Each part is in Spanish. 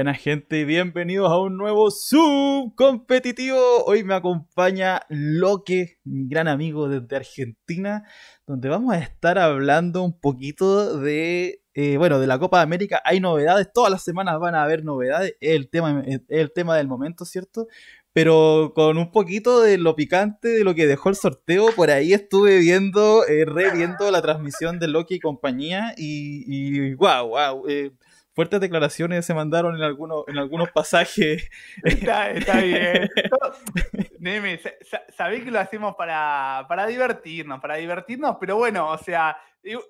Buenas gente, bienvenidos a un nuevo Zoom competitivo. Hoy me acompaña Loque, mi gran amigo desde Argentina, donde vamos a estar hablando un poquito de, eh, bueno, de la Copa de América. Hay novedades, todas las semanas van a haber novedades, es el tema, el tema del momento, ¿cierto? pero con un poquito de lo picante de lo que dejó el sorteo, por ahí estuve viendo, eh, reviendo la transmisión de Loki y compañía, y, y wow, wow, fuertes declaraciones se mandaron en algunos, en algunos pasajes. Está, bien. Neme, sabéis que lo hacemos para, para divertirnos, para divertirnos, pero bueno, o sea, yo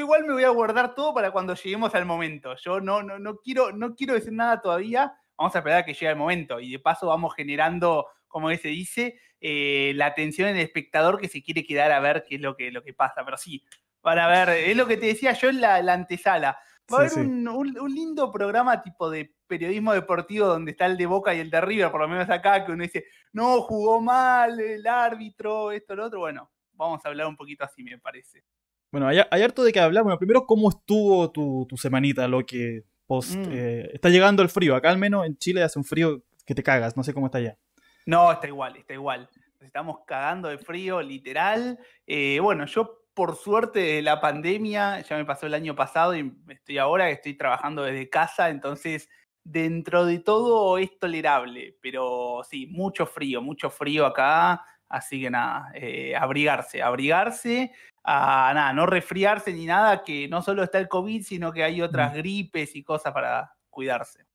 igual me voy a guardar todo para cuando lleguemos al momento. Yo no, no, no, quiero, no quiero decir nada todavía, vamos a esperar a que llegue el momento y de paso vamos generando, como se dice, eh, la atención del espectador que se quiere quedar a ver qué es lo que, lo que pasa, pero sí, para ver, es lo que te decía yo en la antesala. Va a haber un, lindo programa tipo de periodismo deportivo donde está el de Boca y el de River, por lo menos acá, que uno dice, no, jugó mal el árbitro, esto, lo otro. Bueno, vamos a hablar un poquito así, me parece. Bueno, hay, harto de qué hablar. Bueno, primero, ¿cómo estuvo tu, semanita, lo que post? Mm. Eh, está llegando el frío. Acá al menos en Chile hace un frío que te cagas. No sé cómo está allá. No, está igual, está igual. Nos estamos cagando de frío, literal. Eh, bueno, yo por suerte, la pandemia, ya me pasó el año pasado y estoy ahora, estoy trabajando desde casa, entonces dentro de todo es tolerable, pero sí, mucho frío, mucho frío acá, así que nada, eh, abrigarse, abrigarse, a nada, no resfriarse ni nada, que no solo está el COVID, sino que hay otras gripes y cosas para cuidarse.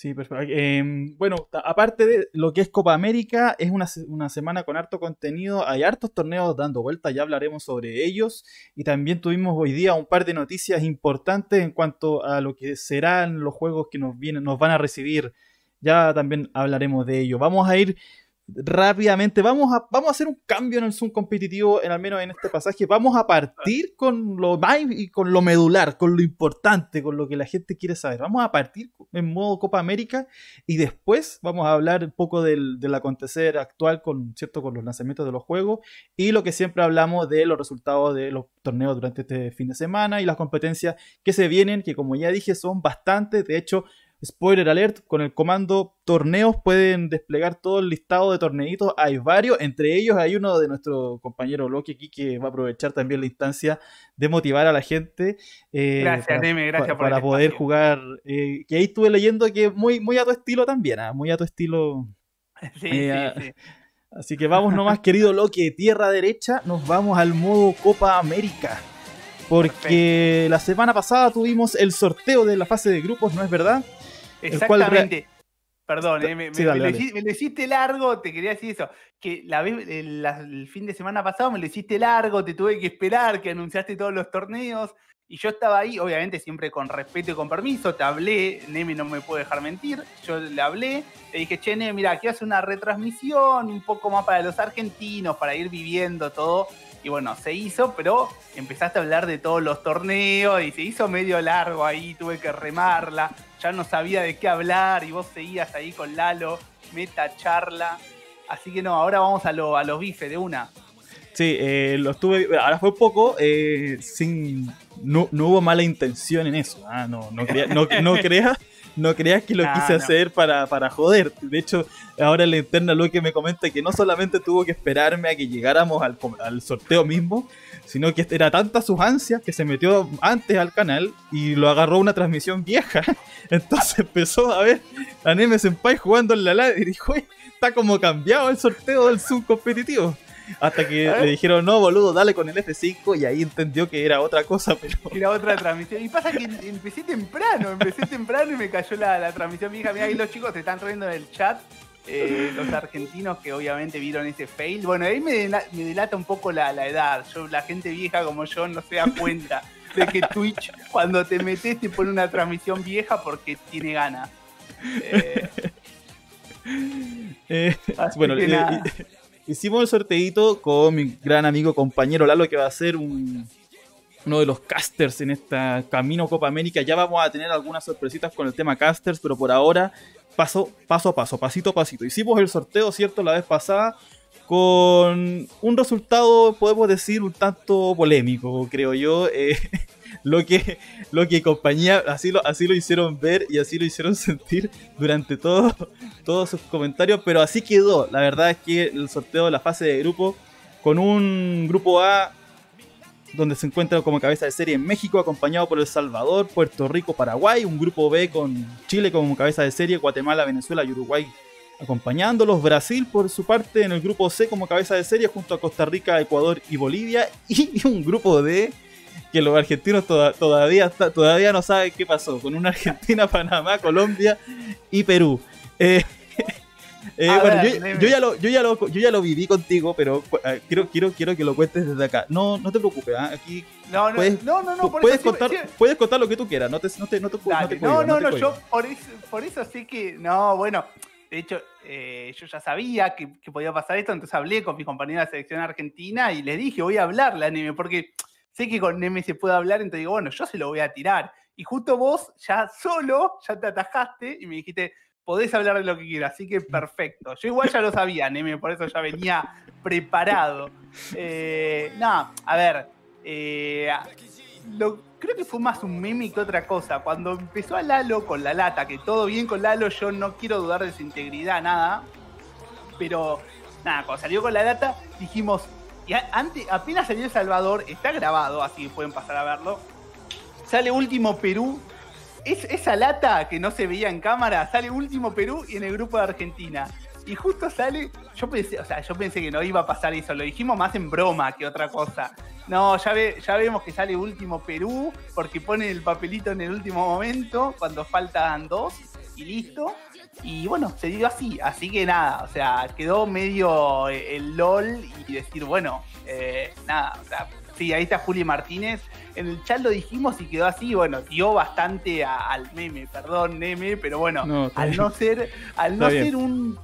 Sí, perfecto. Em, bueno, aparte de lo que es Copa América, es una, semana con harto contenido. Hay hartos torneos dando vuelta. ya hablaremos sobre ellos. Y también tuvimos hoy día un par de noticias importantes en cuanto a lo que serán los juegos que nos, vienen, nos van a recibir. Ya también hablaremos de ello. Vamos a ir rápidamente. Vamos a, vamos a hacer un cambio en el Zoom competitivo, en al menos en este pasaje. Vamos a partir con lo y con lo medular, con lo importante, con lo que la gente quiere saber. Vamos a partir en modo Copa América y después vamos a hablar un poco del, del acontecer actual con, ¿cierto? con los lanzamientos de los juegos y lo que siempre hablamos de los resultados de los torneos durante este fin de semana y las competencias que se vienen, que como ya dije son bastantes. De hecho, Spoiler alert, con el comando torneos pueden desplegar todo el listado de torneitos. Hay varios, entre ellos hay uno de nuestro compañero Loki aquí que va a aprovechar también la instancia de motivar a la gente. Eh, gracias, para, gracias Para poder jugar. Eh, que ahí estuve leyendo que muy, muy a tu estilo también, ah, muy a tu estilo. Eh, así que vamos nomás, querido Loki, tierra derecha, nos vamos al modo Copa América. Porque la semana pasada tuvimos el sorteo de la fase de grupos, ¿no es verdad? Exactamente. Perdón, me, Lo hiciste, largo, te quería decir eso. Que eh, el, fin de semana pasado me lo hiciste largo, te tuve que esperar, que anunciaste todos los torneos. Y yo estaba ahí, obviamente siempre con respeto y con permiso, te hablé, Neme no me puede dejar mentir, yo le hablé, le dije, che, Neme, mira, aquí hace una retransmisión un poco más para los argentinos, para ir viviendo todo. Y bueno, se hizo, pero empezaste a hablar de todos los torneos y se hizo medio largo ahí, tuve que remarla ya no sabía de qué hablar y vos seguías ahí con Lalo, meta, charla. Así que no, ahora vamos a, lo, a los bifes de una. Sí, eh, lo estuve, ahora fue poco, eh, sin, no, hubo mala intención en eso. Ah, no, creas, no, creas que lo ah, quise hacer para, para, joder. De hecho, ahora la interna que me comenta que no solamente tuvo que esperarme a que llegáramos al, al sorteo mismo, sino que era tanta sus ansias que se metió antes al canal y lo agarró una transmisión vieja. Entonces empezó a ver a en Senpai jugando en la LAD y dijo, está como cambiado el sorteo del subcompetitivo. Hasta que le dijeron, no, boludo, dale con el F5 y ahí entendió que era otra cosa, pero... Era otra transmisión. Y pasa que em, empecé temprano, empecé temprano y me cayó la, la transmisión vieja. Mira, ahí los chicos te están riendo en el chat. Eh, los argentinos que obviamente vieron ese fail. Bueno, ahí me, delata, un poco la, edad. Yo, la gente vieja como yo no se da cuenta de que Twitch cuando te metes te pone una transmisión vieja porque tiene ganas. Eh, eh, bueno, hicimos el sorteito con mi gran amigo compañero Lalo que va a ser un uno de los casters en esta Camino Copa América. Ya vamos a tener algunas sorpresitas con el tema casters, pero por ahora paso, a paso, pasito a pasito. Hicimos el sorteo, ¿cierto? La vez pasada con un resultado, podemos decir, un tanto polémico, creo yo. Eh, lo, que, lo que compañía, así lo, así lo hicieron ver y así lo hicieron sentir durante todo, todos sus comentarios, pero así quedó. La verdad es que el sorteo de la fase de grupo, con un grupo A donde se encuentra como cabeza de serie en México, acompañado por El Salvador, Puerto Rico, Paraguay, un grupo B con Chile como cabeza de serie, Guatemala, Venezuela y Uruguay acompañándolos, Brasil por su parte en el grupo C como cabeza de serie junto a Costa Rica, Ecuador y Bolivia, y un grupo D que los argentinos todavía, todavía no saben qué pasó, con una Argentina, Panamá, Colombia y Perú. Eh, eh, bueno, yo, ya lo, ya yo ya lo viví contigo, pero ah, quiero, quiero, que lo cuentes desde acá. No, no te preocupes, ah, aquí no, no, puedes, no, puedes, contar, puedes contar lo que tú quieras, no te, no no no, no, yo por eso, por sí que, no, bueno, de hecho, eh, yo ya sabía que, podía pasar esto, entonces hablé con mi compañera de la selección argentina y le dije, voy a hablarle a Neme, porque sé que con Neme se puede hablar, entonces digo, bueno, yo se lo voy a tirar. Y justo vos, ya solo, ya te atajaste y me dijiste, podés hablar de lo que quieras, así que perfecto. Yo igual ya lo sabía, Neme, por eso ya venía preparado. Nada, eh, no, a ver, eh, lo, creo que fue más un meme que otra cosa. Cuando empezó a Lalo con la lata, que todo bien con Lalo, yo no quiero dudar de su integridad, nada. Pero, nada, cuando salió con la lata, dijimos, y antes, apenas salió El Salvador, está grabado, así pueden pasar a verlo. Sale último Perú es, esa lata que no se veía en cámara sale último Perú y en el grupo de Argentina. Y justo sale, yo pensé, sea, yo pensé que no iba a pasar eso, lo dijimos más en broma que otra cosa. No, ya, ya vemos que sale último Perú, porque pone el papelito en el último momento, cuando faltan dos, y listo. Y bueno, se dio así, así que nada, o sea, quedó medio eh, el LOL y decir, bueno, eh, nada, o sea, Sí, ahí está Juli Martínez. En el chat lo dijimos y quedó así. Bueno, dio bastante al meme, perdón, meme, pero bueno, al no ser, al no ser un.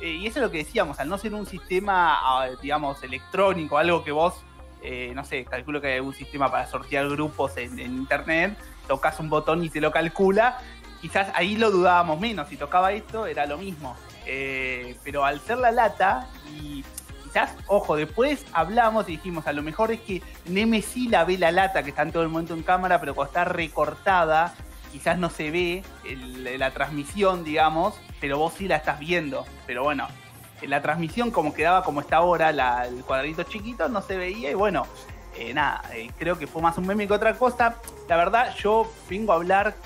Eh, y eso es lo que decíamos, al no ser un sistema, ah, digamos, electrónico, algo que vos, eh, no sé, calculo que hay algún sistema para sortear grupos en, internet, tocas un botón y se lo calcula. Quizás ahí lo dudábamos menos, si tocaba esto era lo mismo. Eh, pero al ser la lata y quizás, ojo, después hablamos y dijimos, a lo mejor es que Nemesis la ve la lata que está en todo el momento en cámara, pero cuando está recortada, quizás no se ve la transmisión, digamos, pero vos sí la estás viendo. Pero bueno, en la transmisión como quedaba como está ahora, el cuadradito chiquito, no se veía y bueno, eh, nada, eh, creo que fue más un meme que otra cosa. La verdad, yo vengo a hablar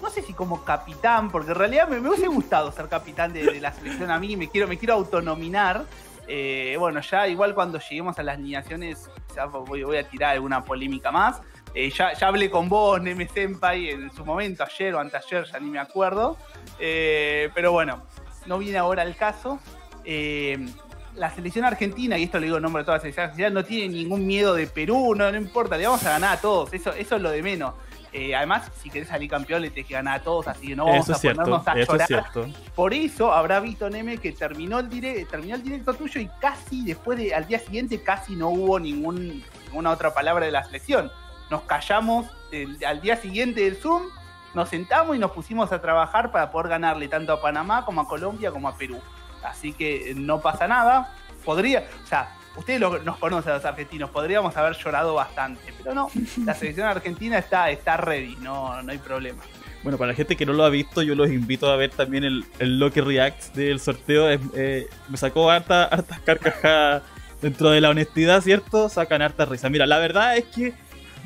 no sé si como capitán, porque en realidad me, hubiese gustado ser capitán de, la selección a mí, me quiero, me quiero autonominar, eh, bueno, ya igual cuando lleguemos a las lineaciones, voy, a tirar alguna polémica más. Eh, ya, hablé con vos, Neme Senpai, en su momento, ayer o anteayer, ya ni me acuerdo. Eh, pero bueno, no viene ahora el caso. la selección argentina, y esto le digo en nombre de toda la selección no tiene ningún miedo de Perú, no, no importa, le vamos a ganar a todos, eso, eso es lo de menos. Eh, además, si querés salir campeón, le tenés que ganar a todos, así que no vamos a ponernos a llorar. Por eso habrá visto Neme que terminó el, directo, terminó el directo tuyo y casi después de, al día siguiente, casi no hubo ningún, ninguna otra palabra de la selección. Nos callamos al día siguiente del Zoom, nos sentamos y nos pusimos a trabajar para poder ganarle tanto a Panamá como a Colombia como a Perú. Así que no pasa nada. Podría, o sea, ustedes nos conocen a los argentinos, podríamos haber llorado bastante, pero no, la selección argentina está, está ready, no, no hay problema. Bueno, para la gente que no lo ha visto, yo los invito a ver también el, el Loki React del sorteo. Eh, me sacó harta, hartas carcajadas dentro de la honestidad, ¿cierto? Sacan harta risa. Mira, la verdad es que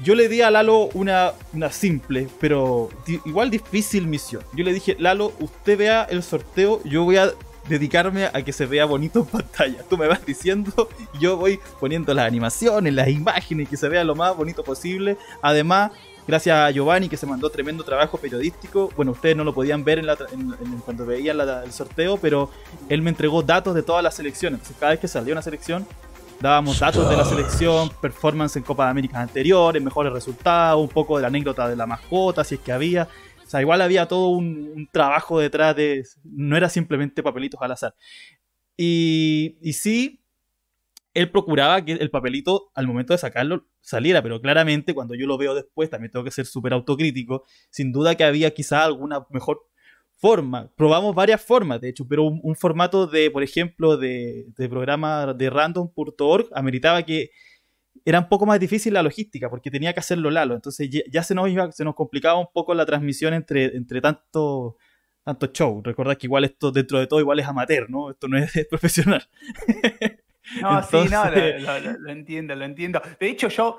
yo le di a Lalo una, simple, pero igual difícil misión. Yo le dije, Lalo, usted vea el sorteo, yo voy a dedicarme a que se vea bonito en pantalla. Tú me vas diciendo, yo voy poniendo las animaciones, las imágenes, que se vea lo más bonito posible. Además, gracias a Giovanni que se mandó tremendo trabajo periodístico. Bueno, ustedes no lo podían ver en, la, cuando veían el sorteo, pero él me entregó datos de todas las selecciones. cada vez que salió una selección, dábamos datos de la selección, performance en Copa de América anteriores, mejores resultados, un poco de la anécdota de la mascota, si es que había sea, igual había todo un, trabajo detrás de... No era simplemente papelitos al azar. Y, y sí, él procuraba que el papelito al momento de sacarlo saliera, pero claramente cuando yo lo veo después también tengo que ser súper autocrítico, sin duda que había quizá alguna mejor forma, probamos varias formas de hecho, pero un, formato de, por ejemplo, de, de programa de random.org ameritaba que era un poco más difícil la logística porque tenía que hacerlo Lalo. Entonces ya, se, nos iba, se nos complicaba un poco la transmisión entre, entre tanto, tanto show. Recordad que igual esto dentro de todo igual es amateur, ¿no? Esto no es, profesional. No, sí, no, lo, entiendo, lo entiendo. De hecho, yo,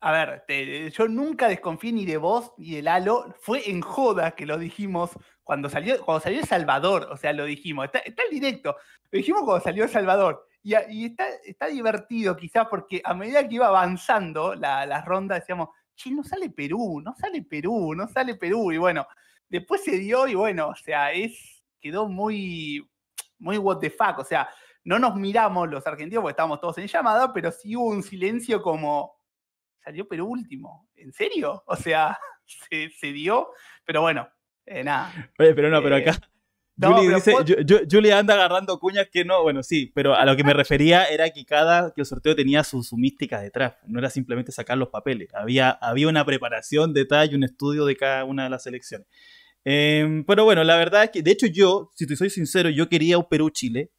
a ver, yo nunca desconfié ni de vos ni de Lalo. Fue en joda que lo dijimos cuando salió, cuando salió El Salvador, o sea, lo dijimos, está, está el directo. Lo dijimos cuando salió El Salvador. Y, está, está, divertido quizás porque a medida que iba avanzando la, ronda decíamos, che, no sale Perú, no sale Perú, no sale Perú. Y bueno, después se dio y bueno, o sea, es, quedó muy, muy what the fuck. O sea, no nos miramos los argentinos porque estábamos todos en llamada, pero sí hubo un silencio como, salió Perú último, ¿en serio? O sea, se, dio, pero bueno, eh, nada. Oye, pero no, pero eh, acá no, anda agarrando cuñas que no, bueno, sí, pero a lo que me refería era que cada que sorteo tenía su, su mística detrás, no era simplemente sacar los papeles, había, había una preparación, detalle, un estudio de cada una de las selecciones. Em, pero bueno, la verdad es que, de hecho yo, si te soy sincero, yo quería un Perú-Chile,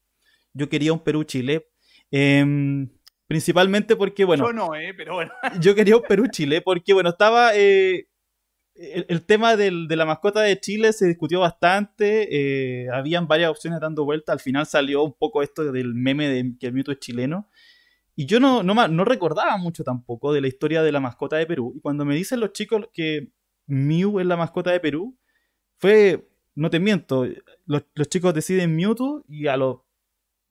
yo quería un Perú-Chile, em, principalmente porque, bueno... Yo no, eh, pero bueno. Yo quería un Perú-Chile porque, bueno, estaba... Eh, el, tema de la mascota de Chile se discutió bastante, eh, habían varias opciones dando vuelta, al final salió un poco esto del meme de que el Mewtwo es chileno, y yo no, no, no recordaba mucho tampoco de la historia de la mascota de Perú, y cuando me dicen los chicos que Mew es la mascota de Perú, fue, no te miento, los, chicos deciden Mewtwo y al los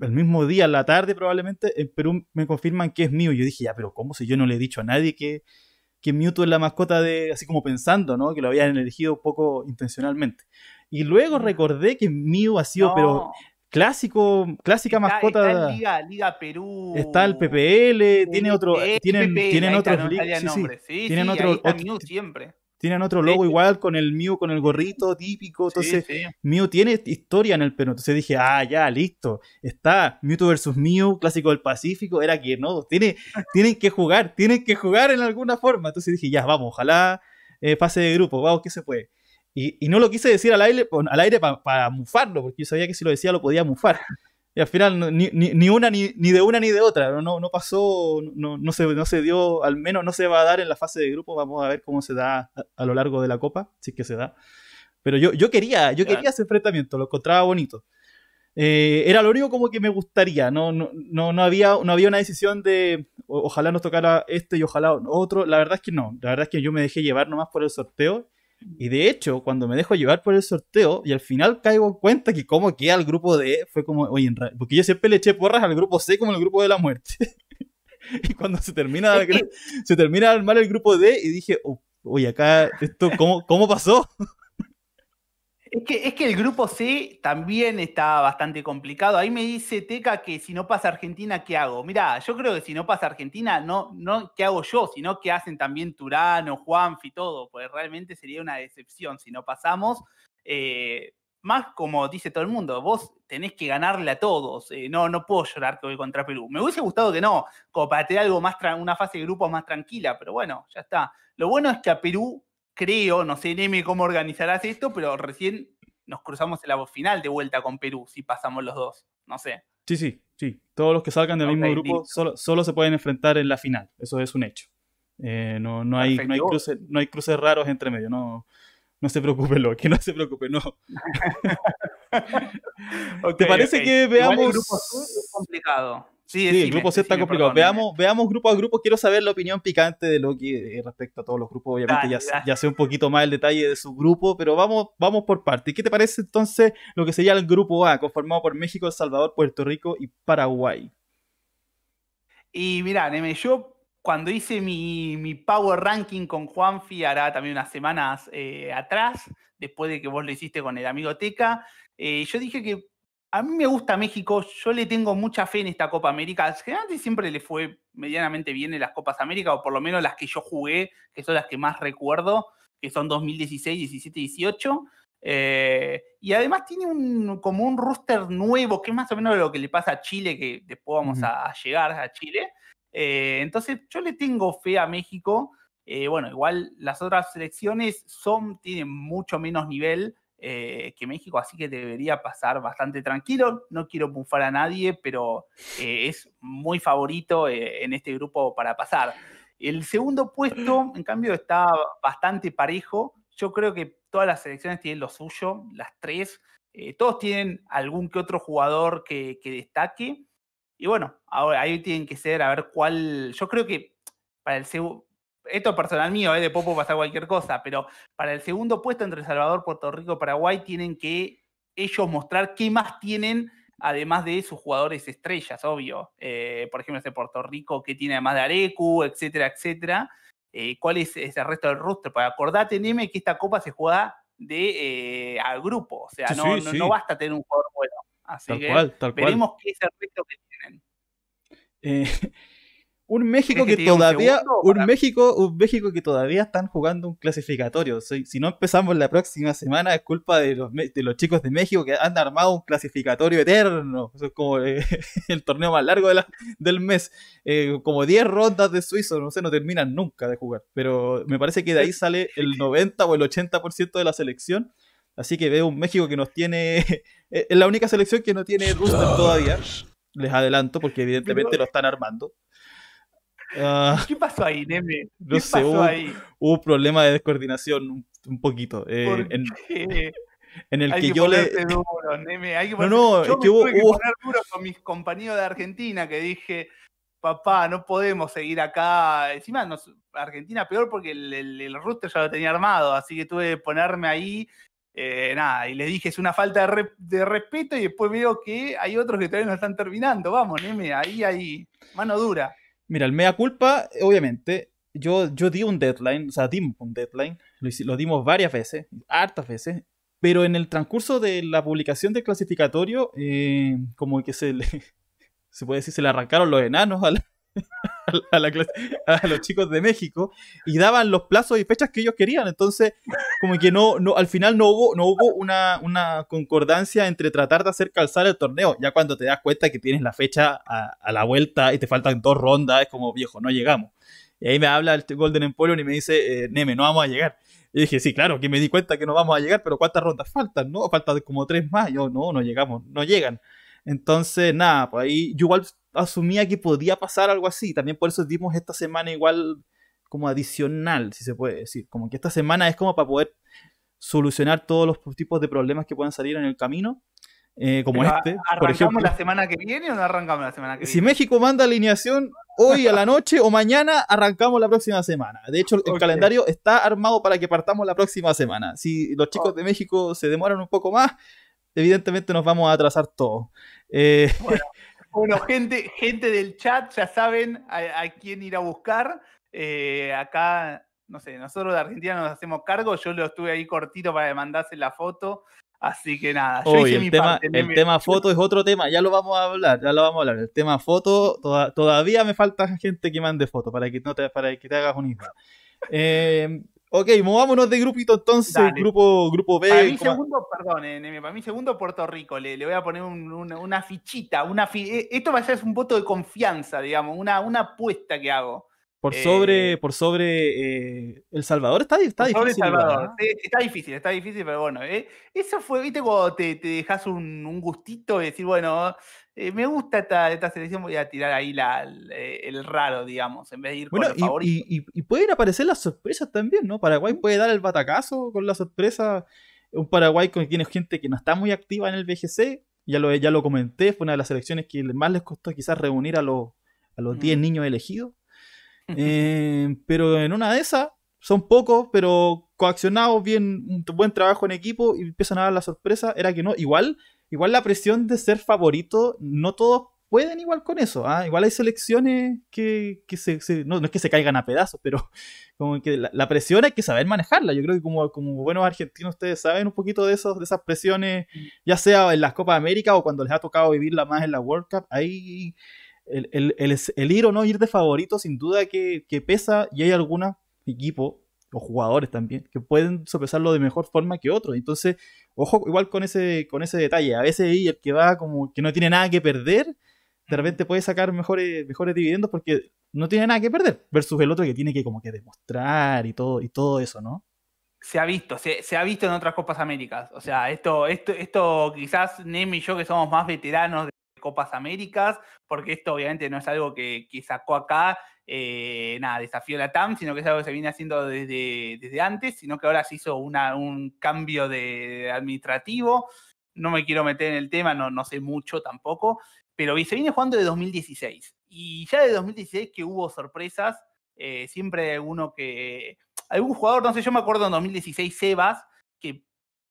el mismo día, en la tarde probablemente, en Perú me confirman que es mío. Yo dije, ya, pero ¿cómo si yo no le he dicho a nadie que, que Mewtwo es la mascota de, así como pensando, ¿no? Que lo habían elegido poco intencionalmente. Y luego mm. recordé que Mew ha sido, pero clásico, clásica mascota. Está Liga, Liga, Perú. Está el PPL, tiene otro, tienen, tienen otros, tienen otros, siempre. Tienen otro logo igual con el Mew, con el gorrito típico. Entonces, Mew tiene historia en el Perú. Entonces dije, ah, ya, listo. Está Mewtwo versus Mew, clásico del Pacífico. Era que no, tiene, tienen que jugar, tienen que jugar en alguna forma. Entonces dije, ya, vamos, ojalá eh, pase de grupo, vamos, que se puede. Y, no lo quise decir al aire, al aire para mufarlo, porque yo sabía que si lo decía lo podía mufar. Y al final ni, una ni, de una ni de otra, no, no pasó, no, se, no se dio, al menos no se va a dar en la fase de grupo, vamos a ver cómo se da a, lo largo de la copa, si es que se da. Pero yo, yo quería, yo quería ese enfrentamiento, lo encontraba bonito. Eh, era lo único como que me gustaría, no, no, había, no había una decisión de ojalá nos tocara este y ojalá otro, la verdad es que no, la verdad es que yo me dejé llevar nomás por el sorteo y de hecho, cuando me dejo llevar por el sorteo y al final caigo en cuenta que como que al grupo D, fue como, oye, porque yo siempre le eché porras al grupo C como el grupo de la muerte. y cuando se termina, se termina de armar el grupo D y dije, oh, oye, acá, esto, cómo pasó? Es que, el grupo C también está bastante complicado. Ahí me dice Teca que si no pasa Argentina, ¿qué hago? Mirá, yo creo que si no pasa Argentina, no, no qué hago yo, sino que hacen también Turano, Juanfi, todo, pues realmente sería una decepción si no pasamos. Eh, más como dice todo el mundo, vos tenés que ganarle a todos. Eh, no, no puedo llorar que voy contra Perú. Me hubiese gustado que no, como para tener algo más, una fase de grupo más tranquila, pero bueno, ya está. Lo bueno es que a Perú creo, no sé, Neme, cómo organizarás esto, pero recién nos cruzamos en la final de vuelta con Perú, si pasamos los dos, no sé. Sí, sí, sí. Todos los que salgan del mismo grupo solo, se pueden enfrentar en la final, eso es un hecho. Eh, no, no, hay, cruces, no hay cruces raros entre medio, no, no se preocupe, lo que no se preocupe, no. ¿Te parece que veamos? grupo complicado. Sí, el grupo C está complicado. Veamos, veamos grupo a grupo. Quiero saber la opinión picante de Loki eh, respecto a todos los grupos. Obviamente ya, sé un poquito más el detalle de su grupo, pero vamos, vamos por partes. ¿Qué te parece entonces lo que sería el grupo A, conformado por México, El Salvador, Puerto Rico y Paraguay? Y mirá, Neme, yo cuando hice mi, power ranking con Juanfi, hará también unas semanas eh, atrás, después de que vos lo hiciste con el amigo Teca, eh, yo dije que a mí me gusta México, yo le tengo mucha fe en esta Copa América. Generalmente siempre le fue medianamente bien en las Copas América, o por lo menos las que yo jugué, que son las que más recuerdo, que son 2016, 17 y 18. y además tiene un, como un roster nuevo, que es más o menos lo que le pasa a Chile, que después vamos a, llegar a Chile. Eh, entonces yo le tengo fe a México. Eh, bueno, igual las otras selecciones son, tienen mucho menos nivel, eh, que México, así que debería pasar bastante tranquilo. No quiero bufar a nadie, pero eh, es muy favorito eh, en este grupo para pasar. El segundo puesto, en cambio, está bastante parejo. Yo creo que todas las selecciones tienen lo suyo, las tres. todos tienen algún que otro jugador que, destaque. Y bueno, ahí tienen que ser a ver cuál. Yo creo que para el segundo esto es personal mío, ¿eh? de Popo pasa cualquier cosa, pero para el segundo puesto entre El Salvador, Puerto Rico y Paraguay tienen que ellos mostrar qué más tienen, además de sus jugadores estrellas, obvio. Eh, por ejemplo, ese Puerto Rico que tiene además de Arecu, etcétera, etcétera. Eh, ¿Cuál es, el resto del rostro, Porque acordate, Neme, que esta copa se juega de eh, al grupo, o sea, no, basta tener un jugador bueno. Así que cual, veremos qué es el resto que tienen. Un México que, todavía, un, México, un México que todavía están jugando un clasificatorio. Si, si, no empezamos la próxima semana es culpa de los, de los chicos de México que han armado un clasificatorio eterno. es como eh, el torneo más largo de del mes. Eh, como 10 rondas de suizo, no sé, no terminan nunca de jugar. Pero me parece que de ahí sale el 90 o el 80% de la selección. Así que veo un México que nos tiene... Eh, es la única selección que no tiene roster todavía. Les adelanto porque evidentemente lo están armando. Ah, ¿Qué pasó ahí, Neme? no sé, pasó hubo, ahí? problema de descoordinación un, poquito. Eh, en, el que, yo le. Duro, Neme, No, no, tuve que poner duro con mis compañeros de Argentina que dije, papá, no podemos seguir acá. Encima, Argentina peor porque el, el, ya lo tenía armado, así que tuve que ponerme ahí. Eh, nada, y le dije, es una falta de, respeto, y después veo que hay otros que todavía no están terminando. Vamos, Neme, ahí ahí mano dura. Mira, el mea culpa, obviamente, yo, yo di un deadline, o sea, dimos un deadline, lo, dimos varias veces, hartas veces, pero en el transcurso de la publicación del clasificatorio, eh, como que se le, se puede decir, se le arrancaron los enanos a a, la clase, a, los chicos de México y daban los plazos y fechas que ellos querían. Entonces, como que no, no al final no hubo, no hubo una, una concordancia entre tratar de hacer calzar el torneo. Ya cuando te das cuenta que tienes la fecha a, a la vuelta y te faltan dos rondas, es como, viejo, no llegamos. Y ahí me habla el Golden Emporium y me dice, eh, Neme, no vamos a llegar. Y dije, sí, claro, que me di cuenta que no vamos a llegar, pero ¿cuántas rondas faltan? No, faltan como tres más. Yo, no, no llegamos, no llegan. Entonces, nada, por pues ahí yo igual asumía que podía pasar algo así. También por eso dimos esta semana igual como adicional, si se puede decir. Como que esta semana es como para poder solucionar todos los tipos de problemas que puedan salir en el camino. Eh, como este. por ejemplo. la semana que viene o arrancamos la semana que viene? Si México manda alineación hoy a la noche o mañana, arrancamos la próxima semana. De hecho, el calendario está armado para que partamos la próxima semana. Si los chicos de México se demoran un poco más, evidentemente nos vamos a atrasar todo eh, Bueno, gente, gente del chat, ya saben a, quién ir a buscar. Eh, acá, no sé, nosotros de Argentina nos hacemos cargo. Yo lo estuve ahí cortito para mandarse la foto. Así que nada, yo hice el mi tema, El tema foto es otro tema, ya lo vamos a hablar, ya lo vamos a hablar. El tema foto, todavía me falta gente que mande foto para que, no te, para que te hagas un hijo. Eh, Ok, movámonos de grupito entonces, grupo, grupo B. Para mí, segundo, perdón, eh, para mí segundo Puerto Rico, le, voy a poner una, fichita, una eh, esto va a ser un voto de confianza, digamos, una, una apuesta que hago. Por eh, sobre, por sobre El Salvador está, está difícil. está difícil, está difícil, pero bueno, eso fue, viste, cuando te, te dejas un, un, gustito y decir, bueno, eh, me gusta esta, selección, voy a tirar ahí eh, el, raro, digamos, en vez de ir por y, pueden aparecer las sorpresas también, ¿no? Paraguay puede dar el batacazo con la sorpresa. Un Paraguay con quienes gente que no está muy activa en el BGC, ya lo, ya lo comenté, fue una de las selecciones que más les costó quizás reunir a los, 10 mm. niños elegidos. Eh, pero en una de esas, son pocos, pero coaccionados, bien, buen trabajo en equipo y empiezan a dar la sorpresa. Era que no, igual igual la presión de ser favorito, no todos pueden igual con eso. ¿ah? Igual hay selecciones que, que se, no, es que se caigan a pedazos, pero como que la, presión hay que saber manejarla. Yo creo que como, como buenos argentinos ustedes saben un poquito de, esos, de esas presiones, ya sea en las Copas América o cuando les ha tocado vivirla más en la World Cup, ahí el, el, el, ir o no ir de favorito sin duda que, que pesa y hay algunos equipos o jugadores también, que pueden sopesarlo de mejor forma que otros. Entonces, ojo igual con ese, con ese detalle. A veces ahí el que va como que no tiene nada que perder, de repente puede sacar mejores, mejores dividendos porque no tiene nada que perder, versus el otro que tiene que como que demostrar y todo, y todo eso, ¿no? Se ha visto, se, ha visto en otras Copas Américas. O sea, esto, esto, esto quizás Nemi y yo que somos más veteranos de Copas Américas, porque esto obviamente no es algo que, que sacó acá eh, nada, desafío la TAM, sino que es algo que se viene haciendo desde, desde antes, sino que ahora se hizo una, un cambio de administrativo. No me quiero meter en el tema, no, no sé mucho tampoco, pero se viene jugando de 2016. Y ya de 2016 que hubo sorpresas, eh, siempre hay alguno que... Algún jugador, no sé, yo me acuerdo en 2016 Sebas, que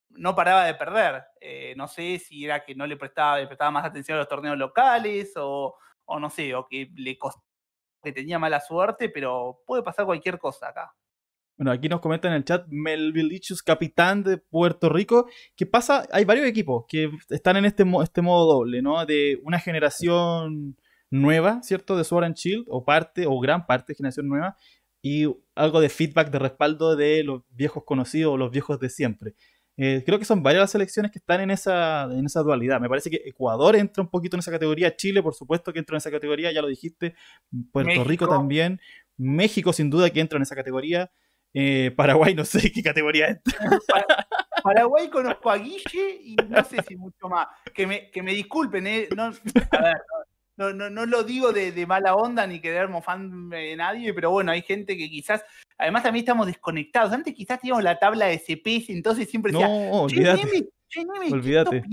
no paraba de perder. Eh, no sé si era que no le prestaba, prestaba más atención a los torneos locales o, no sé, o que le, costó que tenía mala suerte, pero puede pasar cualquier cosa acá. Bueno, aquí nos comenta en el chat Melvilichus, capitán de Puerto Rico, que pasa, hay varios equipos que están en este, este modo doble, ¿no? De una generación nueva, ¿cierto? De Sword and Shield, o parte, o gran parte de generación nueva, y algo de feedback, de respaldo de los viejos conocidos, los viejos de siempre. Eh, creo que son varias las selecciones que están en esa, en esa dualidad. Me parece que Ecuador entra un poquito en esa categoría, Chile por supuesto que entra en esa categoría, ya lo dijiste, Puerto Rico también, México sin duda que entra en esa categoría, eh, Paraguay no sé qué categoría entra. Paraguay conozco a Guille y no sé si mucho más. Que me, que me disculpen, eh. a ver, no, no, no lo digo de, mala onda ni querer fan de nadie, pero bueno, hay gente que quizás, además también estamos desconectados. Antes quizás teníamos la tabla de CPS, entonces siempre decía, no, olvídate. Olvídate.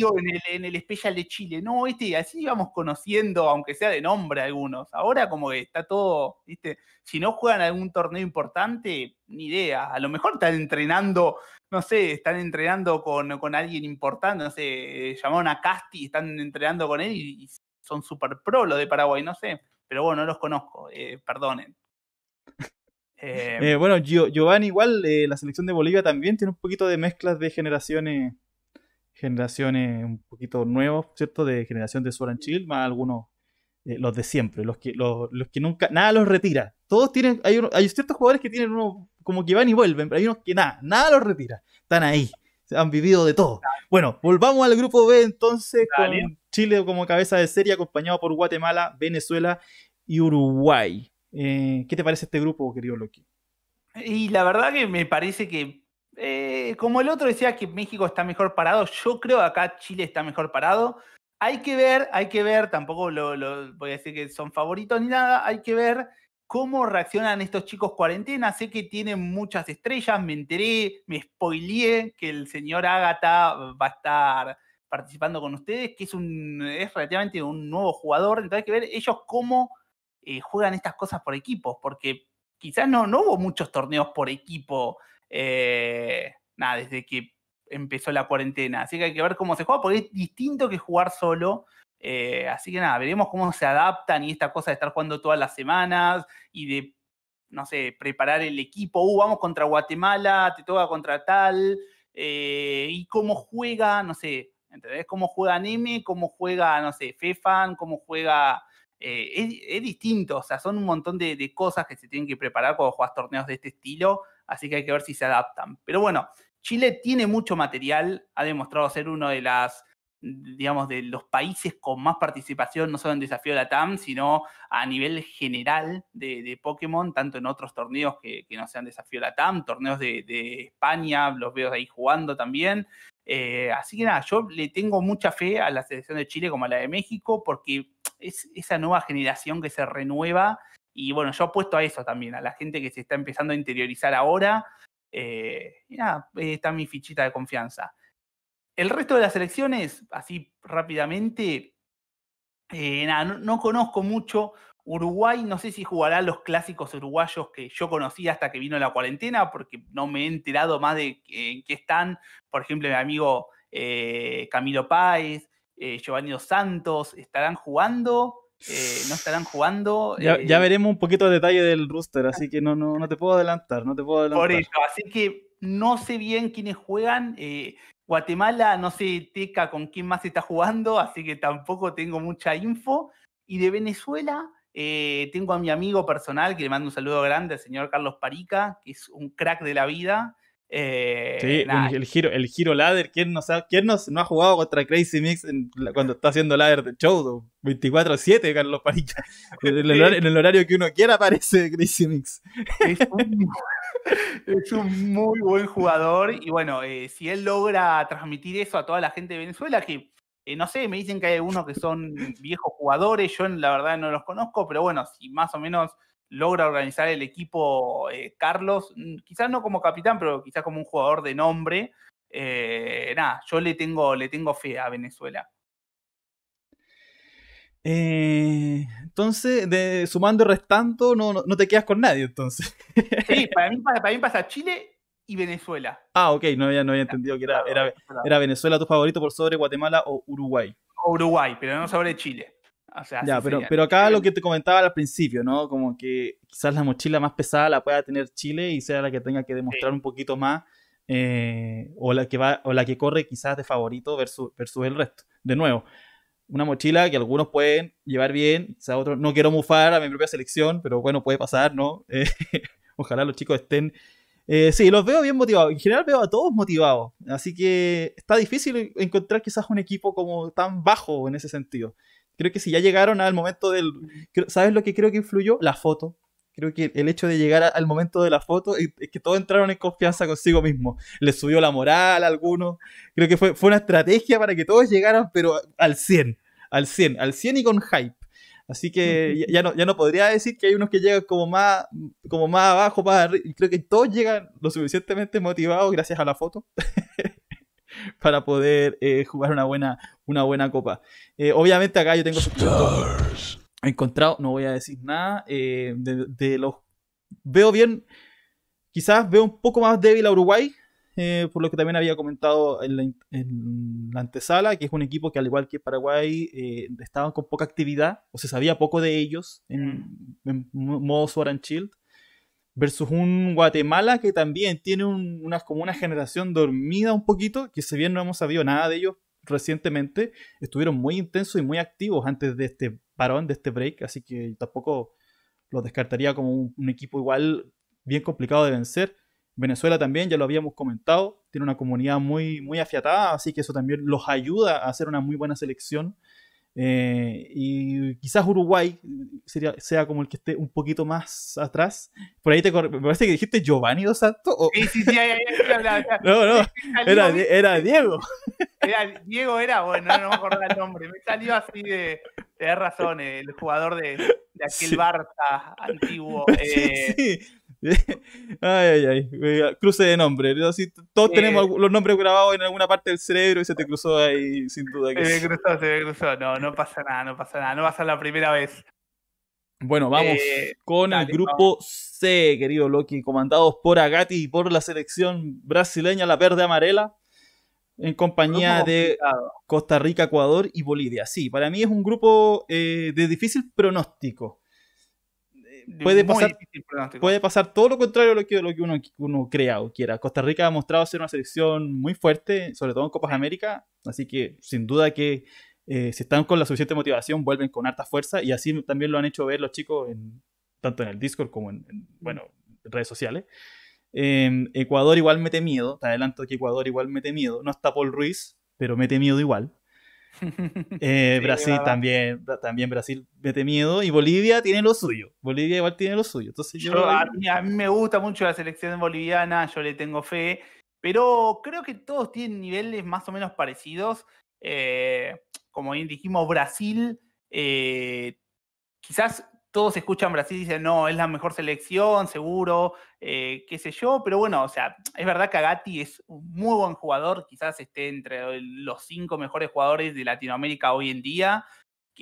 En el, en especial de Chile, no, este, así íbamos conociendo, aunque sea de nombre algunos. Ahora como que está todo, ¿viste? Si no juegan algún torneo importante, ni idea. A lo mejor están entrenando, no sé, están entrenando con, con alguien importante, no sé, llamaron a Casti, están entrenando con él y son super pro los de Paraguay, no sé. Pero bueno, no los conozco, eh, perdonen. Eh, eh, bueno, Giovanni, igual la selección de Bolivia también tiene un poquito de mezclas de generaciones, generaciones un poquito nuevos, ¿cierto? De generación de Soranchil, más algunos los de siempre, los que, los, los, que nunca, nada los retira. Todos tienen, hay, hay ciertos jugadores que tienen uno, como que van y vuelven, pero hay unos que nada, nada los retira. Están ahí han vivido de todo. Bueno, volvamos al grupo B entonces, con Chile como cabeza de serie, acompañado por Guatemala, Venezuela y Uruguay. Eh, ¿Qué te parece este grupo, querido Loki? Y la verdad que me parece que, eh, como el otro decía que México está mejor parado, yo creo acá Chile está mejor parado. Hay que ver, hay que ver, tampoco voy a decir que son favoritos ni nada, hay que ver cómo reaccionan estos chicos cuarentena. Sé que tienen muchas estrellas, me enteré, me spoileé que el señor Agatha va a estar participando con ustedes, que es, un, es relativamente un nuevo jugador. Entonces hay que ver ellos cómo eh, juegan estas cosas por equipos, porque quizás no, no hubo muchos torneos por equipo, eh, nada, desde que empezó la cuarentena. Así que hay que ver cómo se juega, porque es distinto que jugar solo. Eh, así que nada, veremos cómo se adaptan y esta cosa de estar jugando todas las semanas y de, no sé, preparar el equipo. Uh, vamos contra Guatemala, te toca contra tal. Eh, y cómo juega, no sé, ¿entendés? Cómo juega Neme, cómo juega, no sé, Fefan, cómo juega. Eh, es, distinto, o sea, son un montón de, de cosas que se tienen que preparar cuando juegas torneos de este estilo, así que hay que ver si se adaptan. Pero bueno, Chile tiene mucho material, ha demostrado ser uno de las digamos, de los países con más participación, no solo en Desafío de la TAM, sino a nivel general de, Pokémon, tanto en otros torneos que, no sean Desafío de la TAM, torneos de, España, los veo ahí jugando también. Eh, así que nada, yo le tengo mucha fe a la selección de Chile como a la de México, porque es esa nueva generación que se renueva. Y bueno, yo apuesto a eso también, a la gente que se está empezando a interiorizar ahora. Eh, nada, está mi fichita de confianza. El resto de las elecciones, así rápidamente, eh, nada, no, conozco mucho. Uruguay, no sé si jugará los clásicos uruguayos que yo conocí hasta que vino la cuarentena, porque no me he enterado más de en qué están. Por ejemplo, mi amigo eh, Camilo Páez, eh, Giovanni Dos Santos, ¿estarán jugando? no estarán jugando. Ya, veremos un poquito de detalle del rooster, ah. así que no, no, no te puedo adelantar, no te puedo adelantar. Por eso, así que no sé bien quiénes juegan. Guatemala, no sé, Teca, con quién más está jugando, así que tampoco tengo mucha info. Y de Venezuela, eh, tengo a mi amigo personal, que le mando un saludo grande, al señor Carlos Parica, que es un crack de la vida. Eh, el, giro, el giro ladder, ¿quién, no, sabe, quién no, no ha jugado contra Crazy Mix cuando está haciendo ladder de show? 24-7, Carlos Parilla. En el, horario, que uno quiera aparece Crazy Mix. Es un, muy buen jugador y bueno, eh, si él logra transmitir eso a toda la gente de Venezuela, que eh, no sé, me dicen que hay algunos que son viejos jugadores, yo la verdad no los conozco, pero bueno, si más o menos logra organizar el equipo eh, Carlos, mm, quizás no como capitán, pero quizás como un jugador de nombre. Eh, nada, yo le tengo, le tengo fe a Venezuela. Eh, entonces, sumando y restando, no, no, te quedas con nadie, entonces. Sí, para mí, pasa Chile y Venezuela. Ah, ok, no había, no había ah, entendido que era, era, Venezuela tu favorito por sobre Guatemala o Uruguay. O Uruguay, pero no sobre Chile ya, pero, pero acá lo que te comentaba al principio, ¿no? Como que quizás la mochila más pesada la pueda tener Chile y sea la que tenga que demostrar un poquito más eh, o, la que va, o la que corre quizás de favorito versus, versus el resto. De nuevo, una mochila que algunos pueden llevar bien, otro No quiero mufar a mi propia selección, pero bueno, puede pasar, ¿no? Eh, ojalá los chicos estén. Eh, sí, los veo bien motivados. En general veo a todos motivados. Así que está difícil encontrar quizás un equipo como tan bajo en ese sentido. Creo que si ya llegaron al momento del... ¿Sabes lo que creo que influyó? La foto. Creo que el hecho de llegar al momento de la foto es que todos entraron en confianza consigo mismo. Les subió la moral a algunos. Creo que fue, fue una estrategia para que todos llegaran, pero al 100. Al 100. Al 100 y con hype. Así que ya, no, ya no podría decir que hay unos que llegan como más, como más abajo, más arriba. Creo que todos llegan lo suficientemente motivados gracias a la foto. para poder eh, jugar una buena, una buena copa. Eh, obviamente acá yo tengo encontrado, no voy a decir nada, eh, de, los... Veo bien, quizás veo un poco más débil a Uruguay, por lo que también había comentado en la, antesala, que es un equipo que al igual que Paraguay estaban con poca actividad, o se sabía poco de ellos en, mm. modo Sword and Shield versus un Guatemala que también tiene como una generación dormida un poquito, que si bien no hemos sabido nada de ellos recientemente, estuvieron muy intensos y muy activos antes de este parón, de este break, así que tampoco los descartaría como un, equipo igual bien complicado de vencer. Venezuela también, ya lo habíamos comentado, tiene una comunidad muy, muy afiatada, así que eso también los ayuda a hacer una muy buena selección. Eh, y quizás Uruguay sería, sea como el que esté un poquito más atrás. Por ahí te me parece que dijiste Giovanni Dos Santos. ¿o? Sí, sí, sí, ahí, No, no, era, Diego. Diego era, bueno, no me acuerdo el nombre. Me salió así de. de razón, el jugador de, de aquel Barça antiguo. sí, eh, sí. ay, ay, ay. Cruce de nombre. todos eh, tenemos los nombres grabados en alguna parte del cerebro y se te cruzó ahí, sin duda. se me cruzó, se me cruzó. No, no pasa nada, no pasa nada. No va a ser la primera vez. Bueno, vamos eh, con el grupo C, querido Loki, comandados por Agati y por la selección brasileña, la verde amarela, en compañía de Costa Rica, Ecuador y Bolivia. Sí, para mí es un grupo eh, de difícil pronóstico puede pasar, todo lo contrario a lo que, lo uno, crea o quiera. Costa Rica ha mostrado ser una selección muy fuerte, sobre todo en Copas América, así que sin duda que eh, si están con la suficiente motivación vuelven con harta fuerza y así también lo han hecho ver los chicos tanto en el Discord como en, redes sociales. Em, Ecuador igual mete miedo, te adelanto que Ecuador igual mete miedo, no está Paul Ruiz, pero mete miedo igual. Eh, Brasil también, también Brasil mete miedo y Bolivia tiene lo suyo. Bolivia igual tiene lo suyo. Entonces a, mí, me gusta mucho la selección boliviana, yo le tengo fe, pero creo que todos tienen niveles más o menos parecidos. Eh, como bien dijimos, Brasil eh, quizás todos escuchan Brasil y dicen, no, es la mejor selección, seguro, eh, qué sé yo, pero bueno, o sea, es verdad que Agati es un muy buen jugador, quizás esté entre los cinco mejores jugadores de Latinoamérica hoy en día,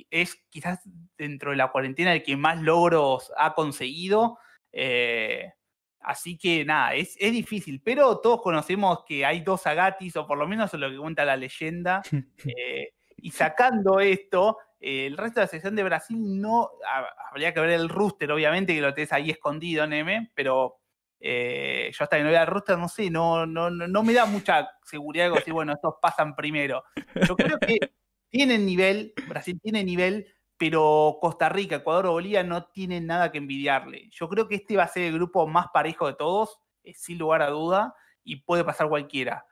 es quizás dentro de la cuarentena el que más logros ha conseguido. Eh, así que nada, es, es, difícil, pero todos conocemos que hay dos Agatis, o por lo menos es lo que cuenta la leyenda. Eh, y sacando esto, el resto de la sesión de Brasil no. habría que ver el rooster, obviamente, que lo tenés ahí escondido, Neme, pero eh, yo hasta que no vea el rooster, no sé, no, no, no, me da mucha seguridad de decir, bueno, estos pasan primero. Yo creo que tienen nivel, Brasil tiene nivel, pero Costa Rica, Ecuador o Bolivia no tienen nada que envidiarle. Yo creo que este va a ser el grupo más parejo de todos, eh, sin lugar a duda, y puede pasar cualquiera.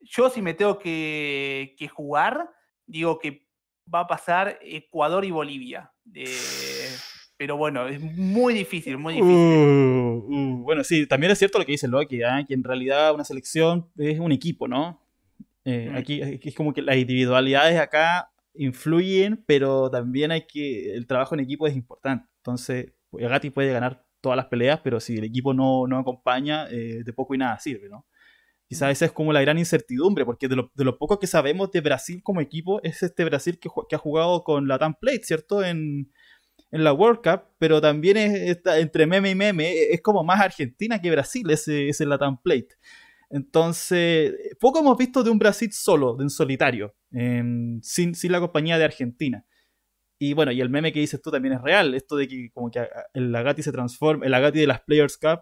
Yo si me tengo que jugar, digo que va a pasar Ecuador y Bolivia. pero bueno, es muy difícil, muy difícil. Uh, uh, bueno, sí, también es cierto lo que dice Loki, ¿ah? que en realidad una selección es un equipo, ¿no? Eh, mm. Aquí es como que las individualidades acá influyen, pero también hay que. El trabajo en equipo es importante. Entonces, Agati pues, puede ganar todas las peleas, pero si el equipo no, no acompaña, eh, de poco y nada sirve, ¿no? Quizás esa es como la gran incertidumbre, porque de lo, poco que sabemos de Brasil como equipo es este Brasil que, ha jugado con la Tam ¿cierto? En, la World Cup, pero también entre meme y meme es como más Argentina que Brasil ese, ese la Plate. Entonces, poco hemos visto de un Brasil solo, de un solitario, em, sin, sin la compañía de Argentina. Y bueno, y el meme que dices tú también es real, esto de que como que el Agati se transforma, el Agati de las Players Cup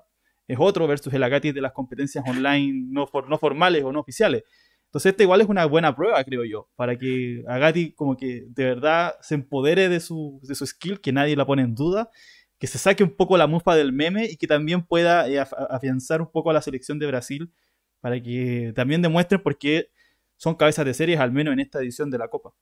es otro versus el Agati de las competencias online no, formales o no oficiales. Entonces, esta igual es una buena prueba, creo yo, para que Agati como que de verdad se empodere de su, de su skill, que nadie la pone en duda, que se saque un poco la muspa del meme y que también pueda eh, afianzar un poco a la selección de Brasil para que también demuestren por qué son cabezas de series, al menos en esta edición de la Copa.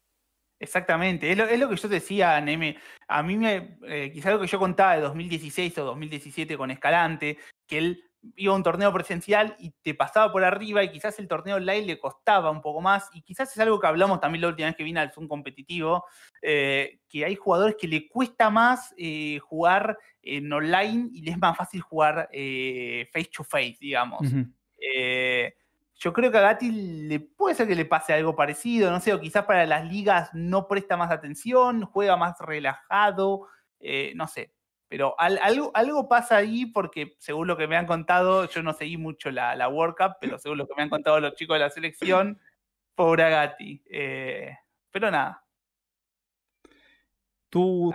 Exactamente, es lo, que yo decía, Neme. A mí, me, eh, quizá lo que yo contaba de 2016 o 2017 con Escalante, que él iba a un torneo presencial y te pasaba por arriba y quizás el torneo online le costaba un poco más y quizás es algo que hablamos también la última vez que vine al Zoom competitivo, eh, que hay jugadores que le cuesta más eh, jugar en online y les es más fácil jugar eh, face to face, digamos. yo creo que a Gatti le puede ser que le pase algo parecido, no sé, o quizás para las ligas no presta más atención, juega más relajado, no sé. Pero algo, algo pasa ahí porque según lo que me han contado, yo no seguí mucho la, la World Cup, pero según lo que me han contado los chicos de la selección, pobre Agati. Eh, pero nada. Tú,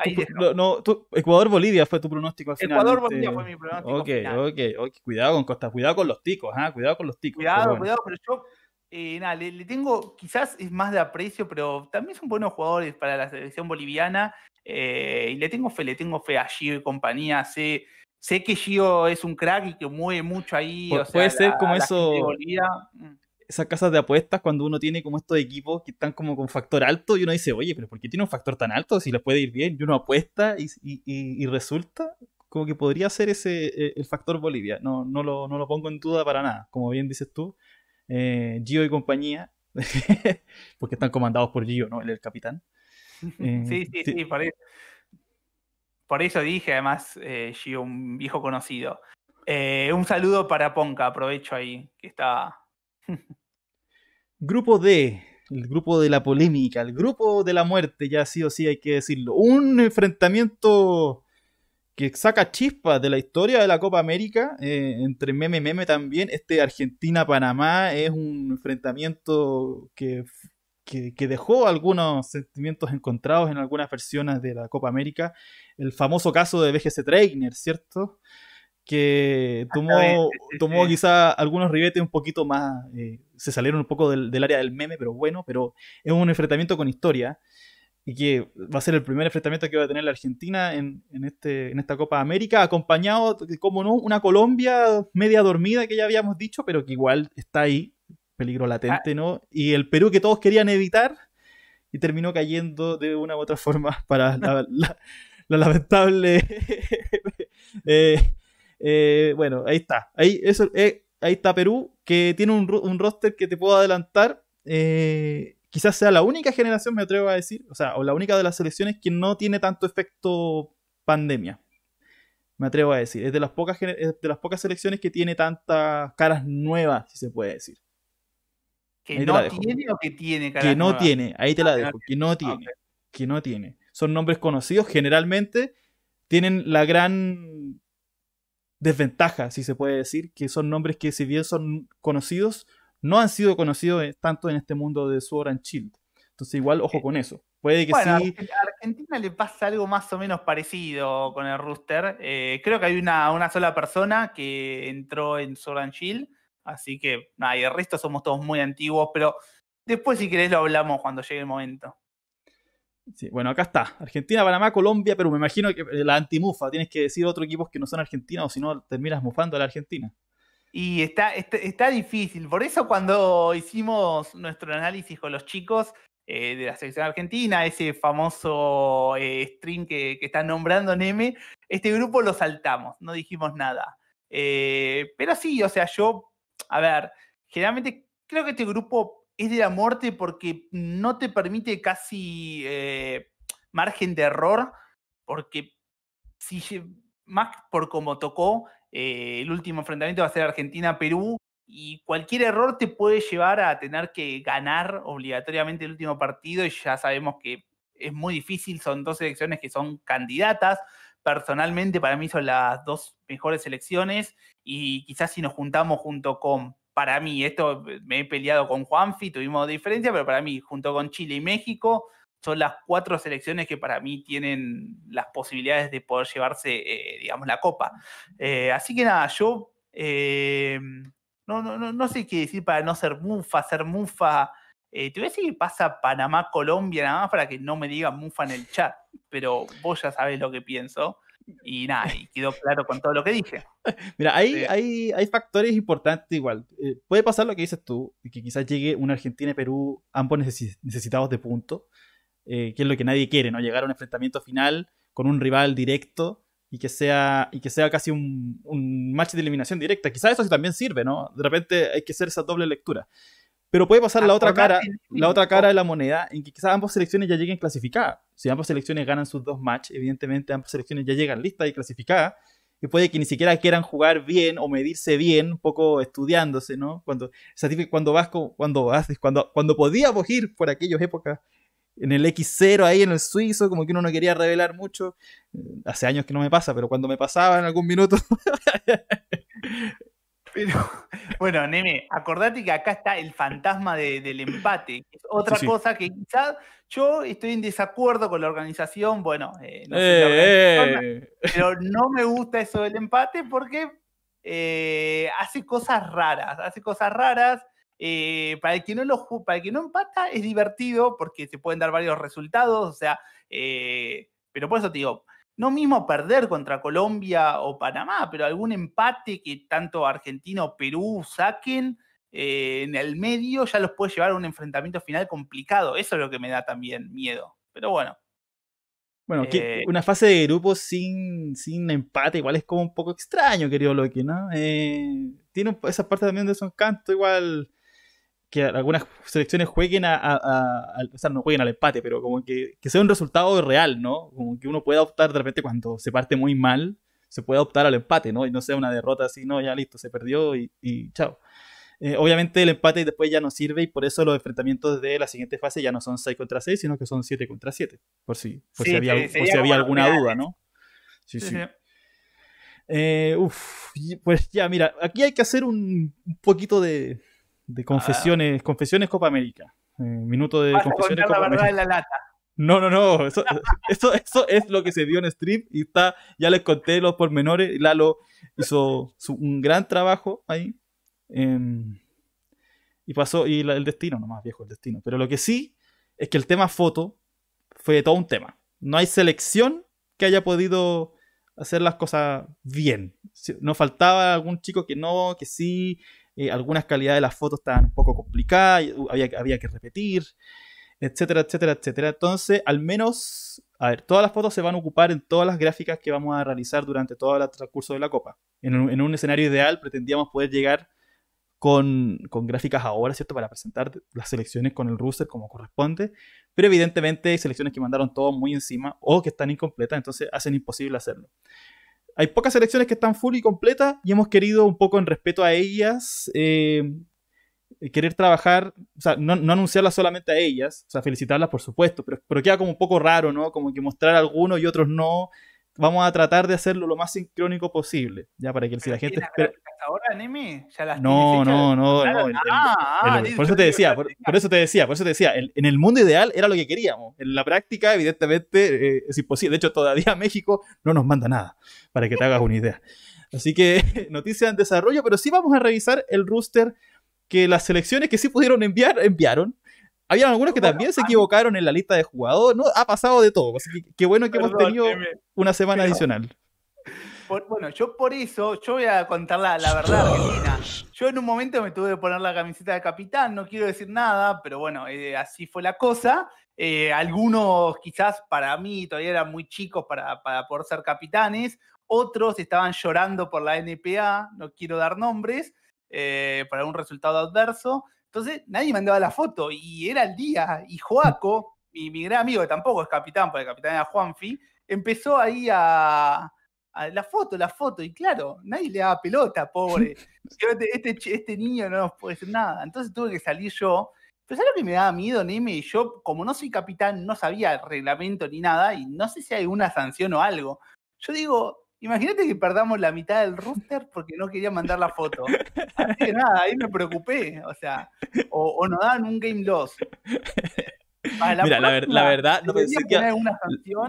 Ecuador-Bolivia fue tu pronóstico al Ecuador-Bolivia este, fue mi pronóstico. Ok, ok. Cuidado con Costa, cuidado con los ticos, ah, cuidado con los ticos. Cuidado, cuidado, pero yo eh, le, le, tengo, quizás es más de aprecio, pero también son buenos jugadores para la selección boliviana eh, y le tengo fe, le tengo fe a Gio y compañía. Sé, sé que Gio es un crack y que mueve mucho ahí. puede ser como eso. Mm. Esas casas de apuestas cuando uno tiene como estos equipos que están como con factor alto y uno dice, oye, pero ¿por qué tiene un factor tan alto si les puede ir bien? Y uno apuesta y, resulta como que podría ser ese e, el factor Bolivia. No, no, lo, no lo pongo en duda para nada. Como bien dices tú, eh, Gio y compañía, porque están comandados por Gio, ¿no? el capitán. sí, sí, sí, por eso. dije, además, eh, Gio, un viejo conocido. Eh, un saludo para Ponca, aprovecho ahí que está. grupo D, el grupo de la polémica, el grupo de la muerte, ya sí o sí hay que decirlo. Un enfrentamiento que saca chispas de la historia de la Copa América, eh, entre meme meme también. Este Argentina-Panamá es un enfrentamiento que que, dejó algunos sentimientos encontrados en algunas versiones de la Copa América, el famoso caso de BGC Trainer, ¿cierto? Que tomó, tomó quizá algunos ribetes un poquito más, eh, se salieron un poco del, área del meme, pero bueno, pero es un enfrentamiento con historia y que va a ser el primer enfrentamiento que va a tener la Argentina en, en, este, en esta Copa América, acompañado, como no, una Colombia media dormida que ya habíamos dicho, pero que igual está ahí peligro ah. latente, ¿no? Y el Perú que todos querían evitar y terminó cayendo de una u otra forma para la, lamentable... Eh, eh, bueno, ahí está. Eh, ahí, está Perú, que tiene un, un roster que te puedo adelantar. quizás sea la única generación, me atrevo a decir, o sea, o la única de las selecciones que no tiene tanto efecto pandemia me atrevo a decir. Es de las pocas, de las pocas selecciones que tiene tantas caras nuevas, si se puede decir. Que no tiene o que tiene, Que no ah. tiene. Ahí te la ah, dejo. Que no tiene. Ah, que no tiene. Son nombres conocidos. Generalmente tienen la gran desventaja, si se puede decir, que son nombres que, si bien son conocidos, no han sido conocidos eh, tanto en este mundo de Sword and Shield. Entonces, igual, ojo con eso. Puede que sí. A Argentina le pasa algo más o menos parecido con el rooster. Eh, creo que hay una, una sola persona que entró en Sword and Shield Así que, nada, y el resto somos todos muy antiguos, pero después si querés lo hablamos cuando llegue el momento. bueno, acá está. Argentina, Panamá, Colombia, Pero Me imagino que eh, la antimufa. Tienes que decir otros equipos que no son argentinos, o si no terminas mufando a la Argentina. Y está, está, difícil. Por eso cuando hicimos nuestro análisis con los chicos eh, de la selección argentina, ese famoso eh, stream que, que, está nombrando Neme, este grupo lo saltamos, no dijimos nada. pero sí, o sea, yo a ver, generalmente creo que este grupo es de la muerte porque no te permite casi eh, margen de error, porque si más por como tocó, eh, el último enfrentamiento va a ser Argentina-Perú y cualquier error te puede llevar a tener que ganar obligatoriamente el último partido y ya sabemos que es muy difícil, son dos elecciones que son candidatas, personalmente para mí son las dos mejores selecciones y quizás si nos juntamos junto con, para mí, esto eh, me he peleado con Juanfi, tuvimos diferencia, pero para mí, junto con Chile y México, son las cuatro selecciones que para mí tienen las posibilidades de poder llevarse, eh, digamos, la copa. Eh, así que nada, yo no, no, sé qué decir para no ser mufa, ser mufa eh, te voy a decir que pasa Panamá, Colombia, nada más para que no me digan mufa en el chat, pero vos ya sabes lo que pienso. Y nada, y quedó claro con todo lo que dije. Mira, hay, hay, hay factores importantes igual. Eh, puede pasar lo que dices tú, que quizás llegue una Argentina y Perú, ambos necesitados de punto, eh, que es lo que nadie quiere, ¿no? Llegar a un enfrentamiento final con un rival directo y que sea, y que sea casi un, un match de eliminación directa. Quizás eso sí también sirve, ¿no? De repente hay que hacer esa doble lectura. Pero puede pasar la otra cara, la otra cara de la moneda, en que quizás ambas selecciones ya lleguen clasificadas. Si ambas selecciones ganan sus dos matches, evidentemente ambas selecciones ya llegan listas y clasificadas. Y puede que ni siquiera quieran jugar bien o medirse bien, un poco estudiándose, ¿no? Cuando, cuando vas, cuando haces cuando, cuando podíamos ir por aquellas épocas en el X0 ahí en el suizo, como que uno no quería revelar mucho. Hace años que no me pasa, pero cuando me pasaba en algún minuto Pero, bueno, Neme, acordate que acá está el fantasma del empate. otra cosa que quizás yo estoy en desacuerdo con la organización, bueno, eh, no eh, eh. pero no me gusta eso del empate porque hace cosas raras, hace cosas raras. para, el que no lo, para el que no empata es divertido porque se pueden dar varios resultados, o sea, pero por eso te digo, no mismo perder contra Colombia o Panamá, pero algún empate que tanto Argentina o Perú saquen eh, en el medio ya los puede llevar a un enfrentamiento final complicado. Eso es lo que me da también miedo. Pero bueno. Bueno, eh, una fase de grupos sin, sin empate igual es como un poco extraño, querido Loki, ¿no? Eh, tiene esa parte también de su encanto igual que algunas selecciones jueguen a, no jueguen al empate, pero como que, sea un resultado real, ¿no? Como que uno pueda optar de repente cuando se parte muy mal, se puede optar al empate, ¿no? Y no sea una derrota así, no, ya listo, se perdió y, chao. Eh, obviamente el empate después ya no sirve y por eso los enfrentamientos de la siguiente fase ya no son 6 contra 6, sino que son 7 contra 7, por si, por si había, alguna duda, ¿no? sí. sí. Eh, pues ya, mira, aquí hay que hacer un poquito de, de confesiones, ah. confesiones Copa América. Eh, minuto de confesiones No, no, no. Eso, eso, es lo que se dio en Strip y está, ya les conté los pormenores. Lalo hizo un gran trabajo ahí. Em, y pasó, y el destino, nomás viejo, el destino. Pero lo que sí es que el tema foto fue todo un tema. No hay selección que haya podido hacer las cosas bien. No faltaba algún chico que no, que sí, eh, algunas calidades de las fotos estaban un poco complicadas, uh, había, había que repetir, etcétera, etcétera, etcétera. Entonces, al menos, a ver, todas las fotos se van a ocupar en todas las gráficas que vamos a realizar durante todo el transcurso de la copa. En un, escenario ideal pretendíamos poder llegar con, con, gráficas ahora, ¿cierto? Para presentar las selecciones con el rooster como corresponde, pero evidentemente hay selecciones que mandaron todo muy encima o que están incompletas, entonces hacen imposible hacerlo. Hay pocas elecciones que están full y completas y hemos querido un poco en respeto a ellas eh, querer trabajar, o sea, no, anunciarlas solamente a ellas, o sea, felicitarlas por supuesto, pero, pero queda como un poco raro, ¿no? Como que mostrar algunos y otros no, vamos a tratar de hacerlo lo más sincrónico posible, ya para que si la gente... ahora, Nemi? ¿Ya las no, no, no, por eso te decía, por, eso te decía, por eso te decía, en el mundo ideal era lo que queríamos. En la práctica, evidentemente, eh, es imposible. De hecho, todavía México no nos manda nada, para que te hagas una idea. Así que noticia en desarrollo, pero sí vamos a revisar el roster que las selecciones que sí pudieron enviar, enviaron. Habían algunos que también se ah, equivocaron en la lista de jugadores. ha pasado de todo. Así que qué bueno que hemos tenido una semana adicional. bueno, yo por eso, yo voy a contar la, verdad, Argentina. Yo en un momento me tuve que poner la camiseta de capitán, no quiero decir nada, pero bueno, eh, así fue la cosa. Eh, algunos quizás para mí todavía eran muy chicos para, para poder ser capitanes, otros estaban llorando por la NPA, no quiero dar nombres, eh, para un resultado adverso, entonces nadie mandaba la foto y era el día. Y Joaco, mi, mi gran amigo, que tampoco es capitán, porque el capitán era Juanfi, empezó ahí a, la foto, la foto, y claro, nadie le daba pelota, pobre. Este, este, este, niño no nos puede hacer nada. Entonces tuve que salir yo. Pero es lo que me daba miedo, Neme? Yo, como no soy capitán, no sabía el reglamento ni nada, y no sé si hay una sanción o algo. Yo digo, Imagínate que perdamos la mitad del roster porque no quería mandar la foto. Así que nada, ahí me preocupé. O sea, o, no nos daban un game loss. la Mira, la, verdad,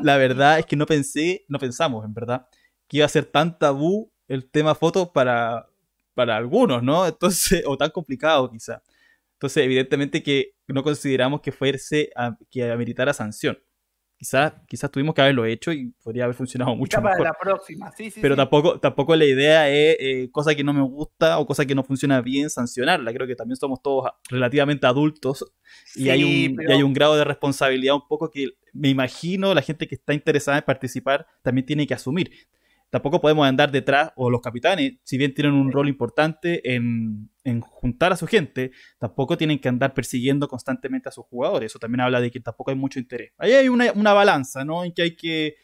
la verdad es que no pensé, no pensamos, en verdad, que iba a ser tan tabú el tema foto para, para algunos, ¿no? Entonces, o tan complicado quizá. Entonces, evidentemente que no consideramos que fuese a, que ameritara sanción. Quizás, tuvimos que haberlo hecho y podría haber funcionado mucho para mejor. la próxima, sí, sí. Pero Tampoco, tampoco la idea es eh, cosa que no me gusta o cosa que no funciona bien sancionarla. Creo que también somos todos relativamente adultos y, hay un, y hay un grado de responsabilidad un poco que me imagino la gente que está interesada en participar también tiene que asumir tampoco podemos andar detrás, o los capitanes, si bien tienen un rol importante en, en juntar a su gente, tampoco tienen que andar persiguiendo constantemente a sus jugadores. Eso también habla de que tampoco hay mucho interés. Ahí hay una, una balanza, ¿no? En que hay que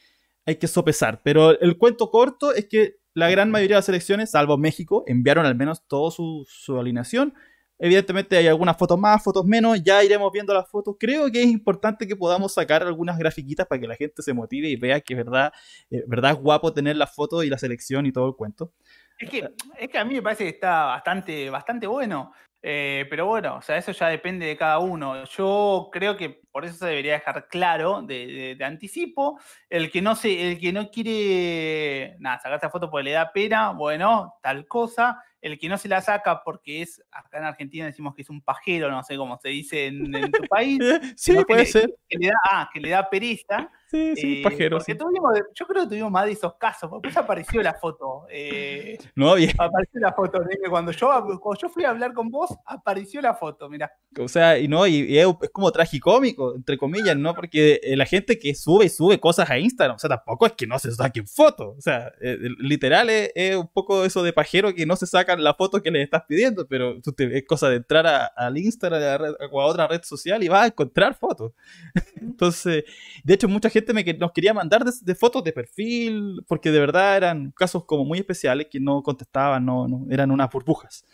hay que sopesar. Pero el cuento corto es que la gran mayoría de las selecciones, salvo México, enviaron al menos toda su, su, alineación Evidentemente hay algunas fotos más, fotos menos, ya iremos viendo las fotos. Creo que es importante que podamos sacar algunas grafiquitas para que la gente se motive y vea que es verdad, eh, verdad es guapo tener la foto y la selección y todo el cuento. Es que, a mí me parece que está bastante, bastante bueno. Eh, pero bueno, o sea, eso ya depende de cada uno. Yo creo que por eso se debería dejar claro de, anticipo. El que no se, el que no quiere sacar esa foto porque le da pena, bueno, tal cosa el que no se la saca porque es, acá en Argentina decimos que es un pajero, no sé cómo se dice en, tu país. sí, no, puede ser. que le da, ah, que le da pereza. Sí, sí, eh, pajero. yo creo que tuvimos más de esos casos. Después apareció la foto. Eh, no, bien. Apareció la foto. Cuando yo, cuando yo fui a hablar con vos, apareció la foto, mira. O sea, y no, y, es como tragicómico, entre comillas, ¿no? Porque eh, la gente que sube y sube cosas a Instagram, o sea, tampoco es que no se saquen fotos. O sea, literal es, un poco eso de pajero que no se sacan la foto que les estás pidiendo, pero tú es cosa de entrar a, al Instagram o a otra red social y vas a encontrar fotos. Entonces, de hecho, mucha gente gente nos quería mandar de, fotos de perfil, porque de verdad eran casos como muy especiales que no contestaban, no, no eran unas burbujas.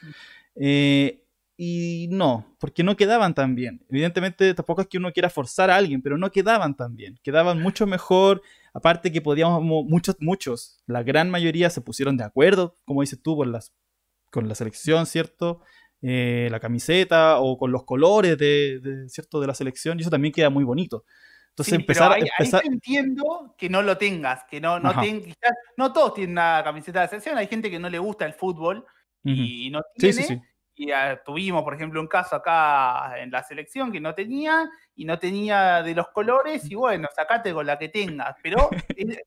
Eh, y no, porque no quedaban tan bien. Evidentemente tampoco es que uno quiera forzar a alguien, pero no quedaban tan bien. Quedaban mucho mejor, aparte que podíamos, muchos, muchos, la gran mayoría se pusieron de acuerdo, como dices tú, las, con la selección, ¿cierto? Eh, la camiseta o con los colores de, de, ¿cierto? de la selección, y eso también queda muy bonito. Entonces empezar, pero ahí, empezar... entiendo que no lo tengas, que no, no, no todos tienen una camiseta de selección, hay gente que no le gusta el fútbol y no tiene. Sí, sí, y ah, tuvimos, por ejemplo, un caso acá en la selección que no tenía y no tenía de los colores y bueno, sacate con la que tengas, pero,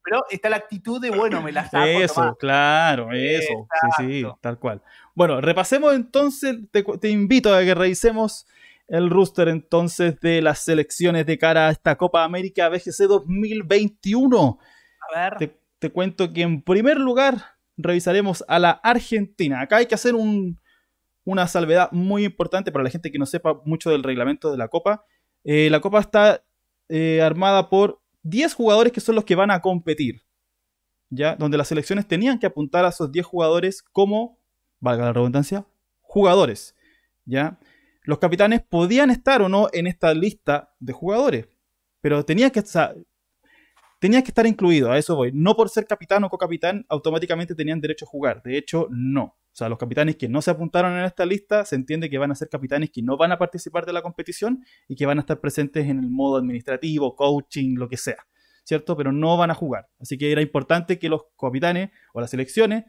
pero está la actitud de bueno, me la saco. Eso, claro, eso, sí, sí, tal cual. Bueno, repasemos entonces, te invito a que revisemos el rooster entonces de las selecciones de cara a esta Copa América BGC 2021. A ver. Te, cuento que en primer lugar revisaremos a la Argentina. Acá hay que hacer una salvedad muy importante para la gente que no sepa mucho del reglamento de la Copa. Eh, la Copa está eh, armada por 10 jugadores que son los que van a competir. ¿ya? Donde las selecciones tenían que apuntar a esos 10 jugadores como, valga la redundancia, jugadores. ¿ya? los capitanes podían estar o no en esta lista de jugadores, pero tenías que, estar incluido, a eso voy. No por ser capitán o co-capitán automáticamente tenían derecho a jugar, de hecho no. O sea, los capitanes que no se apuntaron en esta lista, se entiende que van a ser capitanes que no van a participar de la competición y que van a estar presentes en el modo administrativo, coaching, lo que sea, ¿cierto? Pero no van a jugar. Así que era importante que los capitanes o las selecciones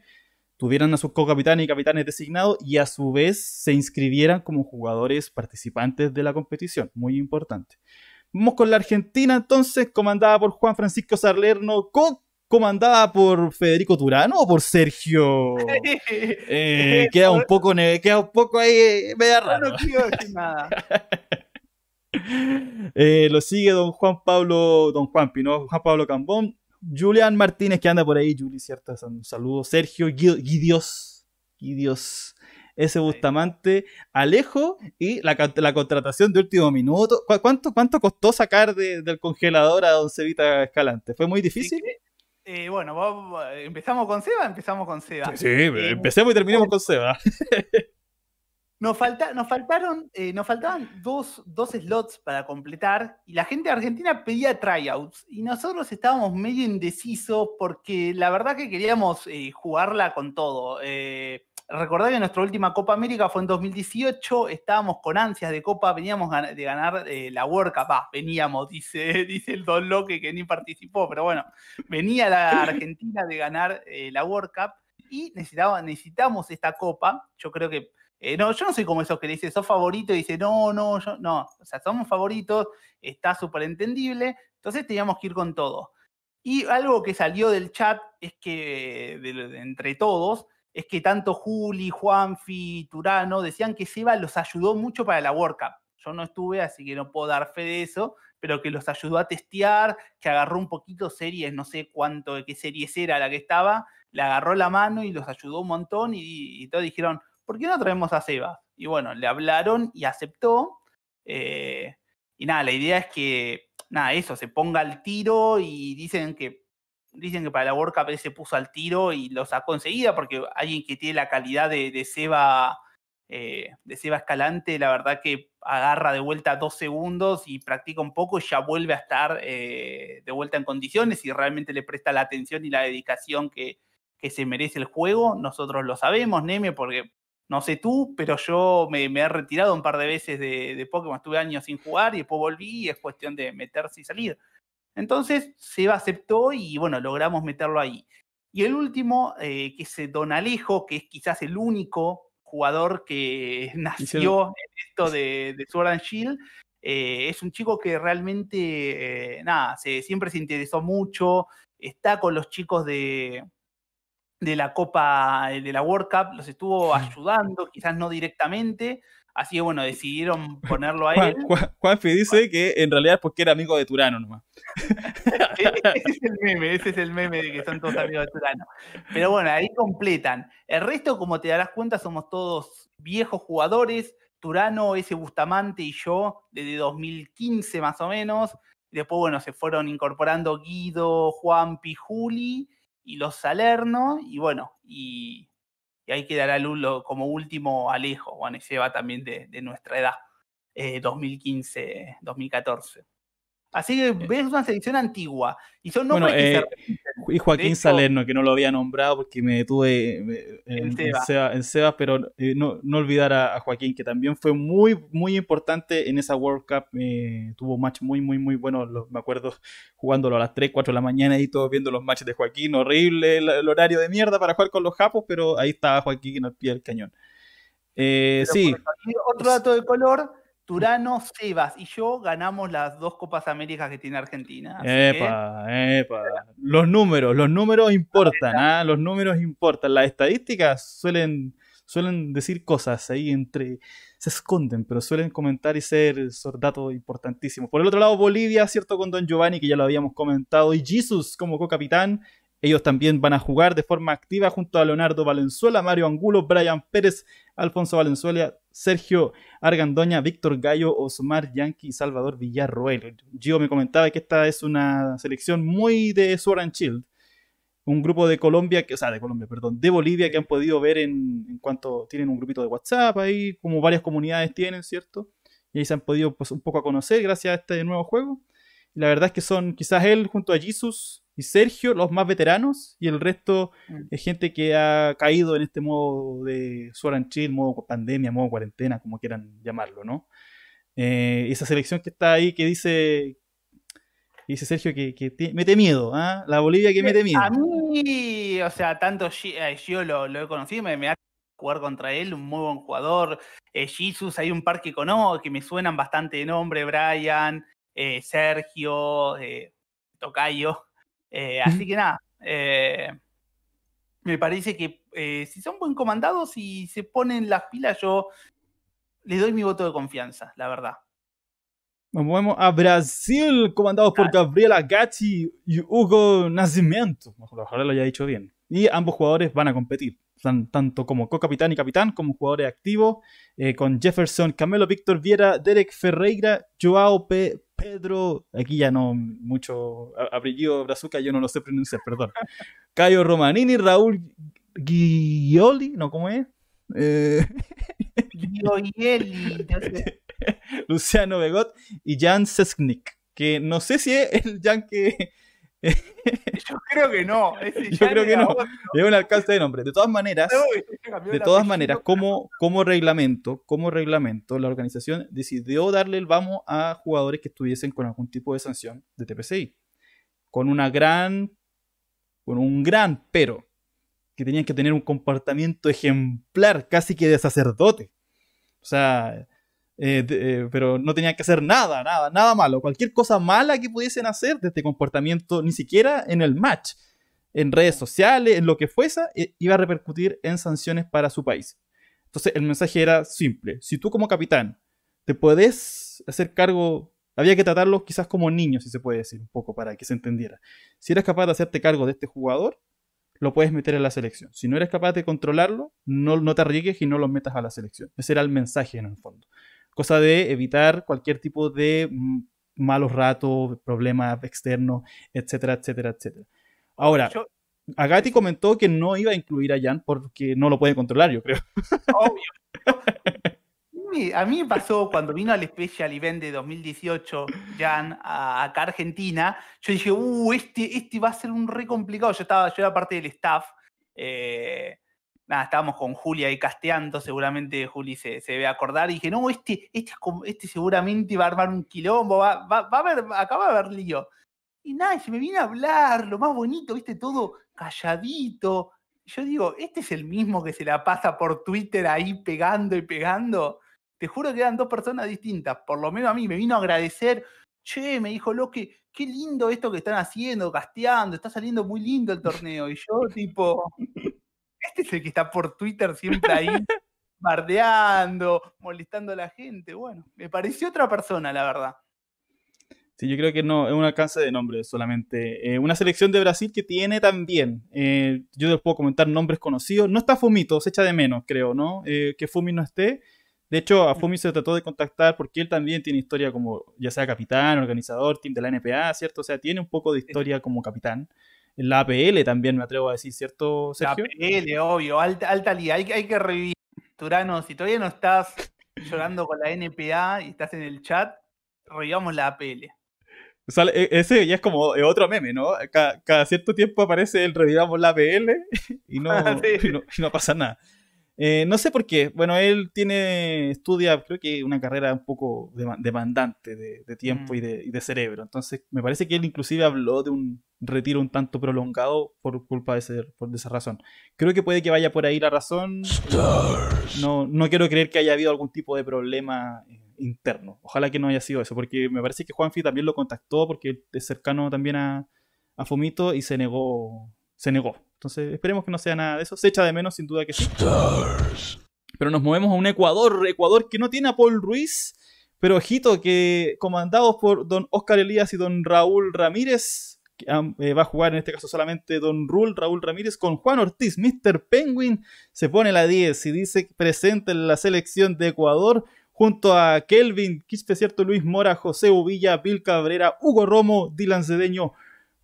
tuvieran a sus co-capitanes y capitanes designados y a su vez se inscribieran como jugadores participantes de la competición. Muy importante. Vamos con la Argentina entonces, comandada por Juan Francisco Sarlerno, co comandada por Federico Turano o por Sergio. Eh, queda, un poco queda un poco ahí eh, media raro. Ah, no eh, lo sigue don Juan Pablo, don Juan Pino, Juan Pablo Cambón, Julian Martínez, que anda por ahí, Juli, cierto, un saludo. Sergio Guidios, Guidios, ese Bustamante, Alejo y la, contratación de último minuto. cuánto, costó sacar del congelador a Don Cevita Escalante? ¿Fue muy difícil? Eh, eh, bueno, eh, empezamos con Seba, empezamos con Seba. Sí, empecemos y terminemos con Seba. Nos, nos, faltaron, eh, nos faltaban dos, slots para completar y la gente argentina pedía tryouts y nosotros estábamos medio indecisos porque la verdad que queríamos eh, jugarla con todo. Eh, recordad que nuestra última Copa América fue en 2018, estábamos con ansias de Copa, veníamos de ganar eh, la World Cup, veníamos, dice, dice el Don Loque que ni participó, pero bueno, venía la Argentina de ganar la World Cup y necesitaba, necesitamos esta Copa, yo creo que eh, no, yo no soy como esos que le dicen, sos favorito, y dice, no, no, yo no. O sea, somos favoritos, está súper entendible, entonces teníamos que ir con todo. Y algo que salió del chat es que, entre todos, es que tanto Juli, Juanfi, Turano decían que Seba los ayudó mucho para la World Cup. Yo no estuve, así que no puedo dar fe de eso, pero que los ayudó a testear, que agarró un poquito series, no sé cuánto, qué series era la que estaba, le agarró la mano y los ayudó un montón y todos dijeron, ¿por qué no traemos a Seba? Y bueno, le hablaron y aceptó. Eh, y nada, la idea es que, nada, eso, se ponga al tiro y dicen que, dicen que para la World se puso al tiro y lo sacó conseguido, porque alguien que tiene la calidad de, Seba, eh, de Seba Escalante, la verdad que agarra de vuelta dos segundos y practica un poco y ya vuelve a estar eh, de vuelta en condiciones y realmente le presta la atención y la dedicación que, que se merece el juego. Nosotros lo sabemos, Neme, porque no sé tú, pero yo me, he retirado un par de veces de, de, Pokémon, estuve años sin jugar y después volví y es cuestión de meterse y salir. Entonces se aceptó y bueno, logramos meterlo ahí. Y el último, eh, que es eh, Don Alejo, que es quizás el único jugador que nació en esto de, de Sword and Shield, eh, es un chico que realmente, nada, se, siempre se interesó mucho, está con los chicos de, de la Copa, eh, de la World Cup, los estuvo ayudando, quizás no directamente. Así que bueno, decidieron ponerlo ahí él. Juan, dice que en realidad es porque era amigo de Turano nomás. E-, ese es el meme, ese es el meme de que son todos amigos de Turano. Pero bueno, ahí completan. El resto, como te darás cuenta, somos todos viejos jugadores. Turano, ese Bustamante y yo, desde 2015 más o menos. Después, bueno, se fueron incorporando Guido, Juanpi, Juli y los Salerno, y bueno, y, y ahí quedará Lulo como último Alejo, Juan y también de, nuestra edad, 2015-2014. Eh, Así que eh. ves una selección antigua. Y son nombres eh, Y Joaquín Salerno, que no lo había nombrado porque me detuve eh, en, Sebas pero no, no, olvidar a, Joaquín, que también fue muy, muy importante en esa World Cup. tuvo un match muy, muy, muy bueno. me acuerdo jugándolo a las 3, 4 de la mañana y todos viendo los matches de Joaquín. Horrible el, horario de mierda para jugar con los japos, pero ahí estaba Joaquín al pie del cañón. sí. Otro dato de color Mm. Turano, Sebas y yo ganamos las dos Copas Américas que tiene Argentina. Epa, epa. Los números, los números importan, ¿ah? los números importan. Las estadísticas suelen, suelen decir cosas ahí entre. se esconden, pero suelen comentar y ser datos importantísimos. Por el otro lado, Bolivia, cierto, con Don Giovanni, que ya lo habíamos comentado, y Jesus como co-capitán, ellos también van a jugar de forma activa junto a Leonardo Valenzuela, Mario Angulo, Brian Pérez, Alfonso Valenzuela, Sergio Argandoña, Víctor Gallo, Osmar Yankee y Salvador Villarroel. Gio me comentaba que esta es una selección muy de Sword and Un grupo de Colombia, que, o sea, de Colombia, perdón, de Bolivia que han podido ver en, cuanto tienen un grupito de WhatsApp ahí, como varias comunidades tienen, ¿cierto? Y ahí se han podido pues, un poco a conocer gracias a este nuevo juego. La verdad es que son quizás él junto a Jesus y Sergio los más veteranos y el resto mm. es gente que ha caído en este modo de Soran Chill, modo pandemia, modo cuarentena, como quieran llamarlo, ¿no? Eh, esa selección que está ahí que dice dice Sergio que, mete miedo, ¿ah? la Bolivia que mete miedo. A mí, o sea, tanto eh, yo lo, he conocido, me, me ha jugar contra él, un muy buen jugador. Eh, Jesus, hay un par que conozco que me suenan bastante de nombre, Brian, eh, Sergio, eh, Tocayo. Eh, así que nada, me parece que si son buen comandados y se ponen las pilas, yo les doy mi voto de confianza, la verdad. Nos movemos a Brasil, comandados por Gabriela Gatti y Hugo Nascimento. lo haya dicho bien. Y ambos jugadores van a competir tanto como co-capitán y capitán, como jugadores activos, eh, con Jefferson, Camelo, Víctor Viera, Derek Ferreira, Joao P. Pedro, aquí ya no mucho Abrilio Brazuca, yo no lo sé pronunciar, perdón. Cayo Romanini, Raúl Guioli, ¿no cómo es? Eh, Guioli. Luciano Begot y Jan Sesnik, que no sé si es el Jan que Yo creo que no. Yo creo que no. Es un alcance de nombre. De todas maneras, de todas maneras, como, como reglamento, como reglamento, la organización decidió darle el vamos a jugadores que estuviesen con algún tipo de sanción de TPCI. Con una gran. Con un gran pero. Que tenían que tener un comportamiento ejemplar, casi que de sacerdote. O sea, eh, eh, pero no tenía que hacer nada, nada, nada malo. Cualquier cosa mala que pudiesen hacer de este comportamiento, ni siquiera en el match, en redes sociales, en lo que fuese, eh, iba a repercutir en sanciones para su país. Entonces el mensaje era simple. Si tú como capitán te puedes hacer cargo, había que tratarlo quizás como niños, si se puede decir un poco, para que se entendiera. Si eres capaz de hacerte cargo de este jugador, lo puedes meter en la selección. Si no eres capaz de controlarlo, no, no te arriesgues y no lo metas a la selección. Ese era el mensaje en el fondo cosa de evitar cualquier tipo de mm, malos ratos, problemas externos, etcétera, etcétera, etcétera. Ahora, Agati comentó que no iba a incluir a Jan porque no lo puede controlar, yo creo. Obvio. A mí me pasó cuando vino al Special Event de 2018 Jan acá a Argentina, yo dije, uh, este, este va a ser un re complicado. Yo, estaba, yo era parte del staff. Eh, nada, estábamos con Julia ahí casteando, seguramente Juli se, se debe acordar, y dije, no, este, este, este seguramente va a armar un quilombo, va, va, a haber, acaba de haber lío. Y nada, se me viene a hablar, lo más bonito, viste, todo calladito. yo digo, este es el mismo que se la pasa por Twitter ahí pegando y pegando. Te juro que eran dos personas distintas, por lo menos a mí me vino a agradecer. Che, me dijo lo que qué lindo esto que están haciendo, casteando, está saliendo muy lindo el torneo. Y yo, tipo, este es el que está por Twitter siempre ahí, bardeando, molestando a la gente. Bueno, me pareció otra persona, la verdad. Sí, yo creo que no, es un alcance de nombres solamente. Eh, una selección de Brasil que tiene también, eh, yo les puedo comentar nombres conocidos. No está Fumito, se echa de menos, creo, ¿no? Eh, que Fumi no esté. De hecho, a mm. Fumi se trató de contactar porque él también tiene historia como, ya sea capitán, organizador, team de la NPA, ¿cierto? O sea, tiene un poco de historia como capitán la APL también, me atrevo a decir, ¿cierto, Sergio? La APL, obvio, alta, alta hay, hay que revivir. Turano, si todavía no estás llorando con la NPA y estás en el chat, revivamos la APL. E, ese ya es como otro meme, ¿no? Cada, cierto tiempo aparece el revivamos la APL no, y no pasa nada. Eh, no sé por qué. Bueno, él tiene, estudia, creo que una carrera un poco demandante de, tiempo mm. y, de, cerebro. Entonces, me parece que él inclusive habló de un retiro un tanto prolongado por culpa de, ser, por, esa razón. Creo que puede que vaya por ahí la razón. No, no quiero creer que haya habido algún tipo de problema eh, interno. Ojalá que no haya sido eso, porque me parece que Juanfi también lo contactó porque es cercano también a, a Fomito y se negó. Se negó. Entonces esperemos que no sea nada de eso. Se echa de menos, sin duda que sí. Pero nos movemos a un Ecuador, Ecuador que no tiene a Paul Ruiz, pero ojito que comandados por don Oscar Elías y don Raúl Ramírez, que, eh, va a jugar en este caso solamente don Ruhl, Raúl Ramírez, con Juan Ortiz, Mr. Penguin, se pone la 10 y dice presente en la selección de Ecuador junto a Kelvin, Quispe Cierto, Luis Mora, José Uvilla, Bill Cabrera, Hugo Romo, Dylan Cedeño,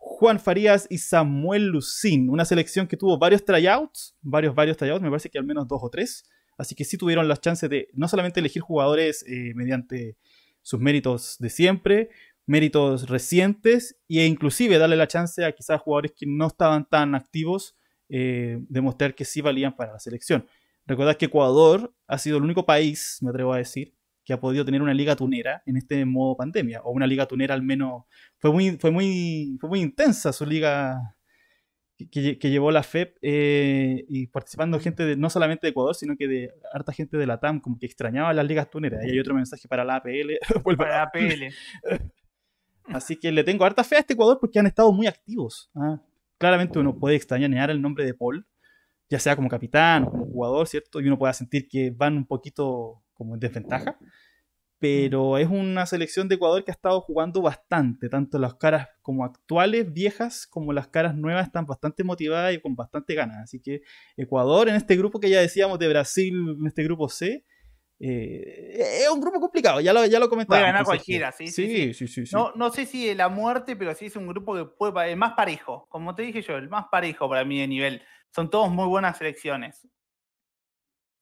Juan Farías y Samuel Lucín. Una selección que tuvo varios tryouts, varios, varios tryouts, me parece que al menos dos o tres. Así que sí tuvieron las chances de no solamente elegir jugadores eh, mediante sus méritos de siempre, méritos recientes e inclusive darle la chance a quizás jugadores que no estaban tan activos eh, demostrar que sí valían para la selección. Recordad que Ecuador ha sido el único país, me atrevo a decir, que ha podido tener una liga tunera en este modo pandemia, o una liga tunera al menos, fue muy, fue muy, muy intensa su liga que, llevó la FEP eh, y participando gente no solamente de Ecuador, sino que de harta gente de la TAM, como que extrañaba las ligas tuneras. Y hay otro mensaje para la APL. para la APL. Así que le tengo harta fe a este Ecuador porque han estado muy activos. ¿ah? Claramente uno puede extrañar el nombre de Paul, ya sea como capitán o como jugador, ¿cierto? Y uno puede sentir que van un poquito como en desventaja. Pero es una selección de Ecuador que ha estado jugando bastante, tanto las caras como actuales, viejas, como las caras nuevas están bastante motivadas y con bastante ganas. Así que Ecuador en este grupo que ya decíamos de Brasil, en este grupo C, eh, es un grupo complicado, ya lo, ya lo comentaba. ganar cualquiera, sí sí sí, sí. No, no sé si la muerte, pero sí es un grupo que puede, más parejo, como te dije yo, el más parejo para mí de nivel. Son todos muy buenas selecciones.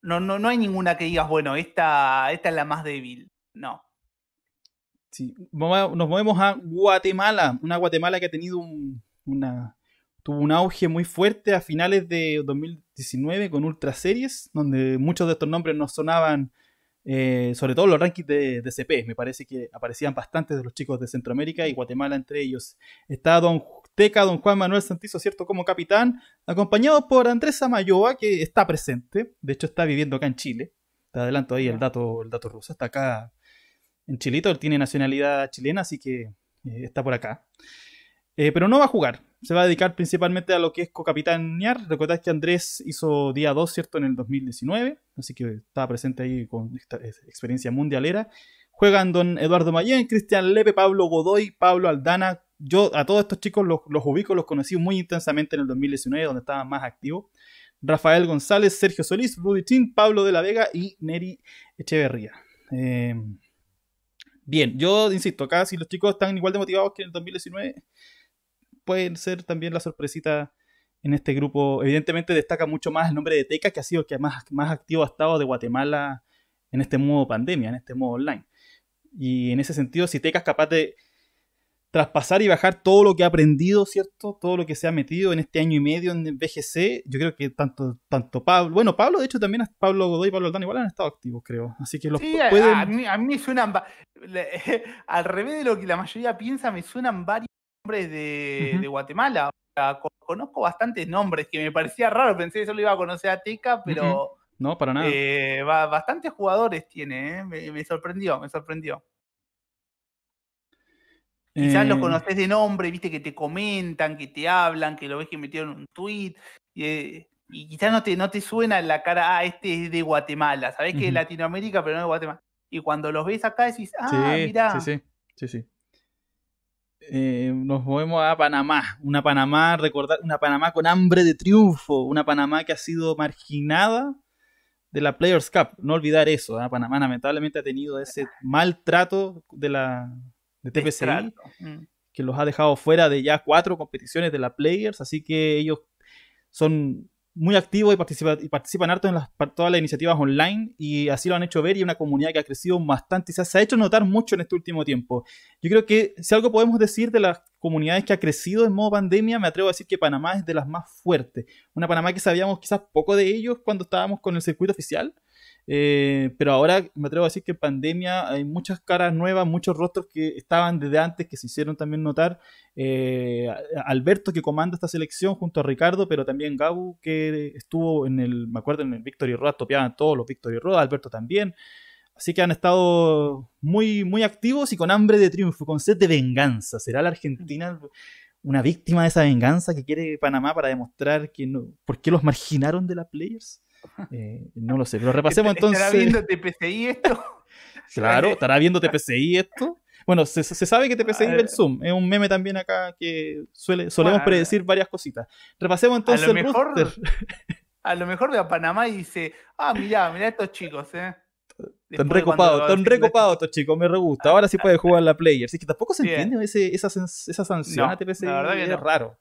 No, no, no hay ninguna que digas, bueno, esta, esta es la más débil. No. Sí. Nos movemos a Guatemala, una Guatemala que ha tenido un, una, tuvo un auge muy fuerte a finales de 2019 con Ultra Series, donde muchos de estos nombres nos sonaban, eh, sobre todo los rankings de, de, CP, me parece que aparecían bastantes de los chicos de Centroamérica y Guatemala entre ellos. Está Don Teca, don Juan Manuel Santizo, ¿cierto? Como capitán, acompañado por Andrés Amayoa, que está presente, de hecho está viviendo acá en Chile. Te adelanto ahí el dato, el dato ruso, está acá en Chilito, él tiene nacionalidad chilena, así que eh, está por acá. Eh, pero no va a jugar, se va a dedicar principalmente a lo que es cocapitanear. Recordad que Andrés hizo día 2, ¿cierto? En el 2019, así que estaba presente ahí con eh, experiencia mundialera. Juegan don Eduardo Mayén, Cristian Lepe, Pablo Godoy, Pablo Aldana, yo a todos estos chicos los, los ubico, los conocí muy intensamente en el 2019, donde estaban más activos. Rafael González, Sergio Solís, Rudy Chin, Pablo de la Vega y Neri Echeverría. Em, bien, yo insisto, acá si los chicos están igual de motivados que en el 2019, pueden ser también la sorpresita en este grupo. Evidentemente destaca mucho más el nombre de Teca, que ha sido el que más, más activo ha estado de Guatemala en este modo pandemia, en este modo online. Y en ese sentido, si Teca es capaz de traspasar y bajar todo lo que ha aprendido, ¿cierto? Todo lo que se ha metido en este año y medio en BGC. Yo creo que tanto, tanto Pablo, bueno, Pablo, de hecho, también Pablo Godoy y Pablo Dani igual han estado activos, creo. Así que los sí, A mí, me suenan. Al revés de lo que la mayoría piensa, me suenan varios nombres de, Guatemala. conozco bastantes nombres que me parecía raro, pensé que solo iba a conocer a Teca, pero. No, para nada. Eh, bastantes jugadores tiene, ¿eh? me sorprendió, me sorprendió. Quizás los eh. conoces de nombre, viste que te comentan, que te hablan, que lo ves que metieron un tweet. Eh, y, quizás no te, no te suena la cara, ah, este es de Guatemala. Sabés que es Latinoamérica, pero no de Guatemala. Y cuando los ves acá decís, ah, mira Sí, sí, sí. sí. Eh, nos movemos a Panamá. Una Panamá, recordar, una Panamá con hambre de triunfo. Una Panamá que ha sido marginada de la Players Cup. No olvidar eso. ¿ah? Panamá lamentablemente ha tenido ese maltrato de la, de TPCI, mm. que los ha dejado fuera de ya cuatro competiciones de la Players, así que ellos son muy activos y, y participan harto en las, todas las iniciativas online y así lo han hecho ver y una comunidad que ha crecido bastante y se ha hecho notar mucho en este último tiempo. Yo creo que si algo podemos decir de las comunidades que ha crecido en modo pandemia, me atrevo a decir que Panamá es de las más fuertes. Una Panamá que sabíamos quizás poco de ellos cuando estábamos con el circuito oficial, eh, pero ahora me atrevo a decir que en pandemia hay muchas caras nuevas, muchos rostros que estaban desde antes, que se hicieron también notar. Eh, Alberto, que comanda esta selección junto a Ricardo, pero también Gabu, que estuvo en el, me acuerdo, en el Victory Road, topeaban todos los Victory Road, Alberto también. Así que han estado muy, muy activos y con hambre de triunfo, con sed de venganza. ¿Será la Argentina una víctima de esa venganza que quiere Panamá para demostrar que no, por qué los marginaron de la Players? Eh, no lo sé, pero repasemos este, entonces. ¿Estará viendo TPCI esto? claro, ¿estará viendo TPCI esto? Bueno, se, sabe que TPCI del el Zoom. Es un meme también acá que suele, solemos predecir varias cositas. Repasemos entonces a lo mejor, A lo mejor de a Panamá y dice, ah, mirá, mirá estos chicos, eh. recopados, recopados, recopados estos chicos, me re gusta. Ahora sí puede jugar la player. Así que tampoco se entiende esa, sanción a TPCI. La verdad que es raro.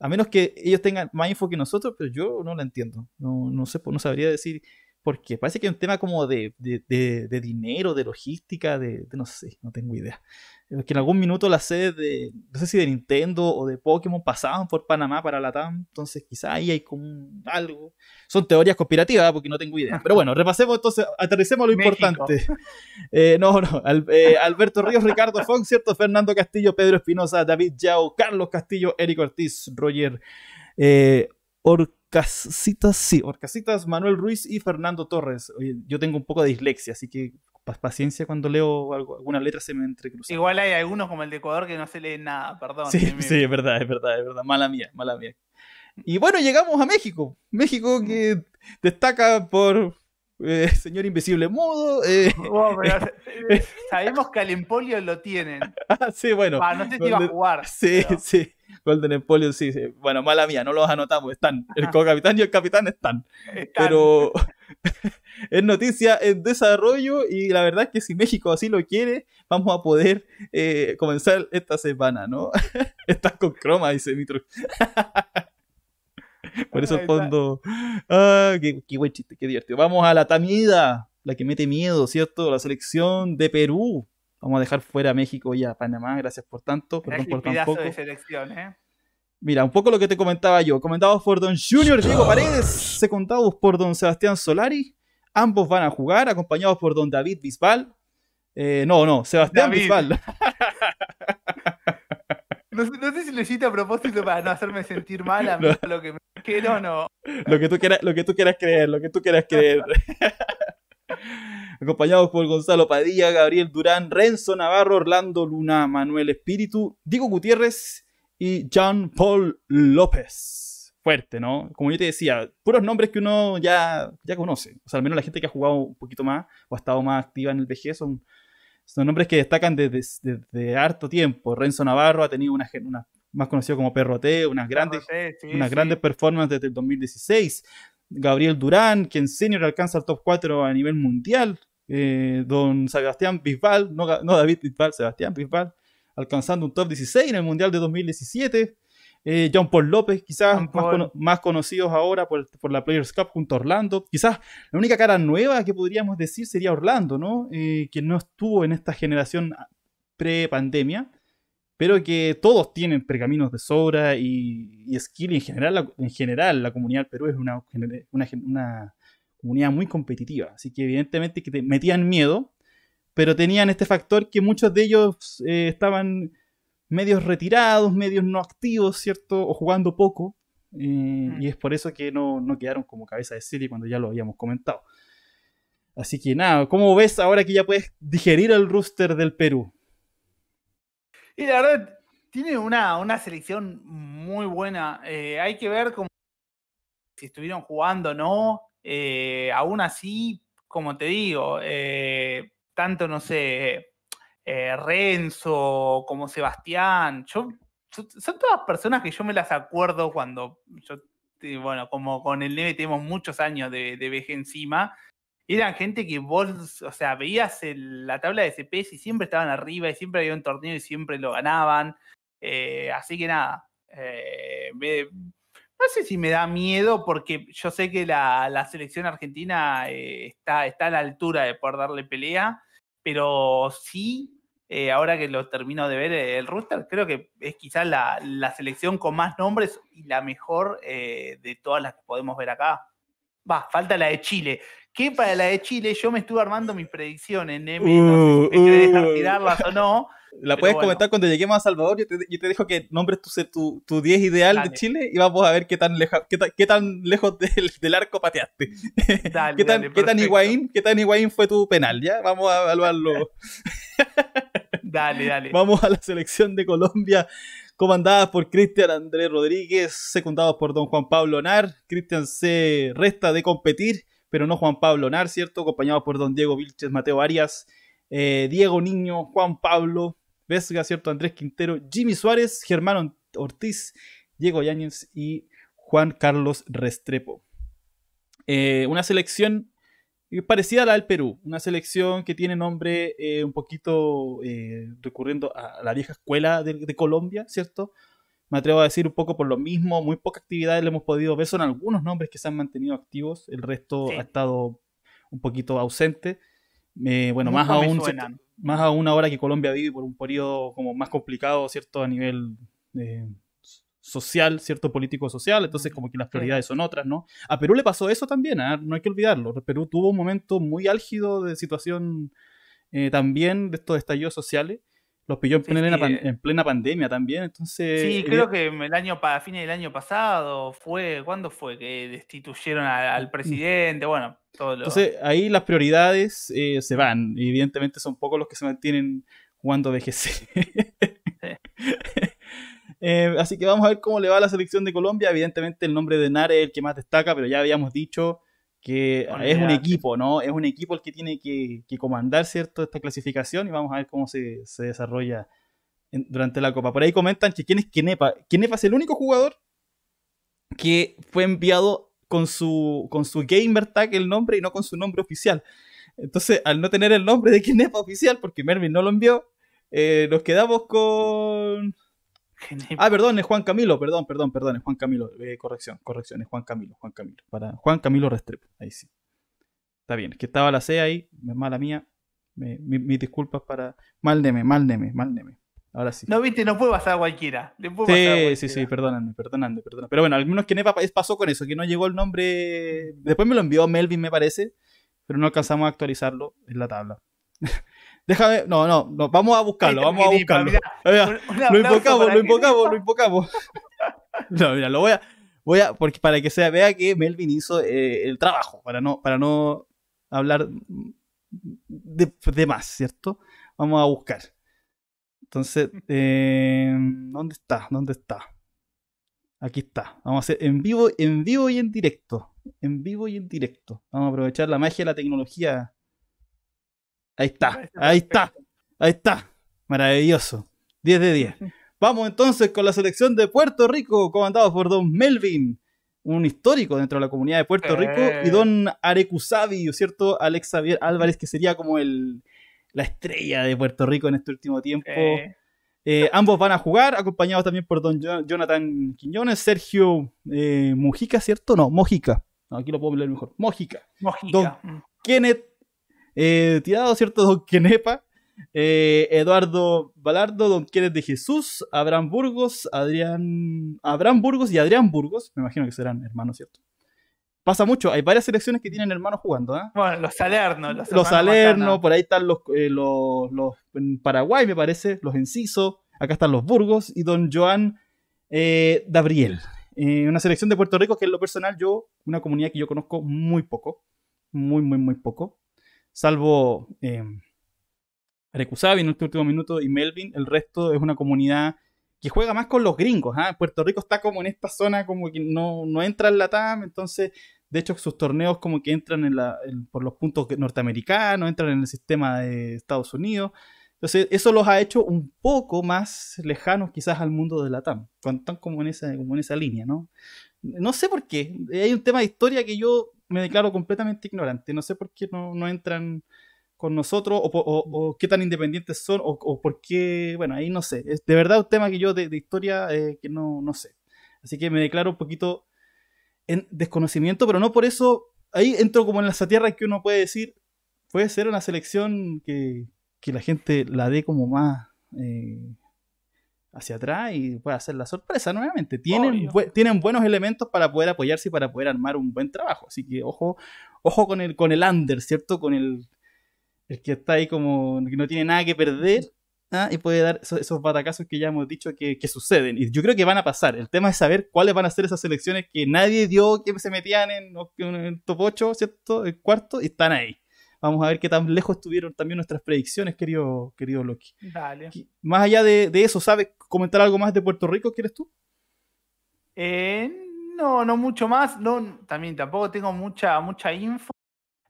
A menos que ellos tengan más info que nosotros, pero yo no la entiendo. No, no sé, no sabría decir porque parece que es un tema como de, dinero, de logística, de, no sé, no tengo idea. Que en algún minuto la sede, de, no sé si de Nintendo o de Pokémon pasaban por Panamá para la TAM. entonces quizá ahí hay como algo. Son teorías conspirativas porque no tengo idea. Pero bueno, repasemos entonces, aterricemos a lo importante. Eh, no, no, eh, Alberto Ríos, Ricardo Fon, ¿cierto? Fernando Castillo, Pedro Espinosa, David Yao, Carlos Castillo, Eric Ortiz, Roger. Eh, Casitas, sí, Orcasitas, Manuel Ruiz y Fernando Torres. yo tengo un poco de dislexia, así que paciencia cuando leo algo, alguna letra se me entrecruza. Igual hay algunos como el de Ecuador que no se lee nada, perdón. Sí, sí, es verdad, es verdad, es verdad. Mala mía, mala mía. Y bueno, llegamos a México. México que destaca por eh, señor Invisible Mudo. Eh. Oh, eh, sabemos que al Empolio lo tienen. Ah, sí, bueno. Ah, no sé si a jugar. Sí, sí. Golden Empolio, sí, Bueno, mala mía, no los anotamos, están. El co-capitán y el capitán están. Pero es noticia en desarrollo y la verdad que si México así lo quiere, vamos a poder comenzar esta semana, ¿no? Estás con croma, dice Mitro. Por eso el fondo. Ah, qué, buen chiste, qué divertido. Vamos a la Tamida, la que mete miedo, ¿cierto? La selección de Perú. Vamos a dejar fuera a México y a Panamá. Gracias por tanto. Mira, ¿eh? un poco lo que te comentaba yo. Comentados por Don Junior, Diego ah. Paredes, secundados por Don Sebastián Solari. Ambos van a jugar, acompañados por Don David Bisbal. Eh, no, no, Sebastián Bisbal. No, sé si lo hiciste a propósito para no hacerme sentir mal a mí lo que me quiero, Lo que tú quieras, lo que tú quieras creer, lo que tú quieras creer. Acompañados por Gonzalo Padilla, Gabriel Durán, Renzo Navarro, Orlando Luna, Manuel Espíritu, Diego Gutiérrez y John Paul López. Fuerte, ¿no? Como yo te decía, puros nombres que uno ya, ya conoce. O sea, al menos la gente que ha jugado un poquito más o ha estado más activa en el BG son son nombres que destacan desde, harto tiempo. Renzo Navarro ha tenido una, más conocido como Perrote, unas grandes, unas grandes performances desde el 2016. Gabriel Durán, quien senior alcanza el top 4 a nivel mundial. Eh, don Sebastián Bisbal, no, no David Bisbal, Sebastián Bisbal, alcanzando un top 16 en el mundial de 2017. Eh, John Paul López, quizás Más, conocidos ahora por, la Players Cup junto a Orlando. Quizás la única cara nueva que podríamos decir sería Orlando, ¿no? Eh, que no estuvo en esta generación pre-pandemia, pero que todos tienen pergaminos de sobra y, skill. en general, la, en general, la comunidad del Perú es una, una, comunidad muy competitiva. Así que evidentemente que te metían miedo, pero tenían este factor que muchos de ellos eh, estaban medios retirados, medios no activos, ¿cierto? O jugando poco. Y mm. es por eso que no, quedaron como cabeza de serie cuando ya lo habíamos comentado. Así que nada, ¿cómo ves ahora que ya puedes digerir el rooster del Perú? Y la verdad, tiene una, selección muy buena. Eh, hay que ver cómo si estuvieron jugando o no. Eh, aún así, como te digo, eh, tanto, no sé, eh, Renzo, como Sebastián. Yo, son todas personas que yo me las acuerdo cuando yo, bueno, como con el Neve tenemos muchos años de, de vejez encima. Eran gente que vos, o sea, veías la tabla de CPS y siempre estaban arriba y siempre había un torneo y siempre lo ganaban. Eh, así que nada, eh, no sé si me da miedo porque yo sé que la, selección argentina está, está a la altura de poder darle pelea, pero sí eh, ahora que lo termino de ver, eh, el Rooster, creo que es quizás la, selección con más nombres y la mejor eh, de todas las que podemos ver acá. Va, falta la de Chile. Que para la de Chile yo me estuve armando mis predicciones, no sé me uh, uh. o no. La puedes comentar cuando lleguemos a Salvador. Yo te, yo dejo que nombres tu 10 tu, ideal de Chile y vamos a ver qué tan, qué, tan lejos del, arco pateaste. qué, tan, qué, tan tan Higuaín fue tu penal, ¿ya? Vamos a evaluarlo. Dale, dale. Vamos a la selección de Colombia, comandada por Cristian Andrés Rodríguez, secundados por don Juan Pablo Nar. Cristian se resta de competir, pero no Juan Pablo Nar, ¿cierto? Acompañado por don Diego Vilches, Mateo Arias, eh, Diego Niño, Juan Pablo, Vesga, ¿cierto? Andrés Quintero, Jimmy Suárez, Germán Ortiz, Diego Yáñez y Juan Carlos Restrepo. Eh, una selección parecida a la del Perú, una selección que tiene nombre eh, un poquito eh, recurriendo a la vieja escuela de, Colombia, ¿cierto? Me atrevo a decir un poco por lo mismo, muy pocas actividades le hemos podido ver, son algunos nombres que se han mantenido activos, el resto ha estado un poquito ausente. Eh, bueno, más aún, más aún ahora que Colombia vive por un periodo como más complicado, ¿cierto? A nivel social, cierto político social, entonces mm, como que las prioridades son otras, ¿no? A Perú le pasó eso también, ¿ah? no hay que olvidarlo. Perú tuvo un momento muy álgido de situación eh, también de estos estallidos sociales. Los pilló en plena, pandemia también, entonces... Sí, eh, creo eh, que el año, a fines del año pasado fue, ¿cuándo fue que destituyeron al mm, mm. presidente? Bueno, todo Entonces ahí las prioridades se van, evidentemente son pocos los que se mantienen cuando BGC. Eh, así que vamos a ver cómo le va a la selección de Colombia. Evidentemente el nombre de Nare es el que más destaca, pero ya habíamos dicho que es un equipo, ¿no? Es un equipo el que tiene que, comandar, ¿cierto?, esta clasificación y vamos a ver cómo se, desarrolla durante la Copa. Por ahí comentan que quién es Kinepa. Kinepa es el único jugador que fue enviado con su, con su gamer tag el nombre y no con su nombre oficial. Entonces, al no tener el nombre de Kinepa oficial, porque Mervin no lo envió, eh, nos quedamos con... Ah, perdón, es Juan Camilo, perdón, perdón, perdón, es Juan Camilo. Eh, corrección, corrección, es Juan Camilo, Juan Camilo. Para Juan Camilo Restrepo, ahí sí. Está bien, es que estaba la C ahí, mala mía. mis disculpas para. Mal neme, mal neme, mal neme. Ahora sí. No, viste, no puede pasar a cualquiera. Le sí, pasar a sí, sí, perdóname, perdóname, perdóname. Pero bueno, al menos que Nepa pasó con eso, que no llegó el nombre. Después me lo envió Melvin, me parece, pero no alcanzamos a actualizarlo en la tabla. Déjame, no, no, vamos a buscarlo, este vamos a buscarlo. lo invocamos, lo invocamos, lo invocamos. No, mira, lo voy a, voy a, porque para que se vea que Melvin hizo eh, el trabajo, para no, para no hablar de, más, ¿cierto? Vamos a buscar. Entonces, eh, ¿dónde está? ¿Dónde está? Aquí está. Vamos a hacer en vivo, en vivo y en directo. En vivo y en directo. Vamos a aprovechar la magia de la tecnología Ahí está, ahí está, ahí está. Maravilloso. 10 de 10. Vamos entonces con la selección de Puerto Rico, comandado por don Melvin, un histórico dentro de la comunidad de Puerto Rico, y eh. don Arecusavi, ¿cierto? Alex Xavier Álvarez, que sería como la estrella de Puerto Rico en este último tiempo. Eh, ambos van a jugar, acompañados también por don Jonathan Quiñones, Sergio eh, Mujica, ¿cierto? No, Mojica. aquí lo puedo leer mejor. Mojica. Don mm. Kenneth eh, tirado, ¿cierto? Don Quenepa, eh, Eduardo Balardo, Don Quieres de Jesús, Abraham Burgos, Adrián. Abraham Burgos y Adrián Burgos, me imagino que serán hermanos, ¿cierto? Pasa mucho, hay varias selecciones que tienen hermanos jugando, ¿eh? Bueno, los Salernos, los, los por ahí están los, eh, los, los, en Paraguay, me parece, los Enciso, acá están los Burgos y Don Joan Gabriel. una selección de Puerto Rico que en lo personal yo, una comunidad que yo conozco muy poco, muy, muy, muy poco salvo eh, Arecusabi en este último minuto y Melvin, el resto es una comunidad que juega más con los gringos. ¿ah? Puerto Rico está como en esta zona como que no, entra en la TAM, entonces de hecho sus torneos como que entran en por los puntos norteamericanos, entran en el sistema de Estados Unidos. Entonces eso los ha hecho un poco más lejanos quizás al mundo de la TAM, están como en esa, como en esa línea, ¿no? No sé por qué. Hay un tema de historia que yo me declaro completamente ignorante. No sé por qué no, entran con nosotros o, qué tan independientes son o, o, por qué, bueno, ahí no sé. Es de verdad un tema que yo de, historia eh, que no, no sé. Así que me declaro un poquito en desconocimiento, pero no por eso. Ahí entro como en la satierra que uno puede decir, puede ser una selección que, la gente la dé como más, eh, hacia atrás y puede hacer la sorpresa nuevamente. Tienen, tienen buenos elementos para poder apoyarse y para poder armar un buen trabajo. Así que ojo, ojo con el, con el under, ¿cierto? Con el, el que está ahí como que no tiene nada que perder. ¿ah? Y puede dar esos, batacazos que ya hemos dicho que, suceden. Y yo creo que van a pasar. El tema es saber cuáles van a ser esas selecciones que nadie dio, que se metían en, en el top 8, ¿cierto? El cuarto, y están ahí. Vamos a ver qué tan lejos estuvieron también nuestras predicciones, querido, querido Loki. Dale. Más allá de, eso, ¿sabes comentar algo más de Puerto Rico, quieres tú? Eh, no, no mucho más. No, también tampoco tengo mucha, mucha info.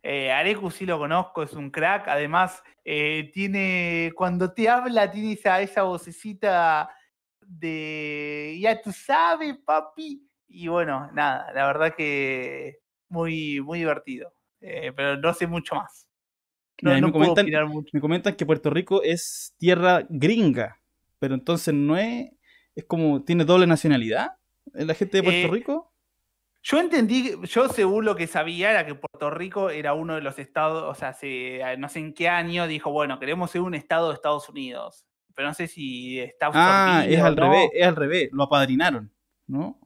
Eh, Arecu sí lo conozco, es un crack. Además, eh, tiene. Cuando te habla, tiene esa, esa vocecita de. Ya tú sabes, papi. Y bueno, nada, la verdad que muy, muy divertido. Eh, pero no sé mucho más. No, me, comentan, me comentan que Puerto Rico es tierra gringa, pero entonces no es, es como, tiene doble nacionalidad la gente de Puerto eh, Rico. Yo entendí, yo según lo que sabía era que Puerto Rico era uno de los estados, o sea, no sé en qué año dijo, bueno, queremos ser un estado de Estados Unidos. Pero no sé si está Ah, es al revés, es al revés, lo apadrinaron, ¿no?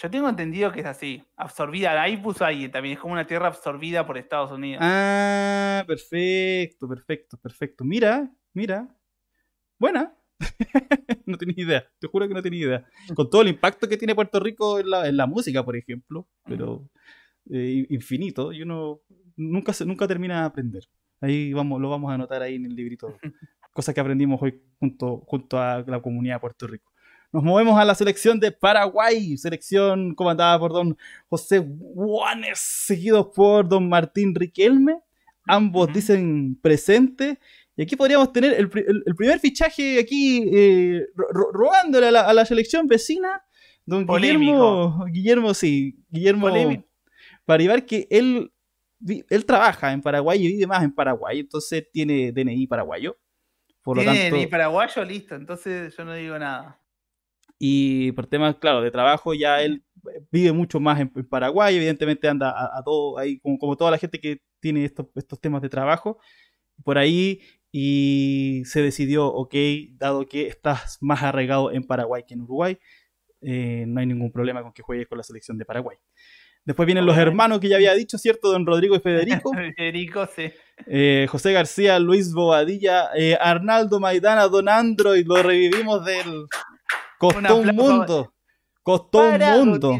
Yo tengo entendido que es así. Absorbida, Ahí puso alguien también. Es como una tierra absorbida por Estados Unidos. Ah, perfecto, perfecto, perfecto. Mira, mira. Buena. no tenía idea. Te juro que no tenía idea. Con todo el impacto que tiene Puerto Rico en la, en la música, por ejemplo. Pero eh, infinito. Y uno nunca, nunca termina de aprender. Ahí vamos, lo vamos a anotar ahí en el librito. Cosas que aprendimos hoy junto, junto a la comunidad de Puerto Rico. Nos movemos a la selección de Paraguay, selección comandada por don José Juanes seguido por don Martín Riquelme. Ambos dicen presente. Y aquí podríamos tener el, primer fichaje aquí eh, robándole a la, selección vecina. Don Guillermo, Guillermo, sí, Guillermo para que él, él trabaja en Paraguay y vive más en Paraguay, entonces tiene DNI paraguayo. DNI paraguayo, listo, entonces yo no digo nada. Y por temas, claro, de trabajo ya él vive mucho más en, Paraguay, evidentemente anda a, todo ahí, como, toda la gente que tiene estos, temas de trabajo, por ahí y se decidió, ok, dado que estás más arraigado en Paraguay que en Uruguay, eh, no hay ningún problema con que juegues con la selección de Paraguay. Después vienen los hermanos que ya había dicho, ¿cierto? Don Rodrigo y Federico. Federico, sí. Eh, José García, Luis Bobadilla, eh, Arnaldo Maidana, Don Android, lo revivimos del, Costó un, mundo. Costó un mundo.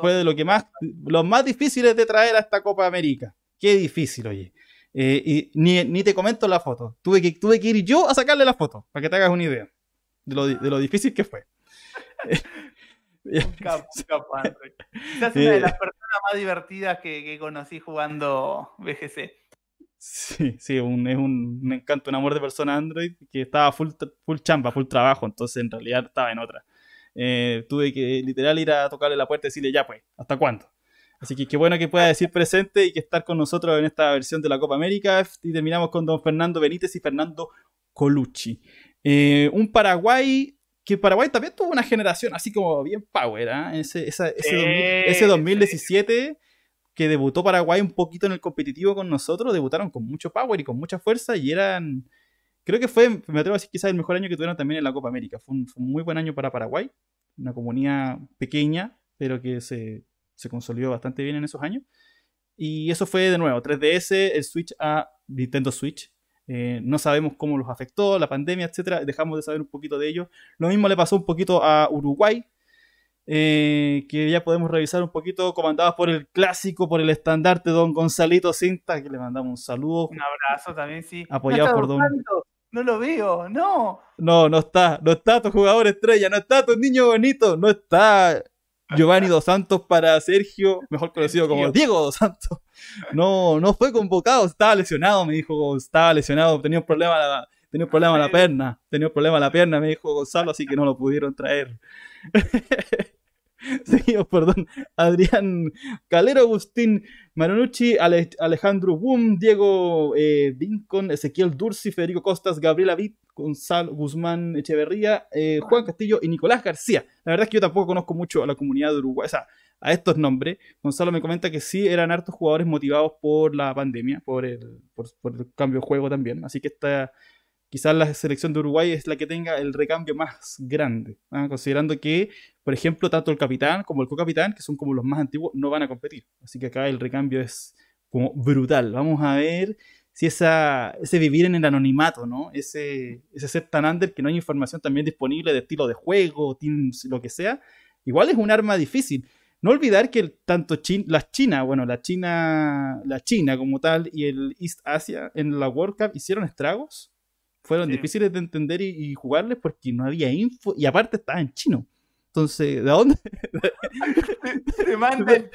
Fue de lo que más, los más difíciles de traer a esta Copa América. Qué difícil, oye. Eh, y ni, te comento la foto. Tuve que, tuve que ir yo a sacarle la foto, para que te hagas una idea de lo, difícil que fue. un una de eh. las personas más divertidas que, que conocí jugando BGC. Sí, sí, un, es un, encanto, un amor de persona Android que estaba full, full chamba, full trabajo, entonces en realidad estaba en otra. Eh, tuve que literal ir a tocarle la puerta y decirle, ya pues, ¿hasta cuándo? Así que qué bueno que pueda decir presente y que estar con nosotros en esta versión de la Copa América. Y terminamos con don Fernando Benítez y Fernando Colucci. Eh, un Paraguay que Paraguay también tuvo una generación así como bien power, ¿eh? ese, ese, 2017 que debutó Paraguay un poquito en el competitivo con nosotros, debutaron con mucho power y con mucha fuerza y eran, creo que fue, me atrevo a decir quizás el mejor año que tuvieron también en la Copa América. Fue un, muy buen año para Paraguay, una comunidad pequeña, pero que se, se, consolidó bastante bien en esos años. Y eso fue de nuevo, 3DS, el Switch a Nintendo Switch. Eh, no sabemos cómo los afectó, la pandemia, etcétera. Dejamos de saber un poquito de ellos. Lo mismo le pasó un poquito a Uruguay, eh, que ya podemos revisar un poquito, comandadas por el clásico, por el estandarte Don Gonzalito Cinta, que le mandamos un saludo. Un abrazo también, sí. Apoyado no por Don. No lo veo, no. No, no está, no está tu jugador estrella, no está tu niño bonito, no está Giovanni Dos Santos para Sergio, mejor conocido como Diego Dos Santos. No, no fue convocado, estaba lesionado, me dijo, estaba lesionado, tenía un problema, tenía problema la perna, tenía un problema en la pierna, me dijo Gonzalo, así que no lo pudieron traer. Oh, perdón. Adrián Calero, Agustín Maronucci, Alejandro Wum, Diego eh, Vincon, Ezequiel Dursi, Federico Costas, Gabriela Vid, Gonzalo Guzmán Echeverría, eh, Juan Castillo y Nicolás García. La verdad es que yo tampoco conozco mucho a la comunidad de o sea, a estos nombres. Gonzalo me comenta que sí eran hartos jugadores motivados por la pandemia, por el, el cambio de juego también. Así que está quizás la selección de Uruguay es la que tenga el recambio más grande, ¿ah? considerando que, por ejemplo, tanto el capitán como el co-capitán, que son como los más antiguos, no van a competir. Así que acá el recambio es como brutal. Vamos a ver si esa, ese vivir en el anonimato, ¿no? Ese, ese ser tan under que no hay información también disponible de estilo de juego, teams, lo que sea, igual es un arma difícil. No olvidar que tanto chin, la China, bueno, la China, la China como tal y el East Asia en la World Cup hicieron estragos fueron difíciles de entender y, jugarles porque no había info y aparte estaba en chino. Entonces, ¿de dónde? manda el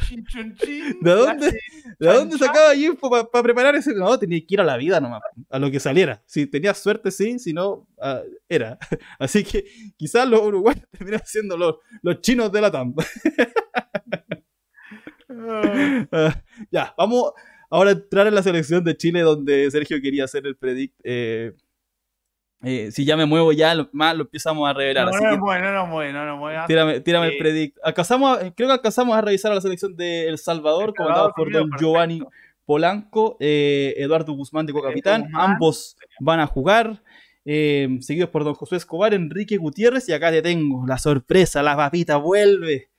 ¿De dónde, ¿de dónde sacaba info para preparar ese? No, tenía que ir a la vida nomás, a lo que saliera. Si tenía suerte, sí, si no, ah, era. Así que quizás los uruguayos terminan siendo los, chinos de la tampa. Ah, ya, vamos ahora a entrar en la selección de Chile donde Sergio quería hacer el predict. Eh, eh, si ya me muevo ya, lo, más lo empezamos a revelar. No, no, no, no mueve, no, Tírame, el predict. creo que alcanzamos a revisar a la selección de El Salvador, comandado por Don Giovanni Polanco, eh, Eduardo Guzmán de Cocapitán. Ambos van a jugar. Eh, seguidos por Don José Escobar, Enrique Gutiérrez. Y acá te tengo la sorpresa, la papita vuelve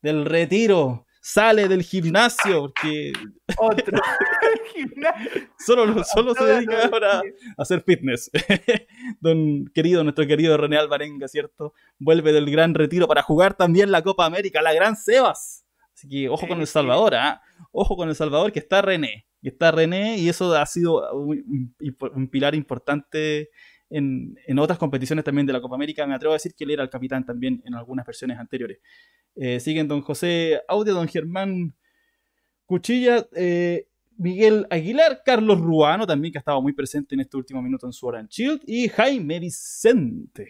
del retiro sale del gimnasio porque otro solo, solo se dedica ahora a hacer fitness don querido nuestro querido René Alvarenga cierto vuelve del gran retiro para jugar también la Copa América la gran Sebas así que ojo con el Salvador ¿eh? ojo con el Salvador que está René que está René y eso ha sido un pilar importante en, otras competiciones también de la Copa América. Me atrevo a decir que él era el capitán también en algunas versiones anteriores. Eh, siguen Don José Audio, Don Germán Cuchilla, eh, Miguel Aguilar, Carlos Ruano también, que ha estado muy presente en este último minuto en su en Shield, y Jaime Vicente.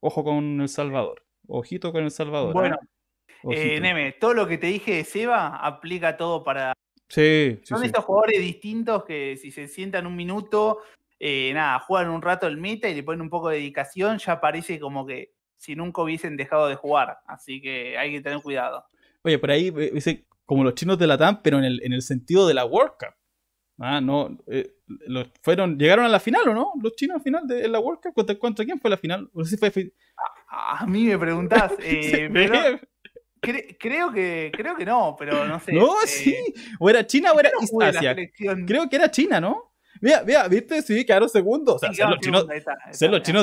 Ojo con El Salvador. Ojito con El Salvador. ¿eh? Bueno, Neme, todo lo que te dije de Seba aplica todo para. Son estos jugadores distintos que si se sientan un minuto eh, nada, juegan un rato el meta y le ponen un poco de dedicación, ya parece como que si nunca hubiesen dejado de jugar. Así que hay que tener cuidado. Oye, por ahí eh, dice como los chinos de la TAM, pero en el, sentido de la World Cup. ¿ah? no, eh, fueron, ¿Llegaron a la final o no? ¿Los chinos al final de la World Cup? ¿Contra, quién fue la final? A, mí me preguntás. Eh, creo, que, creo que no, pero no sé. No, sí. O era China o era Creo que era China, ¿no? Mira, mira, viste, sí, quedaron segundos. O sea, ser, los chinos,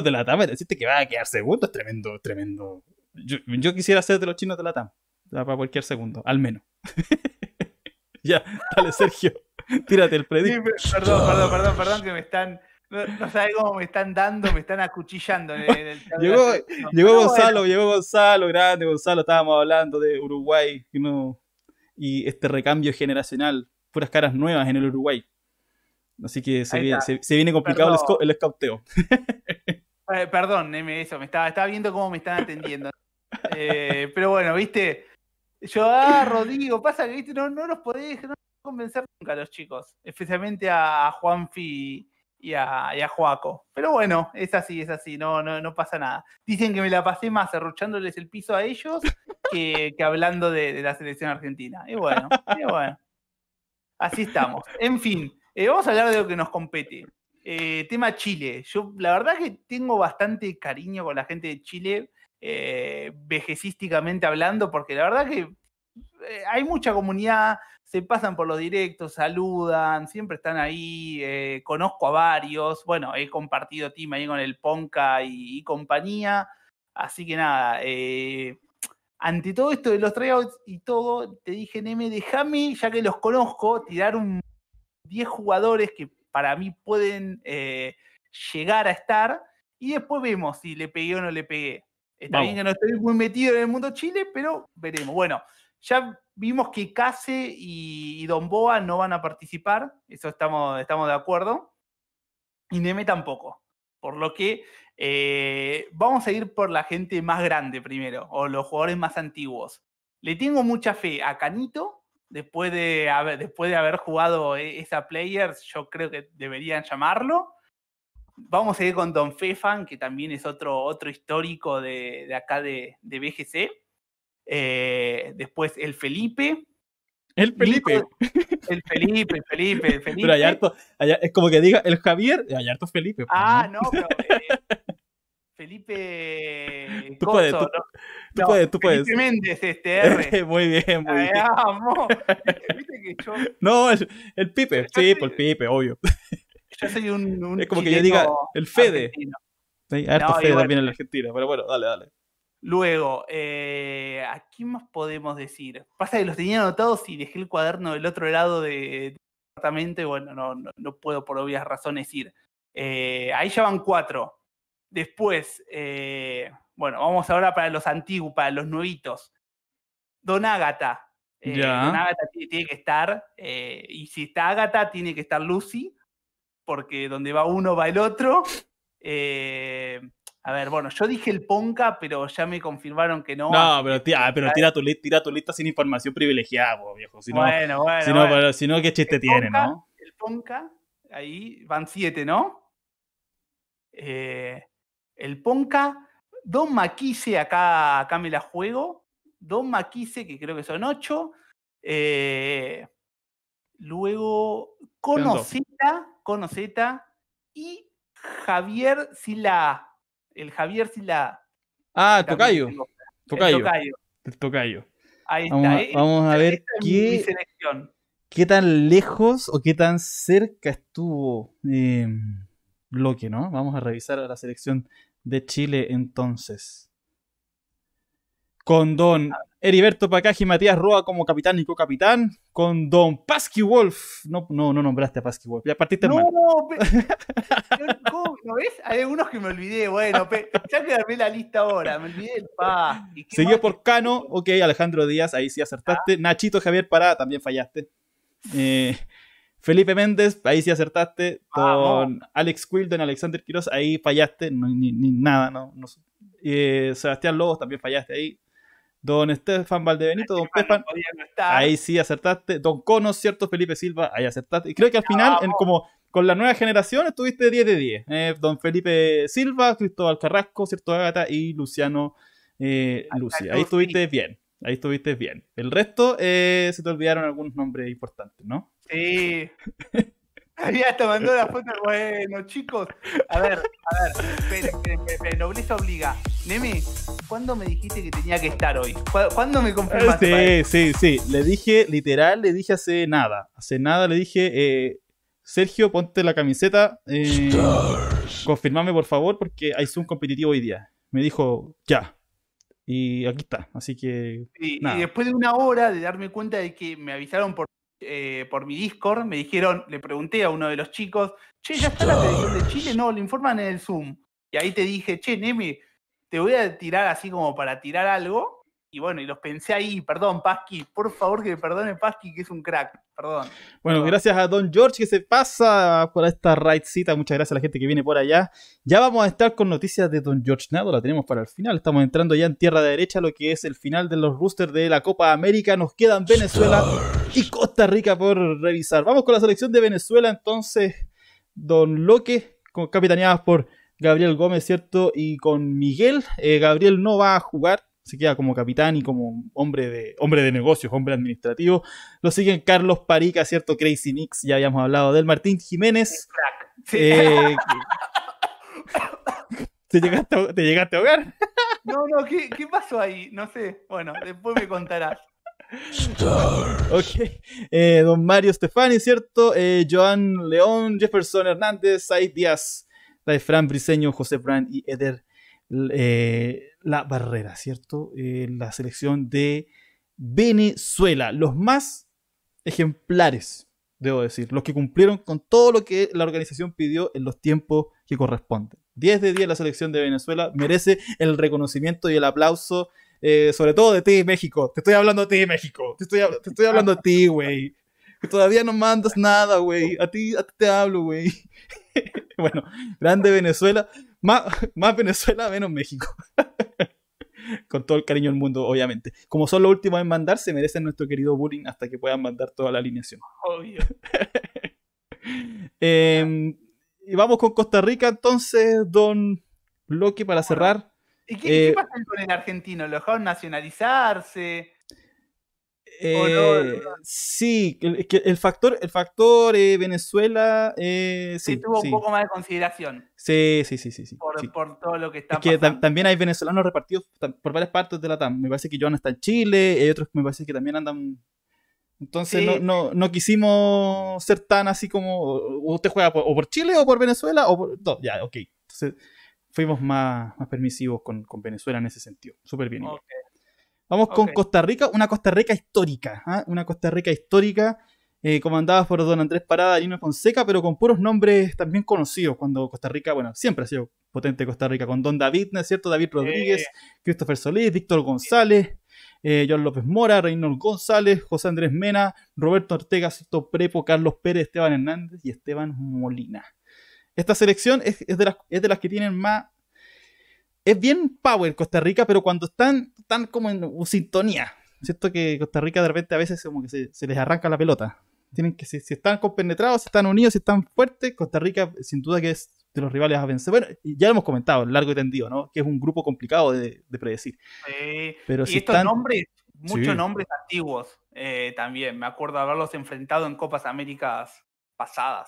de la TAM, deciste que va a quedar segundos, es tremendo, tremendo. Yo, yo, quisiera ser de los chinos de la TAM, para cualquier segundo, al menos. ya, dale, Sergio, tírate el predicto. perdón, perdón, perdón, perdón, que me están. No, sabes cómo me están dando, me están acuchillando. En el, llegó, llegó Gonzalo, llegó Gonzalo, grande Gonzalo. Estábamos hablando de Uruguay y, y este recambio generacional, puras caras nuevas en el Uruguay. Así que se, viene, complicado el, escauteo. Eh, perdón, perdón, eso, me estaba, viendo cómo me están atendiendo. Eh, pero bueno, viste, yo ah, Rodrigo, pasa que viste, no, nos los podés convencer nunca a los chicos, especialmente a Juanfi y a, y Joaco. Pero bueno, es así, es así, no, no, no pasa nada. Dicen que me la pasé más arruchándoles el piso a ellos que, hablando de, de, la selección argentina. Y bueno, y bueno. Así estamos. En fin, eh, vamos a hablar de lo que nos compete. Eh, tema Chile. Yo la verdad que tengo bastante cariño con la gente de Chile, eh, vejecísticamente hablando, porque la verdad que hay mucha comunidad, se pasan por los directos, saludan, siempre están ahí, conozco a varios, bueno, he compartido team ahí con el Ponca y, compañía, así que nada, ante todo esto de los tryouts y todo, te dije, Neme, déjame, ya que los conozco, tirar un 10 jugadores que para mí pueden eh, llegar a estar y después vemos si le pegué o no le pegué. Está bien que no estoy muy metido en el mundo Chile, pero veremos. Bueno, ya vimos que Case y, Don Boa no van a participar, eso estamos, estamos de acuerdo. Y Neme tampoco. Por lo que eh, vamos a ir por la gente más grande primero, o los jugadores más antiguos. Le tengo mucha fe a Canito después de haber, después de haber jugado e, esa Players, yo creo que deberían llamarlo. Vamos a ir con Don Fefan, que también es otro, otro histórico de, acá de, BGC. Eh, después el Felipe. El Felipe. el Felipe, Felipe, Felipe. Pero es como que diga el Javier, hay harto Felipe. Pues, ah, no, pero eh, Felipe. Tú puedes, tú, tú, puedes, tú Felipe puedes. Méndez, este R. muy bien, muy bien. Amo. ¿Viste que yo... No, el, Pipe, sí, por pues el Pipe, obvio. Yo soy un. es como que yo diga el Fede. Hay harto Fede también en la Argentina, pero bueno, dale, dale. Luego, eh, ¿a quién más podemos decir? Pasa que los tenía anotados y dejé el cuaderno del otro lado de, departamento bueno, no, no, puedo por obvias razones ir. Eh, ahí ya van cuatro. Después, eh, bueno, vamos ahora para los antiguos, para los nuevitos. Don Ágata. Eh, Don Agatha tiene, que estar, eh, y si está Ágata, tiene que estar Lucy, porque donde va uno va el otro. a ver, bueno, yo dije el Ponca, pero ya me confirmaron que no. No, pero, ah, tira, tu, tira tu lista sin información privilegiada, viejo. bueno, bueno, si no, ¿qué chiste tiene, no? El Ponca, ahí van siete, ¿no? Eh, el Ponca, Don Maquise, acá, acá me la juego, Don Maquise, que creo que son ocho, eh, luego Conoceta, Conoceta y Javier Sila, el Javier Sila. Ah, Tocayo. tocayo. tocayo. Ahí vamos, está. ¿eh? Vamos a ver qué qué, qué tan lejos o qué tan cerca estuvo eh, Bloque, ¿no? Vamos a revisar a la selección de Chile entonces. Con don Heriberto Pacaji y Matías Roa como capitán y co-capitán. Con don Pasky Wolf. No, no, nombraste a Pasqui Wolf. Ya partiste no, mal. No, ¿no ves? Hay algunos que me olvidé. Bueno, ya quedarme la lista ahora. Me olvidé el Pasky. Seguido por Cano. Ok, Alejandro Díaz. Ahí sí acertaste. Ah. Nachito Javier Pará. También fallaste. Eh, Felipe Méndez, ahí sí acertaste. Don ah, Alex Quilden, Alexander Quiroz, ahí fallaste, ni, nada. No, eh, Sebastián Lobos, también fallaste ahí. Don Estefan Valdebenito, Don Pepan ahí sí acertaste. Don Cono, cierto, Felipe Silva, ahí acertaste. Y creo que al final, como con la nueva generación, estuviste 10 de 10. Eh, don Felipe Silva, Cristóbal Carrasco, cierto, Ágata y Luciano eh, Ahí estuviste bien, ahí estuviste bien. El resto, eh, se te olvidaron algunos nombres importantes, ¿no? Sí. Había tomando mandó la foto. Bueno, chicos. A ver, a ver. Nobleza obliga. Neme, ¿cuándo me dijiste que tenía que estar hoy? ¿Cuándo me confirmaste? Sí, sí, sí. Le dije, literal, le dije hace nada. Hace nada le dije, eh, Sergio, ponte la camiseta. Eh, confirmame, por favor, porque hay un competitivo hoy día. Me dijo, ya. Y aquí está. Así que. Y después de una hora de darme cuenta de que me avisaron por eh, por mi Discord, me dijeron, le pregunté a uno de los chicos, che, ¿ya está la televisión de Chile? No, le informan en el Zoom. Y ahí te dije, che, Neme, te voy a tirar así como para tirar algo. Y bueno, y los pensé ahí, perdón, Pasqui, por favor que me perdone Pasqui, que es un crack, perdón. Bueno, gracias a Don George que se pasa por esta raidcita, muchas gracias a la gente que viene por allá. Ya vamos a estar con noticias de Don George Nado, la tenemos para el final, estamos entrando ya en tierra derecha, lo que es el final de los roosters de la Copa América, nos quedan Venezuela y Costa Rica por revisar. Vamos con la selección de Venezuela entonces, Don Loque, con, por Gabriel Gómez, ¿cierto? Y con Miguel. Eh, Gabriel no va a jugar, se queda como capitán y como hombre de, hombre de negocios, hombre administrativo. Lo siguen Carlos Parica, ¿cierto? Crazy Nix, ya habíamos hablado del Martín Jiménez. Eh, ¿Te llegaste, a, hogar No, no, ¿qué pasó ahí? No sé. Bueno, después me contarás. Ok. Eh, don Mario Stefani, ¿cierto? Eh, Joan León, Jefferson Hernández, Said Díaz, Fran Briseño, José Brand y Eder eh, La Barrera, ¿cierto? la selección de Venezuela. Los más ejemplares, debo decir. Los que cumplieron con todo lo que la organización pidió en los tiempos que corresponden. 10 de 10 la selección de Venezuela merece el reconocimiento y el aplauso eh, sobre todo de ti, México. Te estoy hablando de ti, México. Te estoy, hablando de ti, güey. Que todavía no mandas nada, güey. A ti, te hablo, güey. bueno, grande Venezuela. más más Venezuela, menos México. Con todo el cariño del mundo, obviamente. Como son los últimos en mandar, se merecen nuestro querido bullying hasta que puedan mandar toda la alineación. Obvio. Em, y vamos con Costa Rica, entonces, don Loki, para cerrar. ¿Y qué, eh, pasa con el argentino? ¿Lo dejaron nacionalizarse? Eh, sí, el, factor, el factor eh, Venezuela sí, tuvo un poco más de consideración. Sí, sí, sí, sí. por, todo lo que está es pasando. Que también hay venezolanos repartidos por varias partes de la TAM. Me parece que Joan está en Chile, hay otros que me parece que también andan entonces no, no, quisimos ser tan así como usted juega o por Chile o por Venezuela o por... No, ya, ok. Entonces, fuimos más, más permisivos con, Venezuela en ese sentido. Súper bien. Vamos con Costa Rica, una Costa Rica histórica, ¿ah? una Costa Rica histórica eh, por don Andrés Parada y una Fonseca, pero con puros nombres también conocidos, cuando Costa Rica, bueno, siempre ha sido potente Costa Rica, con don David, ¿no es cierto? David Rodríguez, Christopher Solís, Víctor González, eh, John López Mora, Reynold González, José Andrés Mena, Roberto Ortega, Sisto Prepo, Carlos Pérez, Esteban Hernández y Esteban Molina. Esta selección es, de las, que tienen más. Es bien power Costa Rica, pero cuando están, están como en uh, sintonía. cierto que Costa Rica de repente a veces como que se, les arranca la pelota. Tienen que, si, están compenetrados, si están unidos, si están fuertes, Costa Rica sin duda que es de los rivales a vencer. Bueno, ya lo hemos comentado, largo y tendido, ¿no? Que es un grupo complicado de, predecir. Pero y estos nombres, muchos nombres antiguos eh, también. Me acuerdo haberlos enfrentado en Copas Américas pasadas.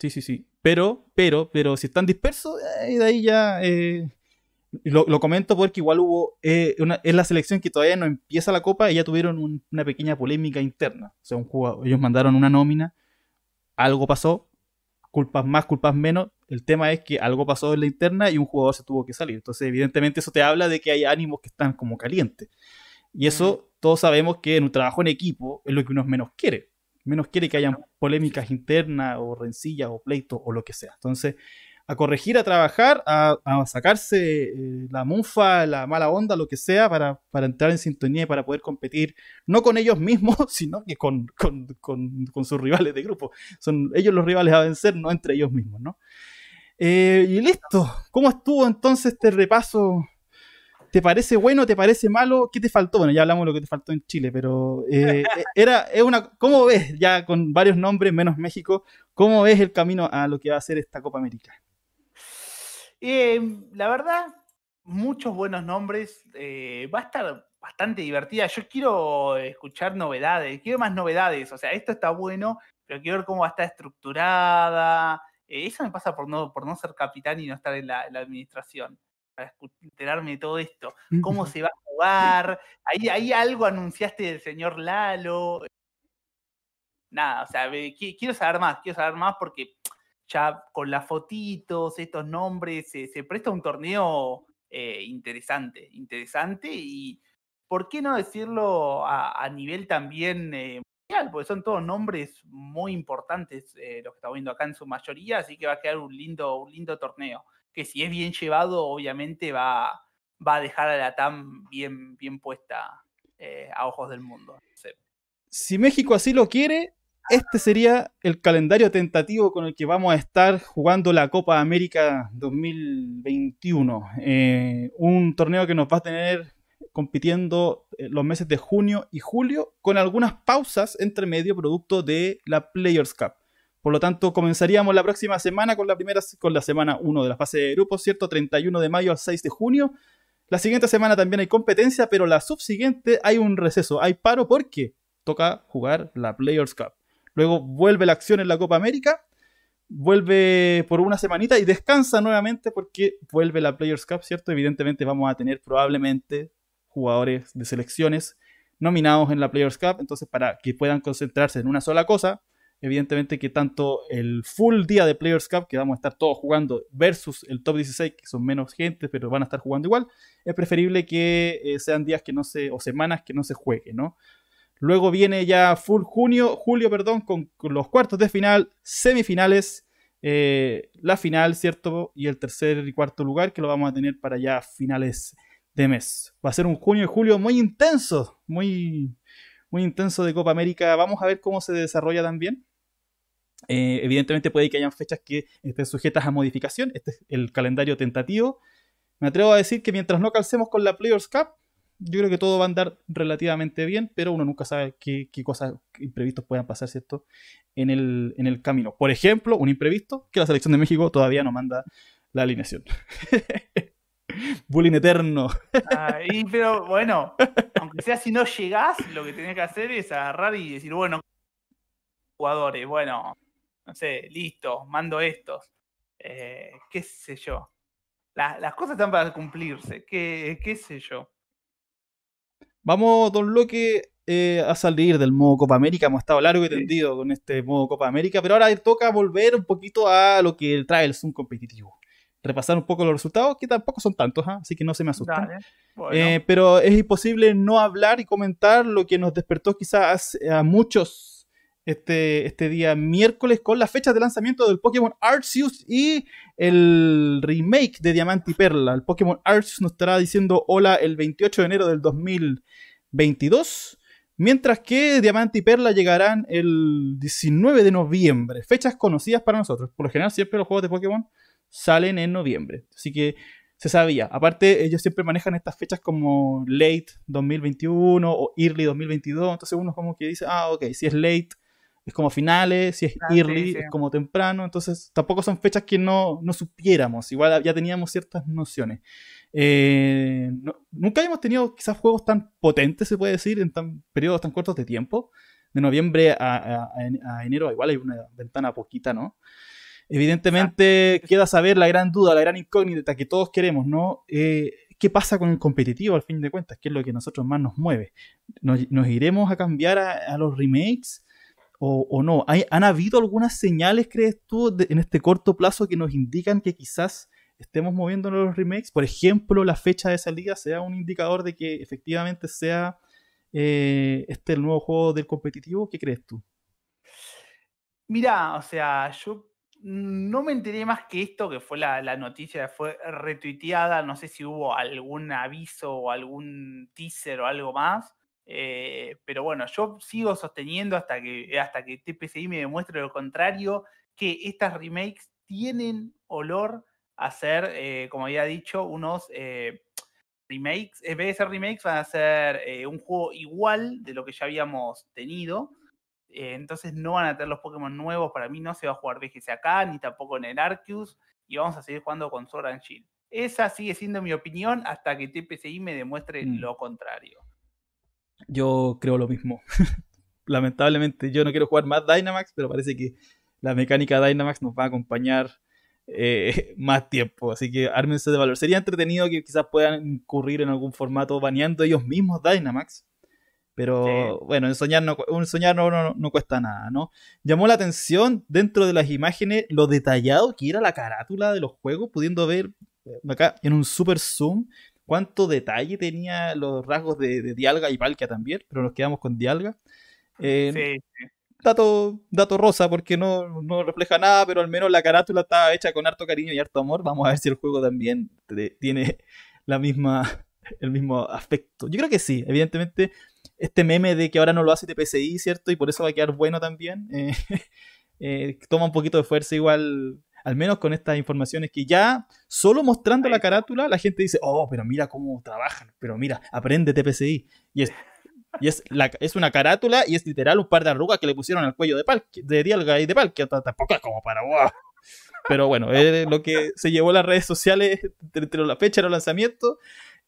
Sí, sí, sí. Pero, pero, pero si están dispersos, y eh, de ahí ya. Eh, lo, comento porque igual hubo. Eh, es la selección que todavía no empieza la copa y ya tuvieron una pequeña polémica interna. O sea, un jugador, ellos mandaron una nómina, algo pasó, culpas más, culpas menos. El tema es que algo pasó en la interna y un jugador se tuvo que salir. Entonces, evidentemente, eso te habla de que hay ánimos que están como calientes. Y eso mm. todos sabemos que en un trabajo en equipo es lo que uno menos quiere menos quiere que hayan polémicas internas o rencillas o pleitos o lo que sea. Entonces, a corregir, a trabajar, a, sacarse eh, la mufa, la mala onda, lo que sea, para, entrar en sintonía y para poder competir, no con ellos mismos, sino que con, sus rivales de grupo. Son ellos los rivales a vencer, no entre ellos mismos, ¿no? Eh, y listo. ¿Cómo estuvo entonces este repaso ¿Te parece bueno? ¿Te parece malo? ¿Qué te faltó? Bueno, ya hablamos de lo que te faltó en Chile, pero eh, eh, era, una, ¿cómo ves ya con varios nombres, menos México, cómo ves el camino a lo que va a ser esta Copa América? Eh, la verdad, muchos buenos nombres. va a estar bastante divertida. Yo quiero escuchar novedades, quiero más novedades. O sea, esto está bueno, pero quiero ver cómo va a estar estructurada. eso me pasa por no, por no ser capitán y no estar en la administración para enterarme de todo esto. ¿Cómo se va a jugar? Ahí, algo anunciaste del señor Lalo. Nada, o sea, quiero saber más, quiero saber más porque ya con las fotitos, estos nombres, se, presta un torneo eh, interesante, interesante y, ¿por qué no decirlo a, nivel también eh, mundial? Porque son todos nombres muy importantes eh, los que estamos viendo acá en su mayoría, así que va a quedar un lindo, un lindo torneo que si es bien llevado, obviamente va, va a dejar a la TAM bien, bien puesta eh, a ojos del mundo. Si México así lo quiere, este sería el calendario tentativo con el que vamos a estar jugando la Copa América 2021. Eh, un torneo que nos va a tener compitiendo eh, los meses de junio y julio, con algunas pausas entre medio producto de la Players Cup. Por lo tanto, comenzaríamos la próxima semana con la primera con la semana 1 de la fase de grupos, ¿cierto? 31 de mayo al 6 de junio. La siguiente semana también hay competencia, pero la subsiguiente hay un receso, hay paro porque toca jugar la Players Cup. Luego vuelve la acción en la Copa América, vuelve por una semanita y descansa nuevamente porque vuelve la Players Cup, ¿cierto? Evidentemente vamos a tener probablemente jugadores de selecciones nominados en la Players Cup, entonces para que puedan concentrarse en una sola cosa, evidentemente que tanto el full día de Players Cup, que vamos a estar todos jugando, versus el top 16, que son menos gente, pero van a estar jugando igual, es preferible que eh, sean días que no se, o semanas que no se juegue, ¿no? Luego viene ya full junio, julio, perdón, con, los cuartos de final, semifinales, eh, la final, ¿cierto? Y el tercer y cuarto lugar que lo vamos a tener para ya finales de mes. Va a ser un junio y julio muy intenso, muy, muy intenso de Copa América. Vamos a ver cómo se desarrolla también. Eh, evidentemente puede que hayan fechas que estén sujetas a modificación. Este es el calendario tentativo. Me atrevo a decir que mientras no calcemos con la Players Cup, yo creo que todo va a andar relativamente bien, pero uno nunca sabe qué, cosas imprevistos puedan pasar, En el, camino. Por ejemplo, un imprevisto que la selección de México todavía no manda la alineación. Bullying eterno. Ah, pero bueno, aunque sea si no llegás, lo que tenés que hacer es agarrar y decir, bueno, jugadores, bueno, no sé, listo, mando estos, eh, qué sé yo. las cosas están para cumplirse, qué, sé yo. Vamos, don Loque, eh, a salir del modo Copa América. Hemos estado largo y tendido con este modo Copa América, pero ahora toca volver un poquito a lo que trae el Zoom competitivo. Repasar un poco los resultados, que tampoco son tantos, ¿ah? así que no se me asusta, eh, pero es imposible no hablar y comentar lo que nos despertó quizás a muchos este, este, día miércoles con las fechas de lanzamiento del Pokémon Arceus y el remake de Diamante y Perla. El Pokémon Arceus nos estará diciendo hola el 28 de enero del 2022. Mientras que Diamante y Perla llegarán el 19 de noviembre. Fechas conocidas para nosotros. Por lo general, siempre los juegos de Pokémon salen en noviembre. Así que se sabía. Aparte, ellos siempre manejan estas fechas como late 2021 o early 2022. Entonces uno como que dice, ah, ok, si es late, es como finales, si es ah, early, es como temprano, entonces tampoco son fechas que no, no supiéramos, igual ya teníamos ciertas nociones. Eh, nunca habíamos tenido quizás juegos tan potentes, se puede decir, en tan, periodos tan cortos de tiempo. De noviembre a, enero igual hay una ventana poquita, ¿no? Evidentemente queda saber la gran duda, la gran incógnita que todos queremos, ¿no? Eh, ¿Qué pasa con el competitivo al fin de cuentas? ¿Qué es lo que a nosotros más nos mueve. ¿Nos, nos iremos a cambiar a, a los remakes? o, no? ¿Han habido algunas señales, crees tú, en este corto plazo que nos indican que quizás estemos moviéndonos los remakes? Por ejemplo, la fecha de salida sea un indicador de que efectivamente sea eh, este el nuevo juego del competitivo. ¿Qué crees tú? Mira, o sea, yo no me enteré más que esto, que fue la, la, noticia, fue retuiteada, no sé si hubo algún aviso o algún teaser o algo más, eh, pero bueno, yo sigo sosteniendo hasta que, hasta que TPCI me demuestre lo contrario, que estas remakes tienen olor a ser, eh, como había dicho, unos eh, remakes. En vez de ser remakes, van a ser un juego igual de lo que ya habíamos tenido. entonces no van a tener los Pokémon nuevos. Para mí no se va a jugar BGC acá, ni tampoco en el Arceus. Y vamos a seguir jugando con Sword and Shield. Esa sigue siendo mi opinión hasta que TPCI me demuestre mm. lo contrario. Yo creo lo mismo. Lamentablemente, yo no quiero jugar más Dynamax, pero parece que la mecánica Dynamax nos va a acompañar eh, más tiempo. Así que ármense de valor. Sería entretenido que quizás puedan incurrir en algún formato baneando ellos mismos Dynamax. Pero bueno, soñar no, no, no, no, cuesta nada, ¿no? Llamó la atención dentro de las imágenes lo detallado que era la carátula de los juegos, pudiendo ver eh, acá en un super zoom cuánto detalle tenía los rasgos de, Dialga y Palkia también, pero nos quedamos con Dialga. Eh, sí, Dato, dato rosa, porque no, refleja nada, pero al menos la carátula está hecha con harto cariño y harto amor. Vamos a ver si el juego también tiene la misma, el mismo aspecto. Yo creo que sí, evidentemente. Este meme de que ahora no lo hace TPCI, ¿cierto? Y por eso va a quedar bueno también. Eh, eh, toma un poquito de fuerza igual al menos con estas informaciones que ya solo mostrando la carátula la gente dice, oh, pero mira cómo trabajan, pero mira, aprende TPCI. Y es, y es, la, es una carátula y es literal un par de arrugas que le pusieron al cuello de, de Dialga y de Palkia, tampoco es como para Pero bueno, es lo que se llevó las redes sociales entre la fecha de lanzamiento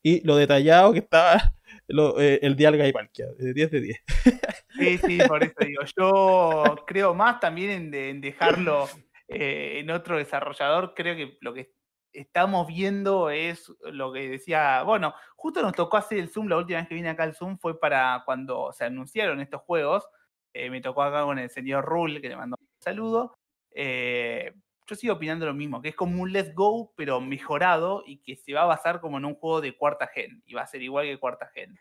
y lo detallado que estaba eh, el Dialga y Palkia, eh, de 10 de 10. Sí, sí, por eso digo, yo creo más también en dejarlo eh, en otro desarrollador, creo que lo que estamos viendo es lo que decía, bueno, justo nos tocó hacer el Zoom, la última vez que vine acá al Zoom fue para cuando se anunciaron estos juegos, eh, me tocó acá con el señor Rule, que le mandó un saludo. Eh, yo sigo opinando lo mismo, que es como un Let's Go, pero mejorado y que se va a basar como en un juego de cuarta gen, y va a ser igual que cuarta gen.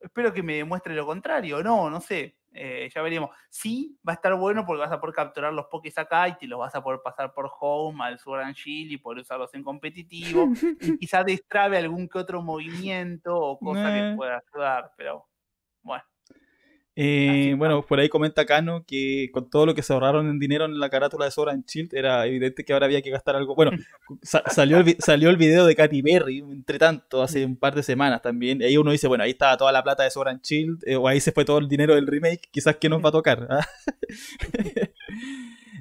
espero que me demuestre lo contrario, no, no sé. Eh, ya veremos. Sí, va a estar bueno porque vas a poder capturar los pokés acá y te los vas a poder pasar por home al Sword y poder usarlos en competitivo. y quizás destrabe algún que otro movimiento o cosa que pueda ayudar, pero bueno. Ah, eh, bueno, por ahí comenta Cano que con todo lo que se ahorraron en dinero en la carátula de Sora en era evidente que ahora había que gastar algo. Bueno, salió, el salió el video de Katy Perry, entre tanto, hace un par de semanas también. ahí uno dice, bueno, ahí estaba toda la plata de Sora en eh, o ahí se fue todo el dinero del remake, quizás que nos va a tocar. ¿ah?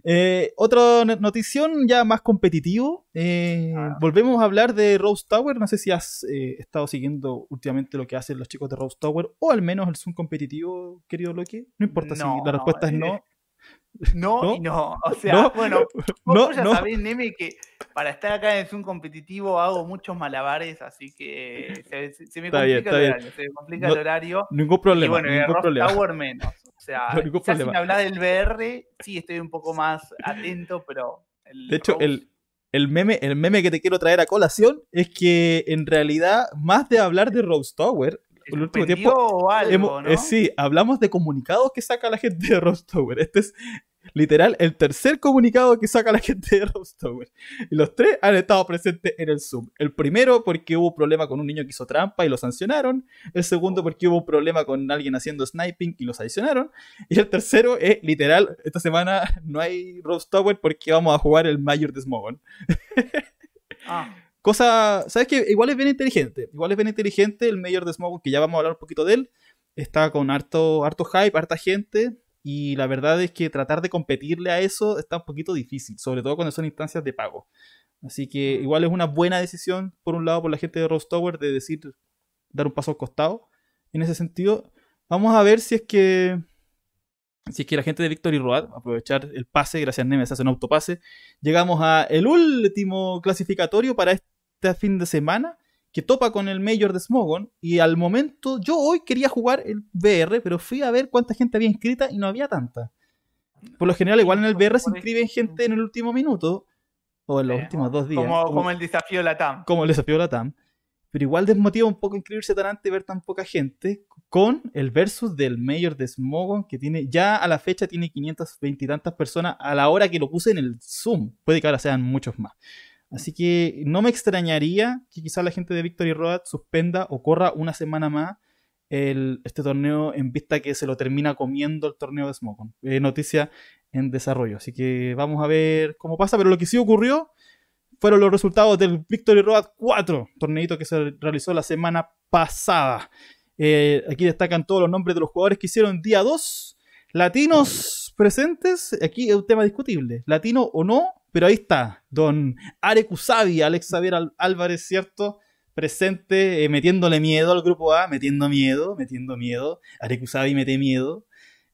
Eh, otra notición ya más competitivo. Eh, ah. Volvemos a hablar de Rose Tower. No sé si has eh, estado siguiendo últimamente lo que hacen los chicos de Rose Tower o al menos el Zoom competitivo, querido Loki. No importa si la respuesta es eh, no. No, y no. O sea, bueno, vos ya sabés, Neme, que para estar acá en Zoom competitivo hago muchos malabares, así que se, me complica, el horario, Ningún problema. Y bueno, problema. Tower menos. O sea, sin hablar del VR, sí estoy un poco más atento, pero. de hecho, el, el, meme, el meme que te quiero traer a colación es que en realidad, más de hablar de Rose Tower, el último tiempo. Eh, sí, hablamos de comunicados que saca la gente de Rose Este es literal el tercer comunicado que saca la gente de Tower Y los tres han estado presentes en el Zoom. El primero porque hubo un problema con un niño que hizo trampa y lo sancionaron. El segundo oh. porque hubo un problema con alguien haciendo sniping y los sancionaron. Y el tercero es literal, esta semana no hay Tower porque vamos a jugar el Mayor de Smogon. Ah. Cosa, ¿sabes qué? Igual es bien inteligente. Igual es bien inteligente el Mayor de Smogon, que ya vamos a hablar un poquito de él. Está con harto, harto hype, harta gente y la verdad es que tratar de competirle a eso está un poquito difícil, sobre todo cuando son instancias de pago. Así que igual es una buena decisión, por un lado, por la gente de Rose de decir, dar un paso al costado. En ese sentido, vamos a ver si es que es que la gente de Victory Road, aprovechar el pase, gracias Nemes, hace un autopase. Llegamos a el último clasificatorio para este fin de semana que topa con el Major de Smogon y al momento yo hoy quería jugar el VR, pero fui a ver cuánta gente había inscrita y no había tanta. Por lo general, igual en el VR se inscribe gente en el último minuto o en los últimos dos días. Como, el desafío de la TAM. Como el desafío la TAM. Pero igual desmotiva un poco inscribirse tan antes y ver tan poca gente con el versus del Mayor de Smogon que tiene ya a la fecha tiene 520 y tantas personas a la hora que lo puse en el Zoom. Puede que ahora sean muchos más. Así que no me extrañaría que quizá la gente de Victory Road suspenda o corra una semana más este torneo en vista que se lo termina comiendo el torneo de Smokon. Eh, noticia en desarrollo. Así que vamos a ver cómo pasa. Pero lo que sí ocurrió fueron los resultados del Victory Road 4, torneito que se realizó la semana pasada. Eh, aquí destacan todos los nombres de los jugadores que hicieron día 2. Latinos presentes, aquí es un tema discutible. Latino o no, pero ahí está, don Are Alex Xavier Álvarez, ¿cierto? Presente, eh, metiéndole miedo al grupo A, metiendo miedo, metiendo miedo. Are mete miedo.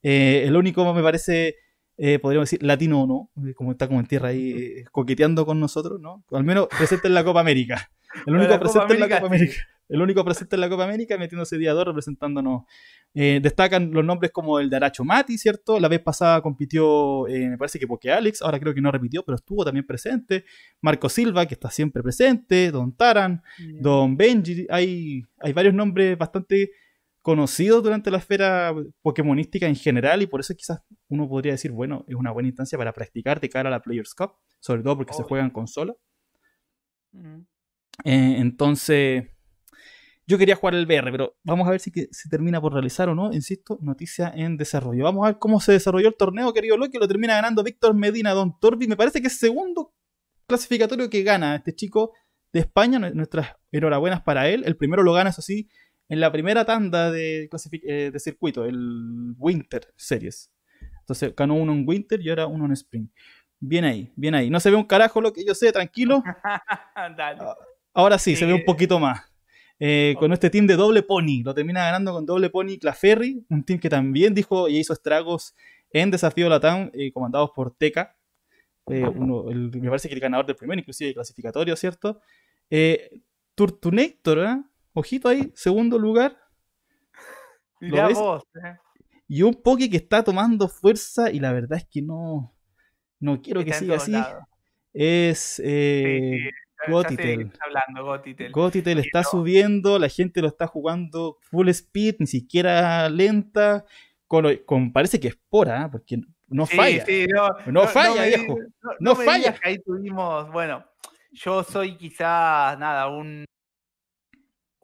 Eh, el único, me parece, eh, podríamos decir, latino o no, como está como en tierra ahí, coqueteando con nosotros, ¿no? Al menos presente en la Copa América. El único presente en la Copa América. El único presente en la Copa América metiéndose día 2 representándonos. Eh, destacan los nombres como el de Aracho Mati, ¿cierto? La vez pasada compitió, eh, me parece que porque Alex, ahora creo que no repitió, pero estuvo también presente. Marco Silva, que está siempre presente. Don Taran, Don Benji. Hay, hay varios nombres bastante conocidos durante la esfera pokémonística en general y por eso quizás uno podría decir, bueno, es una buena instancia para practicar de cara a la Players Cup, sobre todo porque se juegan con solo. Eh, entonces, yo quería jugar el BR, pero vamos a ver si termina por realizar o no. Insisto, noticia en desarrollo. Vamos a ver cómo se desarrolló el torneo, querido Loki. Lo termina ganando Víctor Medina Don Torbi. Me parece que es segundo clasificatorio que gana este chico de España. Nuestras enhorabuenas para él. El primero lo gana, eso sí, en la primera tanda eh, de, circuito, el Winter Series. Entonces ganó uno en Winter y ahora uno en Spring. Bien ahí, bien ahí. No se ve un carajo lo que yo sé, tranquilo. Ah, ahora sí, se ve un eh, poquito más. Eh, con este team de doble pony. Lo termina ganando con doble pony Claferry. un team que también dijo y hizo estragos en Desafío Latam, eh, comandados por Teca. Eh, me parece que el ganador del primero, inclusive clasificatorio, ¿cierto? Turtunator, Ojito ahí, segundo lugar. y un Poké que está tomando fuerza y la verdad es que no, no quiero que siga así. Es... Gotitel. está subiendo, la gente lo está jugando full speed, ni siquiera lenta, parece que espora, ¿eh? porque no falla. no, falla, viejo. No, falla. Ahí tuvimos, bueno, yo soy quizás, nada, un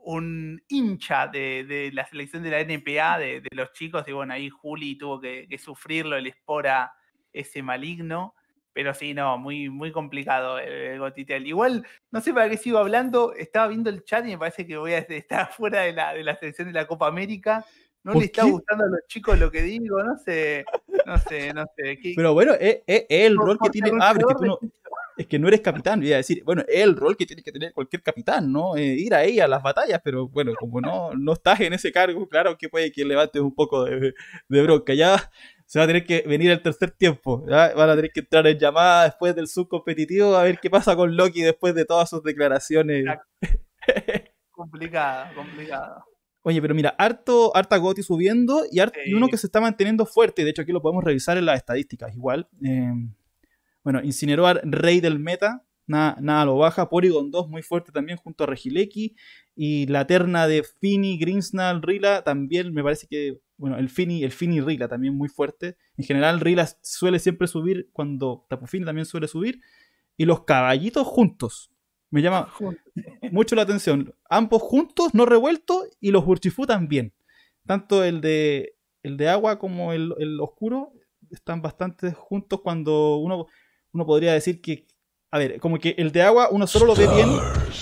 un hincha de, la selección de la NPA, de, los chicos, y bueno, ahí Juli tuvo que, que sufrirlo, el espora ese maligno. Pero sí, no, muy, muy complicado eh, el, Gotitel. Igual, no sé para qué sigo hablando, estaba viendo el chat y me parece que voy a estar fuera de la, de la selección de la Copa América. No le está gustando a los chicos lo que digo, no sé, no sé, no sé. Pero bueno, es, el rol que tiene es que no eres capitán, voy a decir, bueno, es el rol que tiene que tener cualquier capitán, ¿no? Eh, ir ahí a las batallas, pero bueno, como no, no estás en ese cargo, claro que puede que levantes un poco de, de bronca. Ya, se va a tener que venir el tercer tiempo. Van a tener que entrar en llamada después del subcompetitivo a ver qué pasa con Loki después de todas sus declaraciones. complicada, complicada. Oye, pero mira, harto, harta Goti subiendo y, uno que se está manteniendo fuerte. De hecho, aquí lo podemos revisar en las estadísticas. Igual, eh, bueno, Incineroar, rey del meta, nada, lo baja. Porygon 2 muy fuerte también junto a Regileki Y la terna de Fini, Grinsnall, Rila también me parece que. Bueno, el Fini, el Fini Rila también muy fuerte. En general, Rila suele siempre subir cuando Tapufini también suele subir. Y los caballitos juntos. Me llama mucho la atención. Ambos juntos, no revueltos, y los Urchifu también. Tanto el de, el de agua como el, el oscuro están bastante juntos cuando uno, uno podría decir que a ver, como que el de agua uno solo lo ve bien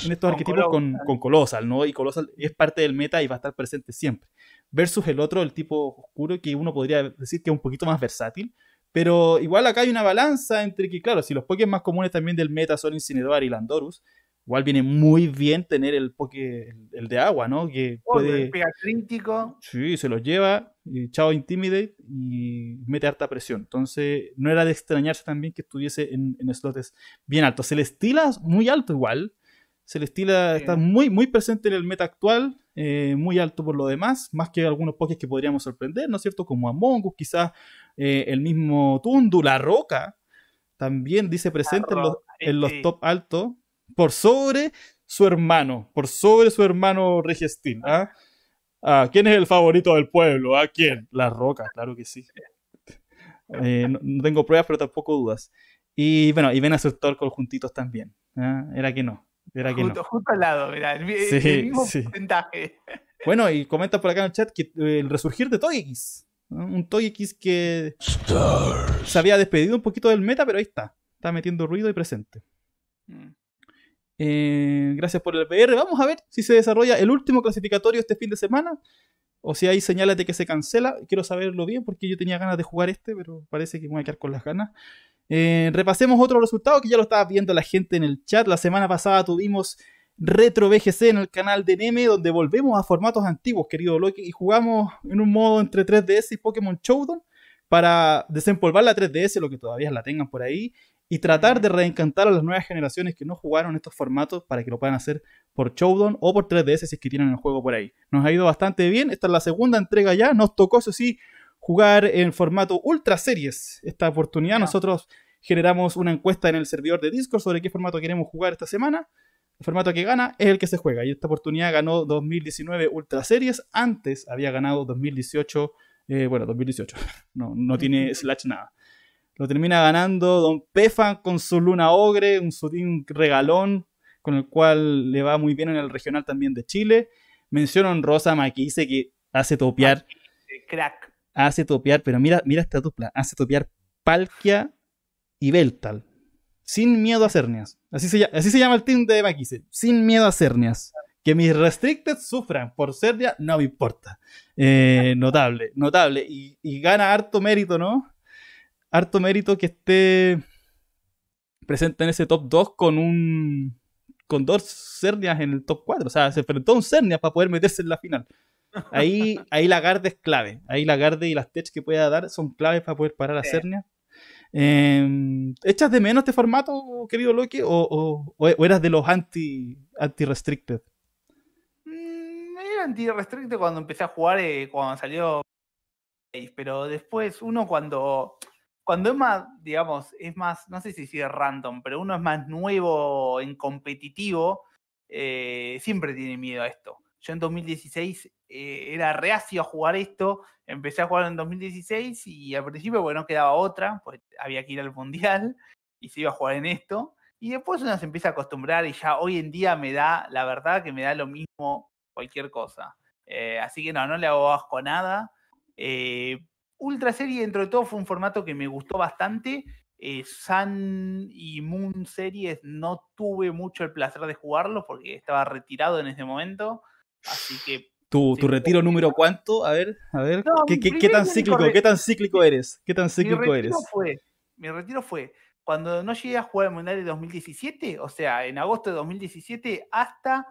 en estos arquetipos con, con, Colossal, ¿no? Y Colossal es parte del meta y va a estar presente siempre. Versus el otro, el tipo oscuro, que uno podría decir que es un poquito más versátil. Pero igual acá hay una balanza entre que, claro, si los Pokémon más comunes también del meta son Incineroar y Landorus, Igual viene muy bien tener el poke, el, de agua, ¿no? Que oh, puede. Pega crítico. Sí, se los lleva. Y chao Intimidate y mete harta presión. Entonces, no era de extrañarse también que estuviese en, slots bien altos. Se le estila muy alto igual. Se le estila, está muy, muy presente en el meta actual. Eh, muy alto por lo demás, más que algunos pokés que podríamos sorprender, ¿no es cierto? Como Among Us, quizás eh, el mismo Tundu, La Roca, también dice presente en los, top altos por sobre su hermano, por sobre su hermano Regestín. ¿ah? Ah, quién es el favorito del pueblo? ¿A quién? La Roca, claro que sí. Eh, no, tengo pruebas, pero tampoco dudas. Y bueno, y ven a su con juntitos también. ¿ah? Era que no. Era que justo, al lado, mira, el, mismo sí. porcentaje. Bueno, y comenta por acá en el chat que eh, el resurgir de Togekiss. Un X que se había despedido un poquito del meta, pero ahí está. Está metiendo ruido y presente. Mm. Eh, gracias por el PR. Vamos a ver si se desarrolla el último clasificatorio este fin de semana. O si hay señales de que se cancela. Quiero saberlo bien porque yo tenía ganas de jugar este, pero parece que me voy a quedar con las ganas. Eh, repasemos otro resultado que ya lo estaba viendo la gente en el chat. La semana pasada tuvimos Retro BGC en el canal de Neme, donde volvemos a formatos antiguos, querido Loki, y jugamos en un modo entre 3DS y Pokémon Showdown para desempolvar la 3DS, lo que todavía la tengan por ahí, y tratar de reencantar a las nuevas generaciones que no jugaron estos formatos para que lo puedan hacer por Showdown o por 3DS si es que tienen el juego por ahí. Nos ha ido bastante bien, esta es la segunda entrega ya, nos tocó eso sí jugar en formato Ultra Series esta oportunidad. Nosotros generamos una encuesta en el servidor de Discord sobre qué formato queremos jugar esta semana. El formato que gana es el que se juega. Y esta oportunidad ganó 2019 Ultra Series. Antes había ganado 2018. Eh, bueno, 2018. No, no tiene slash nada. Lo termina ganando Don Pefa con su Luna Ogre, un sotín regalón, con el cual le va muy bien en el regional también de Chile. Menciono Rosa Maquise que hace topear. Ah, crack. Hace topear, pero mira, mira esta dupla. Hace topear Palkia y Beltal. Sin miedo a cernias. Así se, así se llama el team de Maquise. Sin miedo a cernias. Que mis restricted sufran por Cernia no me importa. Eh, notable, notable. y, gana harto mérito, ¿no? harto mérito que esté presente en ese top 2 con un con dos Cernias en el top 4. O sea, se enfrentó a un Cernias para poder meterse en la final. Ahí, ahí Lagarde es clave. Ahí la garde y las techs que pueda dar son claves para poder parar a Cernia. Em, ¿Echas de menos este formato, querido Loki? ¿O, o, eras de los anti-restricted? Mm, era anti-restricted cuando empecé a jugar, eh, cuando salió. Pero después, uno cuando cuando es más, digamos, es más, no sé si es random, pero uno es más nuevo en competitivo, eh, siempre tiene miedo a esto. Yo en 2016 eh, era reacio a jugar esto, empecé a jugar en 2016 y al principio, bueno, quedaba otra, pues había que ir al mundial y se iba a jugar en esto. Y después uno se empieza a acostumbrar y ya hoy en día me da, la verdad que me da lo mismo cualquier cosa. Eh, así que no, no le hago asco nada. Eh, Ultra Serie, dentro de todo, fue un formato que me gustó bastante. Eh, Sun y Moon Series no tuve mucho el placer de jugarlo porque estaba retirado en ese momento. Así que. ¿Tu, retiro eh, número cuánto? A ver, a ver. ¿Qué, tan cíclico, ¿Qué, tan cíclico, eres? ¿Qué tan cíclico mi eres? Fue, mi retiro fue cuando no llegué a jugar el Mundial de 2017, o sea, en agosto de 2017 hasta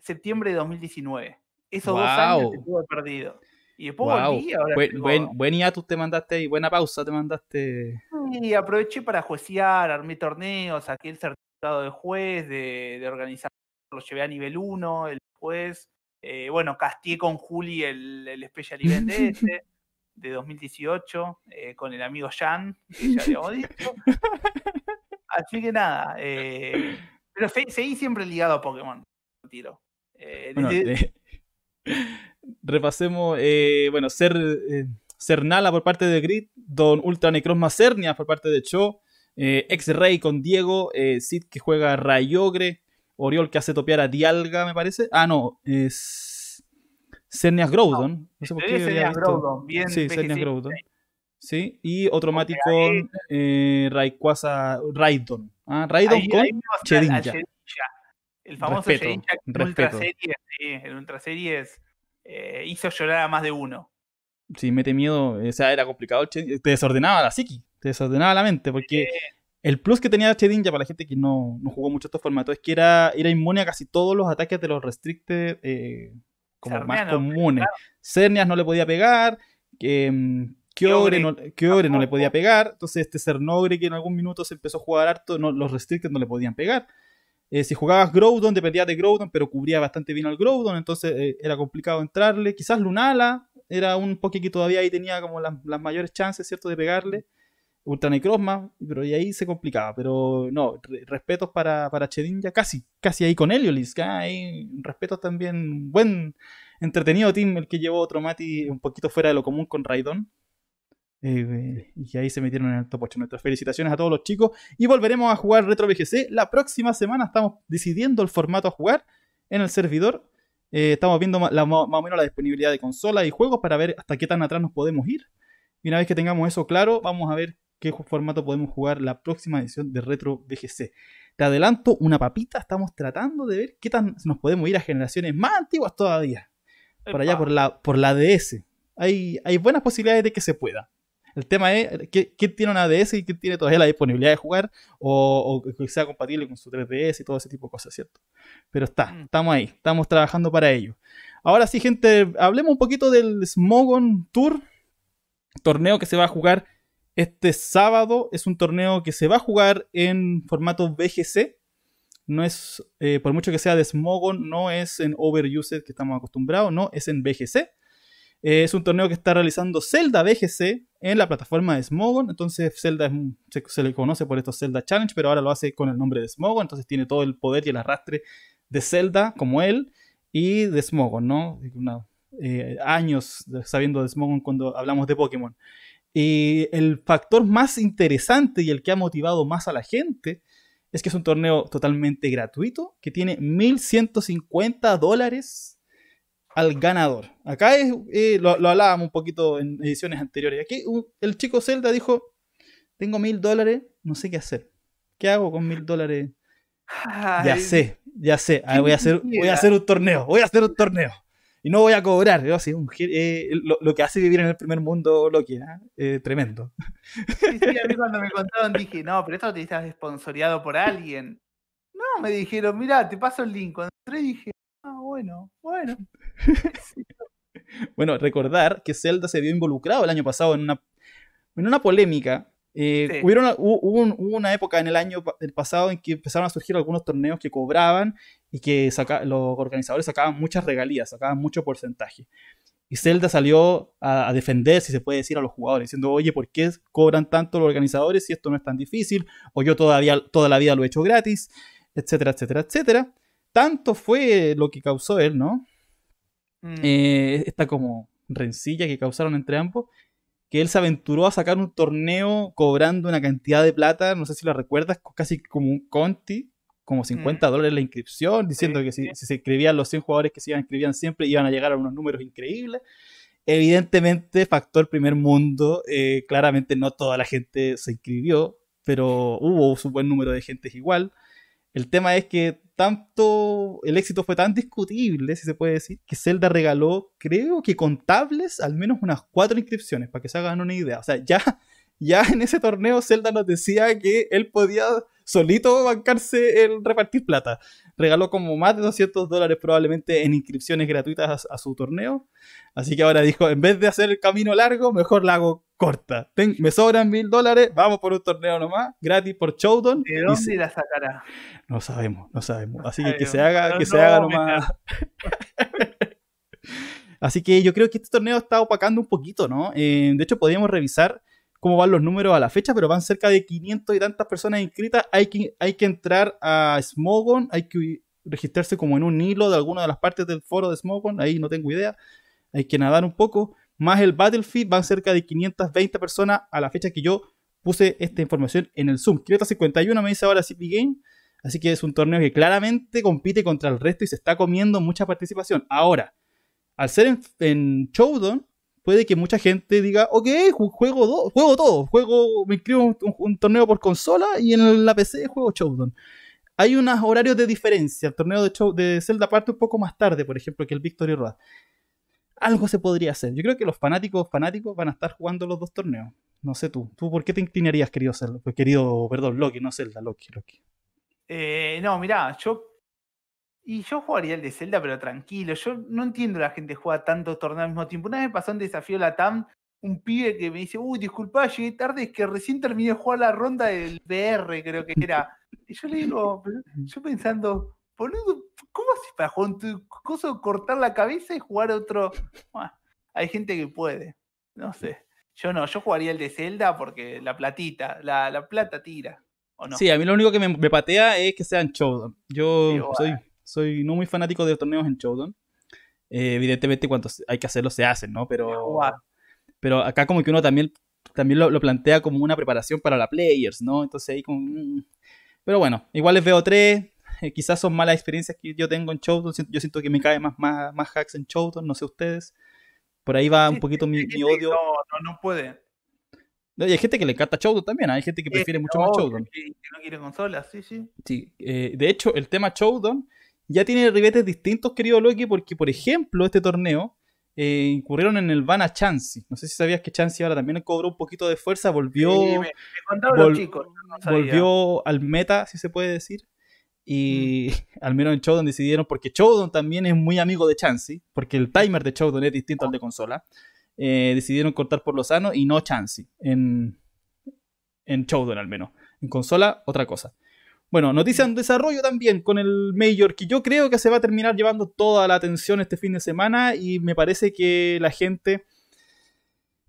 septiembre de 2019. Esos dos años estuve perdido. Y después volví. buen, hiatus te mandaste y buena pausa te mandaste. Y aproveché para juecear, armé torneos, saqué el certificado de juez, de, de lo llevé a nivel 1, el juez. Eh, bueno, castié con Juli el, el Special Event de este. de 2018 eh, con el amigo Jan, Así que nada, eh, pero seguí siempre ligado a Pokémon. Tiro repasemos, eh, bueno, Ser, Cernala eh, por parte de Grid, Don Ultra Necrosma Cernia por parte de Cho, eh, ex X-Ray con Diego, Sid que juega Rayogre, Oriol que hace topear a Dialga, me parece. Ah, no, es Cernias Groudon. No, sé por qué. Groudon, bien. Sí, Groudon. Sí, y otro Mati con Rayquaza Raidon. Ah, Raidon con Chedincha El famoso respeto, en Series, sí, en Series. Eh, hizo llorar a más de uno. Sí, mete miedo, o sea, era complicado, te desordenaba la psiqui, te desordenaba la mente, porque el plus que tenía Chedin ya para la gente que no, no, jugó mucho estos formatos es que era, era inmune a casi todos los ataques de los restricted eh, como más comunes. Cernias no le podía pegar, que mm, Kyogre no, no le podía pegar, entonces este Cernogre que en algún minuto se empezó a jugar harto, no, los restricted no le podían pegar. Eh, si jugabas Groudon, dependía de Groudon, pero cubría bastante bien al Groudon, entonces eh, era complicado entrarle. Quizás Lunala era un Poké que todavía ahí tenía como las, mayores chances, ¿cierto?, de pegarle. Ultra Necrozma, pero ahí se complicaba. Pero no, respetos para, para Chedinja, casi, casi ahí con Heliolis. Ahí, respetos también. Buen, entretenido team el que llevó otro Mati un poquito fuera de lo común con Raidon. Eh, y ahí se metieron en el top 8. Nuestras felicitaciones a todos los chicos. Y volveremos a jugar Retro VGC. La próxima semana estamos decidiendo el formato a jugar en el servidor. Eh, estamos viendo más o menos la disponibilidad de consolas y juegos para ver hasta qué tan atrás nos podemos ir. Y una vez que tengamos eso claro, vamos a ver qué formato podemos jugar la próxima edición de Retro VGC. Te adelanto una papita, estamos tratando de ver qué tan nos podemos ir a generaciones más antiguas todavía. Por allá, por la, por la DS. Hay, hay buenas posibilidades de que se pueda. El tema es qué tiene una DS y qué tiene todavía la disponibilidad de jugar o, que sea compatible con su 3DS y todo ese tipo de cosas, ¿cierto? Pero está, mm. estamos ahí, estamos trabajando para ello. Ahora sí, gente, hablemos un poquito del Smogon Tour, torneo que se va a jugar este sábado. Es un torneo que se va a jugar en formato BGC. No es, eh, por mucho que sea de Smogon, no es en Overused que estamos acostumbrados, no, es en BGC. Eh, es un torneo que está realizando Zelda BGC en la plataforma de Smogon. Entonces, Zelda se, le conoce por estos Zelda Challenge, pero ahora lo hace con el nombre de Smogon. Entonces, tiene todo el poder y el arrastre de Zelda, como él, y de Smogon, ¿no? Eh, años sabiendo de Smogon cuando hablamos de Pokémon. Y el factor más interesante y el que ha motivado más a la gente es que es un torneo totalmente gratuito que tiene 1.150 dólares al ganador. Acá es, eh, lo, hablábamos un poquito en ediciones anteriores. Aquí el chico Zelda dijo, tengo mil dólares, no sé qué hacer. ¿Qué hago con mil dólares? Ya sé, ya sé. Ah, voy, a hacer, voy a hacer un torneo, voy a hacer un torneo. Y no voy a cobrar. Eh, lo, que hace vivir en el primer mundo Loki, ¿ah? eh, tremendo. Sí, sí, a mí cuando me contaron dije, no, pero esto te estás esponsoreado por alguien. No, me dijeron, mira, te paso el link. Cuando y dije, ah, bueno, bueno bueno, recordar que Zelda se vio involucrado el año pasado en una, en una polémica. Eh, hubo, una época en el año pasado en que empezaron a surgir algunos torneos que cobraban y que los organizadores sacaban muchas regalías, sacaban mucho porcentaje. Y Zelda salió a, a, defender, si se puede decir, a los jugadores, diciendo, oye, ¿por qué cobran tanto los organizadores si esto no es tan difícil? O yo todavía, toda la vida lo he hecho gratis, etcétera, etcétera, etcétera. Tanto fue lo que causó él, ¿no? Mm. Eh, esta como rencilla que causaron entre ambos, que él se aventuró a sacar un torneo cobrando una cantidad de plata, no sé si la recuerdas, casi como un conti, como 50 mm. dólares la inscripción, diciendo que si, se inscribían los 100 jugadores que se iban, inscribían siempre, iban a llegar a unos números increíbles. Evidentemente, factor primer mundo, eh, claramente no toda la gente se inscribió, pero hubo un buen número de gente igual. El tema es que tanto el éxito fue tan discutible, si se puede decir, que Zelda regaló, creo que contables, al menos unas cuatro inscripciones, para que se hagan una idea. O sea, ya, ya en ese torneo Zelda nos decía que él podía solito bancarse el repartir plata. Regaló como más de 200 dólares probablemente en inscripciones gratuitas a, su torneo. Así que ahora dijo, en vez de hacer el camino largo, mejor la hago corta. me sobran mil dólares, vamos por un torneo nomás, gratis por Showdown. y si la sacará? No sabemos, no sabemos. Así que, que se haga, que se haga nomás. Así que yo creo que este torneo está opacando un poquito, ¿no? Eh, de hecho, podríamos revisar cómo van los números a la fecha, pero van cerca de 500 y tantas personas inscritas. Hay que, entrar a Smogon, hay que registrarse como en un hilo de alguna de las partes del foro de Smogon, ahí no tengo idea. Hay que nadar un poco. Más el Battlefield, van cerca de 520 personas a la fecha que yo puse esta información en el Zoom. 551 me dice ahora CP Game. Así que es un torneo que claramente compite contra el resto y se está comiendo mucha participación. Ahora, al ser en, en Showdown, puede que mucha gente diga, ok, juego, juego todo, juego, me inscribo un, torneo por consola y en la PC juego Showdown. Hay unos horarios de diferencia, el torneo de, de Zelda parte un poco más tarde, por ejemplo, que el Victory Road. Algo se podría hacer. Yo creo que los fanáticos fanáticos van a estar jugando los dos torneos. No sé tú. ¿Tú por qué te inclinarías, querido pues, querido, perdón, Loki, no Zelda, Loki, Loki. Eh, no, mirá, yo y yo jugaría el de Zelda, pero tranquilo. Yo no entiendo la gente juega tantos torneos al mismo tiempo. Una vez me pasó un desafío a la TAM, un pibe que me dice, uy, disculpa, llegué tarde, es que recién terminé de jugar la ronda del BR, creo que era. Y yo le digo, yo pensando, boludo, ¿cómo haces para jugar un cortar la cabeza y jugar otro? hay gente que puede. No sé. Yo no, yo jugaría el de Zelda porque la platita, la, la plata tira. Sí, a mí lo único que me, patea es que sean show. Yo soy. Soy no muy fanático de torneos en Showdown. Eh, evidentemente, cuando hay que hacerlo, se hacen, ¿no? Pero, pero acá, como que uno también, también lo, plantea como una preparación para la Players, ¿no? Entonces ahí, como. Mm, mm. Pero bueno, igual les veo tres. Eh, quizás son malas experiencias que yo tengo en Showdown. Yo siento que me cae más, más, hacks en Showdown, no sé ustedes. Por ahí va un poquito mi, odio. No, no, no puede. Y hay gente que le encanta Showdown también, ¿ah? hay gente que prefiere mucho más Showdown. Que, que no quiere consolas, sí, sí. sí eh, de hecho, el tema Showdown ya tiene ribetes distintos, querido Loki, porque, por ejemplo, este torneo eh, incurrieron en el van a Chansey. No sé si sabías que Chansey ahora también cobró un poquito de fuerza, volvió, volvió al meta, si se puede decir. Y al menos en Showdown decidieron, porque Showdown también es muy amigo de Chansey, porque el timer de Showdown es distinto al de consola. Eh, decidieron cortar por lo sano y no Chansey en, en Showdown al menos. En consola, otra cosa. Bueno, noticias en desarrollo también con el Major, que yo creo que se va a terminar llevando toda la atención este fin de semana y me parece que la gente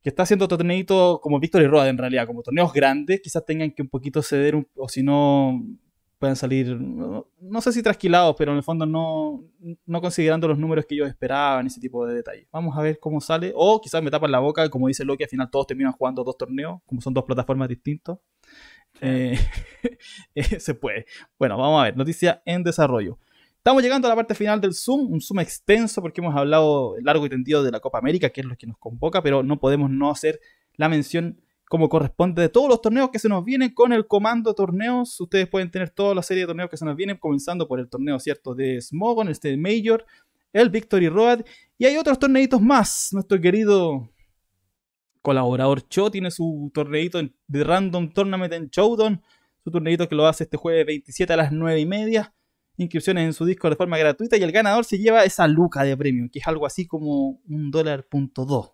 que está haciendo este torneitos como Víctor y en realidad, como torneos grandes, quizás tengan que un poquito ceder o si no puedan salir, no, sé si trasquilados, pero en el fondo no, no considerando los números que ellos esperaban, ese tipo de detalles. Vamos a ver cómo sale, o quizás me tapan la boca, como dice Loki, al final todos terminan jugando dos torneos, como son dos plataformas distintas. Eh, se puede. Bueno, vamos a ver. Noticia en desarrollo. Estamos llegando a la parte final del Zoom, un Zoom extenso porque hemos hablado largo y tendido de la Copa América, que es lo que nos convoca, pero no podemos no hacer la mención como corresponde de todos los torneos que se nos vienen con el comando torneos. Ustedes pueden tener toda la serie de torneos que se nos vienen, comenzando por el torneo, ¿cierto?, de Smogon, este Major, el Victory Road, y hay otros torneitos más. Nuestro querido colaborador Cho tiene su torneito de Random Tournament en Showdown. Su torneito que lo hace este jueves 27 a las 9 y media. Inscripciones en su disco de forma gratuita y el ganador se lleva esa luca de premio, que es algo así como un dólar punto dos.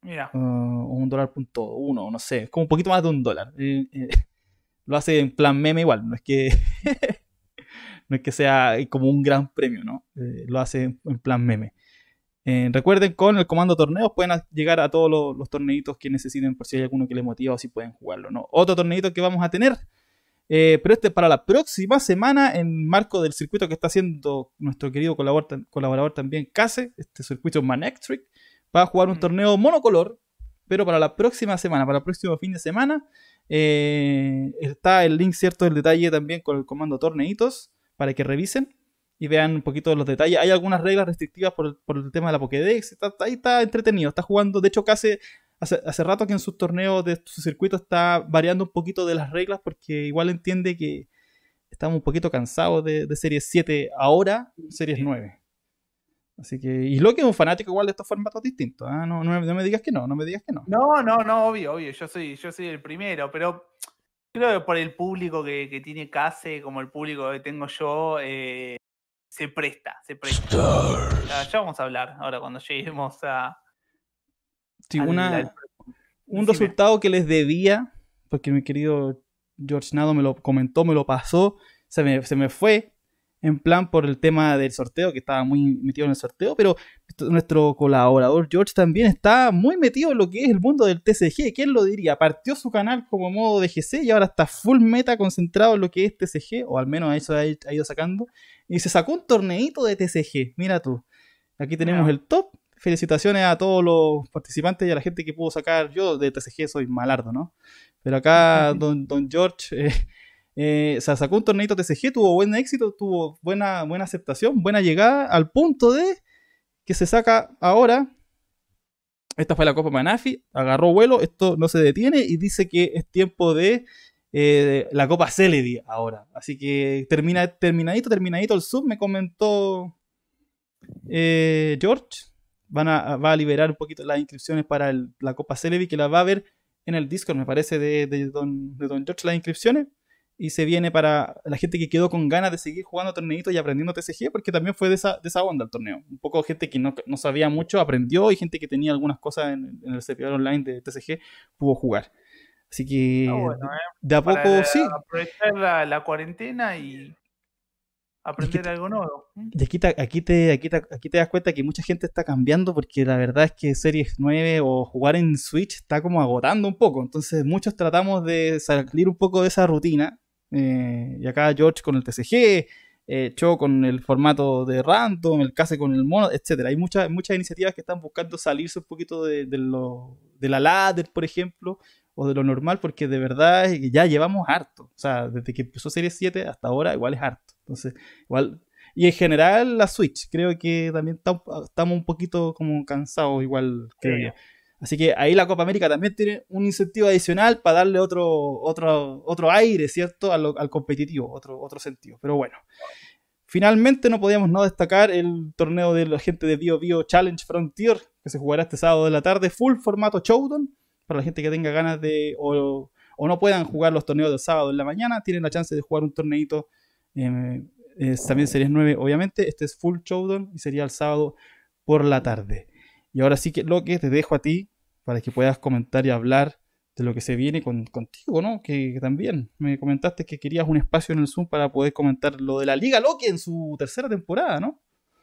Mira. Ah, un dólar punto uno, no sé. Como un poquito más de un dólar. Eh, eh, lo hace en plan meme igual, no es que. no es que sea como un gran premio, ¿no? Eh, lo hace en plan meme. Eh, recuerden, con el comando torneos pueden llegar a todos los, torneitos que necesiten por si hay alguno que les motiva o si pueden jugarlo. ¿no? Otro torneito que vamos a tener, eh, pero este para la próxima semana en marco del circuito que está haciendo nuestro querido colaborador, colaborador también, Case, este circuito Manectric, va a jugar un mm. torneo monocolor, pero para la próxima semana, para el próximo fin de semana. Eh, está el link, cierto, el detalle también con el comando torneitos para que revisen y vean un poquito los detalles. Hay algunas reglas restrictivas por, el tema de la Pokédex. ahí está entretenido, está jugando. De hecho, casi hace, rato que en su torneo de su circuito está variando un poquito de las reglas porque igual entiende que estamos un poquito cansados de, de Series 7 ahora, Series 9. Así que, y lo que es un fanático igual de estos formatos distintos, ¿ah? no, me digas que no, no me digas que no. No, no, no, obvio, obvio, yo soy, yo soy el primero, pero creo que por el público que, tiene Case, como el público que tengo yo, eh, se presta, se presta. Ya, vamos a hablar ahora cuando lleguemos a. Sí, un resultado que les debía, porque mi querido George Nado me lo comentó, me lo pasó, se me, se me fue, en plan por el tema del sorteo, que estaba muy metido en el sorteo, pero nuestro colaborador George también está muy metido en lo que es el mundo del TCG. ¿Quién lo diría? Partió su canal como modo de GC y ahora está full meta concentrado en lo que es TCG, o al menos eso ha ido sacando. Y se sacó un torneito de TCG, mira tú. Aquí tenemos ah. el top. Felicitaciones a todos los participantes y a la gente que pudo sacar. Yo de TCG soy malardo, ¿no? Pero acá don, don George eh, eh, se sacó un torneito TCG, tuvo buen éxito, tuvo buena, buena aceptación, buena llegada, al punto de que se saca ahora. Esta fue la Copa Manafi, agarró vuelo, esto no se detiene y dice que es tiempo de eh, la Copa Celebi. ahora. Así que termina, terminadito, terminadito el sub, me comentó eh, George. Van a, va a liberar un poquito las inscripciones para la Copa Celebi, que la va a ver en el Discord, me parece, de, de don George las inscripciones y se viene para la gente que quedó con ganas de seguir jugando torneitos y aprendiendo TCG, porque también fue de esa, de esa onda el torneo. Un poco gente que no, sabía mucho aprendió y gente que tenía algunas cosas en, el servidor online de TCG pudo jugar. Así que ah, eh. de a poco sí. Aprovechar la, cuarentena y aprender algo nuevo. Y aquí, aquí, te, aquí, aquí te das cuenta que mucha gente está cambiando porque la verdad es que Series 9 o jugar en Switch está como agotando un poco. Entonces muchos tratamos de salir un poco de esa rutina eh, y acá George con el TCG, eh, Cho con el formato de random, el case con el mono, etcétera. Hay muchas, muchas iniciativas que están buscando salirse un poquito de, de, la ladder, por ejemplo, o de lo normal, porque de verdad eh, ya llevamos harto. O sea, desde que empezó Serie 7 hasta ahora, igual es harto. Entonces, igual. Y en general, la Switch, creo que también estamos un poquito como cansados, igual, creo yo. Así que ahí la Copa América también tiene un incentivo adicional para darle otro, otro, otro aire, ¿cierto? Al, competitivo, otro, otro sentido. Pero bueno. Finalmente no podíamos no destacar el torneo de la gente de Bio Bio Challenge Frontier, que se jugará este sábado de la tarde, full formato showdown, para la gente que tenga ganas de o, no puedan jugar los torneos del sábado en la mañana, tienen la chance de jugar un torneito, em, también series 9 obviamente, este es full showdown y sería el sábado por la tarde. Y ahora sí que lo que te dejo a ti, para que puedas comentar y hablar de lo que se viene contigo, ¿no? Que, también me comentaste que querías un espacio en el Zoom para poder comentar lo de la Liga Loki en su tercera temporada, ¿no?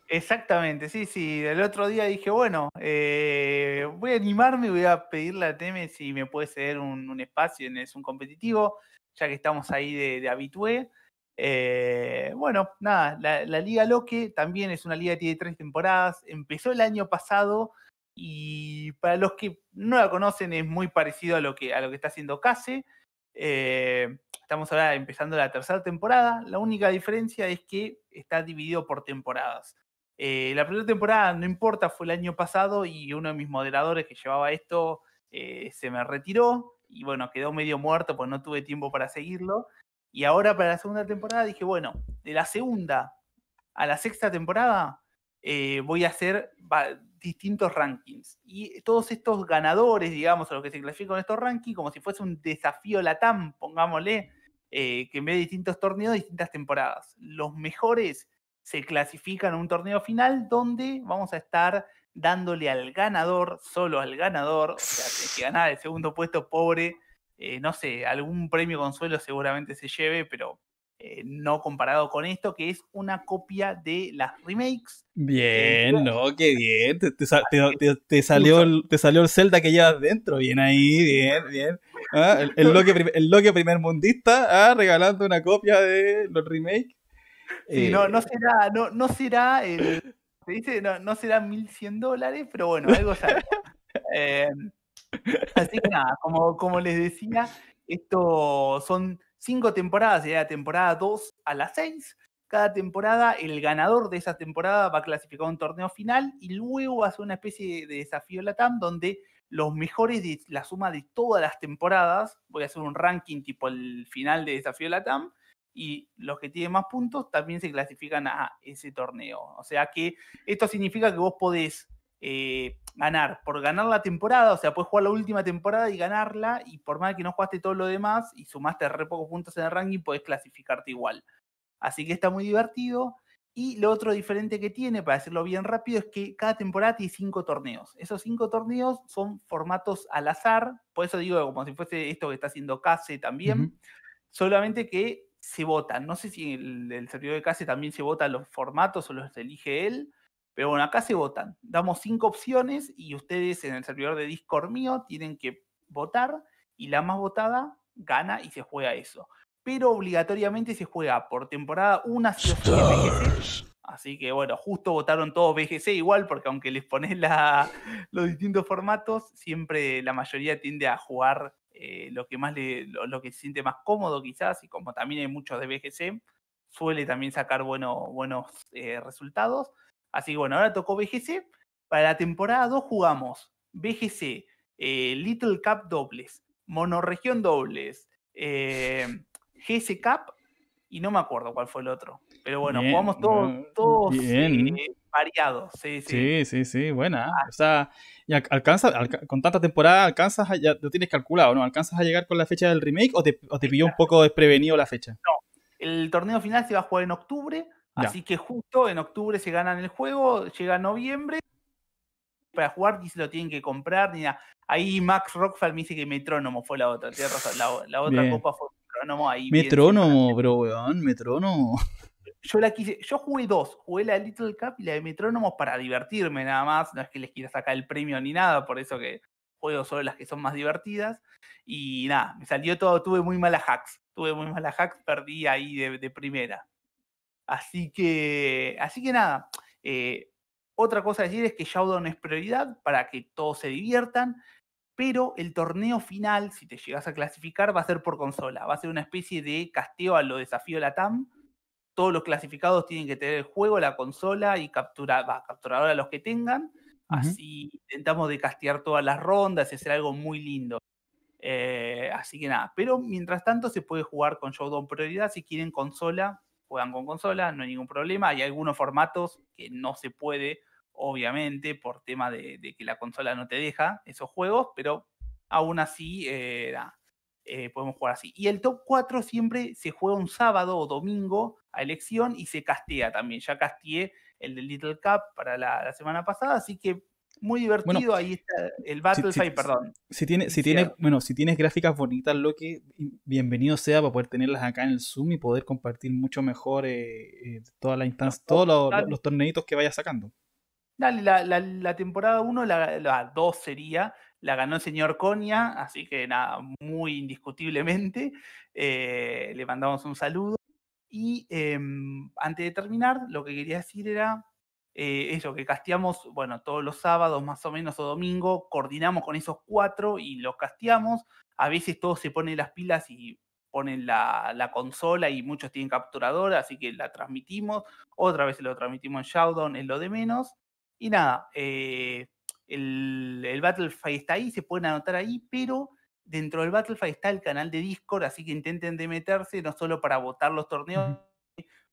Exactamente, sí, sí. El otro día dije, bueno, eh, voy a animarme, voy a pedirle a Teme si me puede ceder un, espacio en el Zoom competitivo, ya que estamos ahí de, habitué. Eh, bueno, nada, la, la Liga Loque también es una liga que tiene tres temporadas. Empezó el año pasado y para los que no la conocen, es muy parecido a lo que, a lo que está haciendo Case. Eh, estamos ahora empezando la tercera temporada. La única diferencia es que está dividido por temporadas. Eh, la primera temporada, no importa, fue el año pasado y uno de mis moderadores que llevaba esto eh, se me retiró y bueno, quedó medio muerto, pues no tuve tiempo para seguirlo. Y ahora para la segunda temporada dije, bueno, de la segunda a la sexta temporada voy a hacer, distintos rankings. Y todos estos ganadores, digamos, a los que se clasifican estos rankings, como si fuese un desafío Latam, pongámosle, eh, que en vez de distintos torneos, distintas temporadas. Los mejores se clasifican a un torneo final donde vamos a estar dándole al ganador, solo al ganador, o sea, que, que el segundo puesto, pobre, eh, no sé, algún premio consuelo seguramente se lleve, pero eh, no comparado con esto, que es una copia de las remakes. Bien, eh, no, qué bien. Te, salió el, te salió el Zelda que llevas dentro. Bien ahí, bien, bien. Ah, el, el, loque, el primer mundista ah, regalando una copia de los remakes. Sí, no, eh, no será, no, no será, se dice, no, no será 1100 dólares, pero bueno, algo sale. así que nada, como, como les decía, esto son cinco temporadas, ya la temporada 2 a la seis. Cada temporada, el ganador de esa temporada va a clasificar un torneo final y luego hace una especie de desafío Latam donde los mejores de la suma de todas las temporadas, voy a hacer un ranking tipo el final de desafío Latam, y los que tienen más puntos también se clasifican a ese torneo. O sea que esto significa que vos podés eh, ganar por ganar la temporada, o sea, puedes jugar la última temporada y ganarla, y por más que no jugaste todo lo demás y sumaste re pocos puntos en el ranking, puedes clasificarte igual. Así que está muy divertido. Y lo otro diferente que tiene, para decirlo bien rápido, es que cada temporada tiene cinco torneos. Esos cinco torneos son formatos al azar, por eso digo como si fuese esto que está haciendo Case también, solamente que se votan. No sé si el, servidor de Case también se vota los formatos o los elige él, pero bueno, acá se votan. Damos cinco opciones y ustedes en el servidor de Discord mío tienen que votar y la más votada gana y se juega eso. Pero obligatoriamente se juega por temporada una Así que bueno, justo votaron todos BGC igual, porque aunque les pones los distintos formatos, siempre la mayoría tiende a jugar eh, lo que más le, lo, que se siente más cómodo quizás, y como también hay muchos de BGC, suele también sacar buenos eh, resultados. Así que bueno, ahora tocó BGC. Para la temporada 2 jugamos BGC, eh, Little Cup dobles, Monorregión dobles, eh, GS Cup y no me acuerdo cuál fue el otro. Pero bueno, jugamos todos, eh, variados. Sí sí. sí, buena. Ah. o sea, alcanza, con tanta temporada, alcanzas, ya lo tienes calculado, ¿no? ¿Alcanzas a llegar con la fecha del remake o te, pilló un poco desprevenido la fecha? No, el torneo final se va a jugar en octubre Así que justo en octubre se ganan el juego, llega noviembre. Para jugar y se lo tienen que comprar Ahí Max Rockfall me dice que Metrónomo fue la otra, La, otra copa fue Metrónomo ahí. Metrónomo, pero bro, weón, Metrónomo. Yo la quise, yo jugué dos, jugué la de Little Cup y la de Metrónomo para divertirme nada más, no es que les quiera sacar el premio ni nada, por eso que juego solo las que son más divertidas. Y nada, me salió todo, tuve muy mala hacks, tuve muy mala hacks, perdí ahí de primera. Así que, así que nada. Eh, otra cosa a decir es que Showdown es prioridad para que todos se diviertan, pero el torneo final, si te llegas a clasificar, va a ser por consola. Va a ser una especie de casteo a lo desafío Latam. Todos los clasificados tienen que tener el juego, la consola y capturar va, a los que tengan. Así intentamos de castear todas las rondas y hacer algo muy lindo. Eh, así que nada, pero mientras tanto se puede jugar con Showdown prioridad si quieren consola juegan con consola, no hay ningún problema. Hay algunos formatos que no se puede, obviamente, por tema de, que la consola no te deja esos juegos, pero aún así eh, eh, podemos jugar así. Y el top 4 siempre se juega un sábado o domingo a elección y se castea también. Ya castié el de Little Cup para la semana pasada, así que muy divertido. Ahí está el Battlefield, perdón. Si, tiene, si, tiene, bueno, si tienes gráficas bonitas, lo que bienvenido sea para poder tenerlas acá en el Zoom y poder compartir mucho mejor eh, eh toda la instancia, todos los, torneitos que vayas sacando. Dale, la, temporada 1, la 2 sería, la ganó el señor Conia, así que nada, muy indiscutiblemente. Eh, le mandamos un saludo. Y em, antes de terminar, lo que quería decir era eh, eso, que casteamos, bueno, todos los sábados más o menos o domingo, coordinamos con esos cuatro y los casteamos. A veces todos se ponen las pilas y ponen la, consola y muchos tienen capturadora, así que la transmitimos. Otra vez lo transmitimos en Showdown, en lo de menos. Y nada, eh, el, el Battlefy está ahí, se pueden anotar ahí, pero dentro del Battlefy está el canal de Discord, así que intenten de meterse no solo para votar los torneos,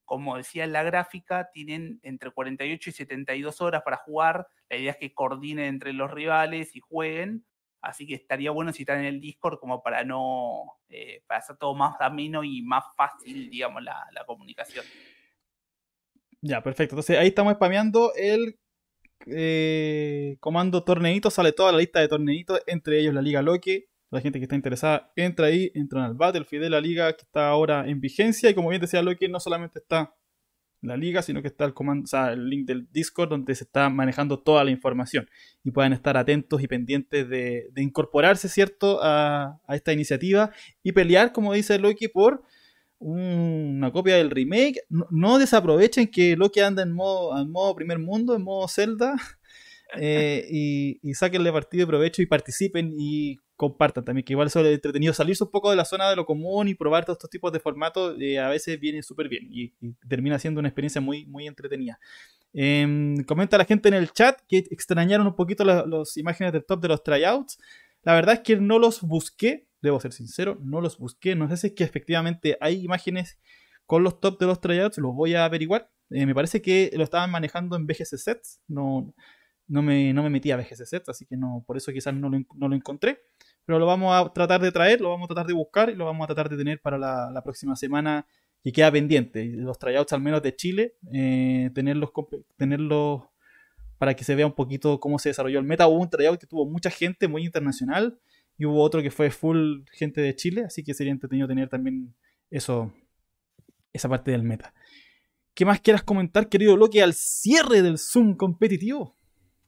como decía en la gráfica, tienen entre 48 y 72 horas para jugar. La idea es que coordinen entre los rivales y jueguen. Así que estaría bueno si están en el Discord como para no, eh, para hacer todo más ameno y más fácil, digamos, la, comunicación. Ya, perfecto. Entonces ahí estamos spameando el eh, comando torneitos, sale toda la lista de torneitos, entre ellos la Liga Loque, la gente que está interesada entra ahí, entra en al Battlefield de la liga que está ahora en vigencia. Y como bien decía Loki, no solamente está la liga, sino que está el, comando, el link del Discord donde se está manejando toda la información. Y pueden estar atentos y pendientes de, incorporarse, ¿cierto?, a, esta iniciativa y pelear, como dice Loki, por una copia del remake. No, desaprovechen que Loki anda en modo, en modo primer mundo, en modo Zelda. Eh, y, saquenle partido de provecho y participen y compartan también, que igual es entretenido, salirse un poco de la zona de lo común y probar todos estos tipos de formatos, eh, a veces viene súper bien y, termina siendo una experiencia muy, muy entretenida. Em, comenta la gente en el chat que extrañaron un poquito las imágenes del top de los tryouts. La verdad es que no los busqué, debo ser sincero, no los busqué. No sé si es que efectivamente hay imágenes con los top de los tryouts, los voy a averiguar. Eh, me parece que lo estaban manejando en BGC sets, no, no, me, no me metí a BGC sets, así que no, por eso quizás no lo encontré pero lo vamos a tratar de traer, lo vamos a tratar de buscar y lo vamos a tratar de tener para la, próxima semana que queda pendiente. Los tryouts al menos de Chile, eh, tenerlos, tenerlos para que se vea un poquito cómo se desarrolló el meta. Hubo un tryout que tuvo mucha gente, muy internacional, y hubo otro que fue full gente de Chile, así que sería entretenido tener también eso, esa parte del meta. ¿Qué más quieras comentar, querido Loki, al cierre del Zoom competitivo?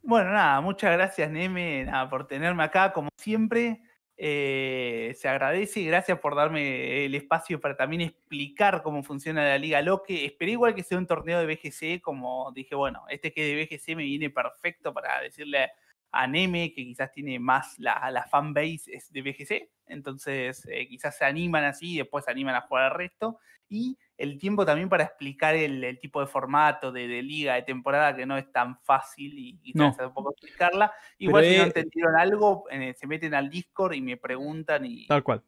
Bueno, nada, muchas gracias, Neme, por tenerme acá, como siempre. Eh, se agradece gracias por darme el espacio para también explicar cómo funciona la Liga Loque. Esperé igual que sea un torneo de BGC, como dije, bueno, este que es de BGC me viene perfecto para decirle a Neme, que quizás tiene más la, la fanbase de BGC, entonces eh, quizás se animan así y después se animan a jugar al resto y el tiempo también para explicar el, tipo de formato de, liga, de temporada, que no es tan fácil y, no. explicarla. Igual si no entendieron algo, se meten al Discord y me preguntan y... Tal cual.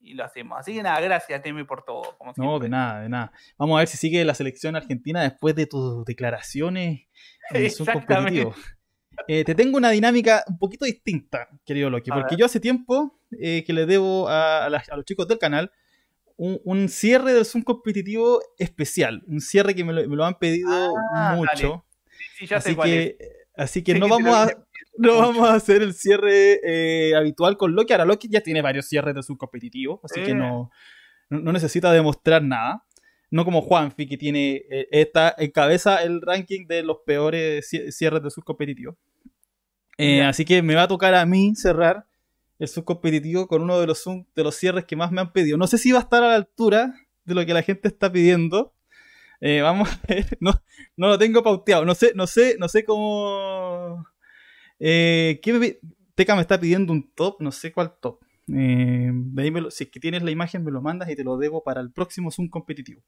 Y lo hacemos. Así que nada, gracias, Temi, por todo. Como no, de nada, de nada. Vamos a ver si sigue la selección argentina después de tus declaraciones. es eh, un eh, te tengo una dinámica un poquito distinta, querido Loki, porque yo hace tiempo eh, que le debo a, a, los chicos del canal un, cierre de Zoom competitivo especial, un cierre que me lo, han pedido ah, mucho. así, que, así, que, no, vamos a, no vamos a hacer el cierre eh, habitual con Loki. Ahora Loki ya tiene varios cierres de Zoom competitivo, así que no, no, necesita demostrar nada. No como Juanfi, que tiene eh, esta en encabeza el ranking de los peores cierres de Zoom competitivo. Eh, así que me va a tocar a mí cerrar el Zoom competitivo con uno de los de los cierres que más me han pedido. No sé si va a estar a la altura de lo que la gente está pidiendo. Eh, vamos a ver, no, no, lo tengo pauteado, no sé, no sé, no sé cómo... Eh, Teca me está pidiendo un top, no sé cuál top. Eh, si es que tienes la imagen, me lo mandas y te lo debo para el próximo Zoom competitivo.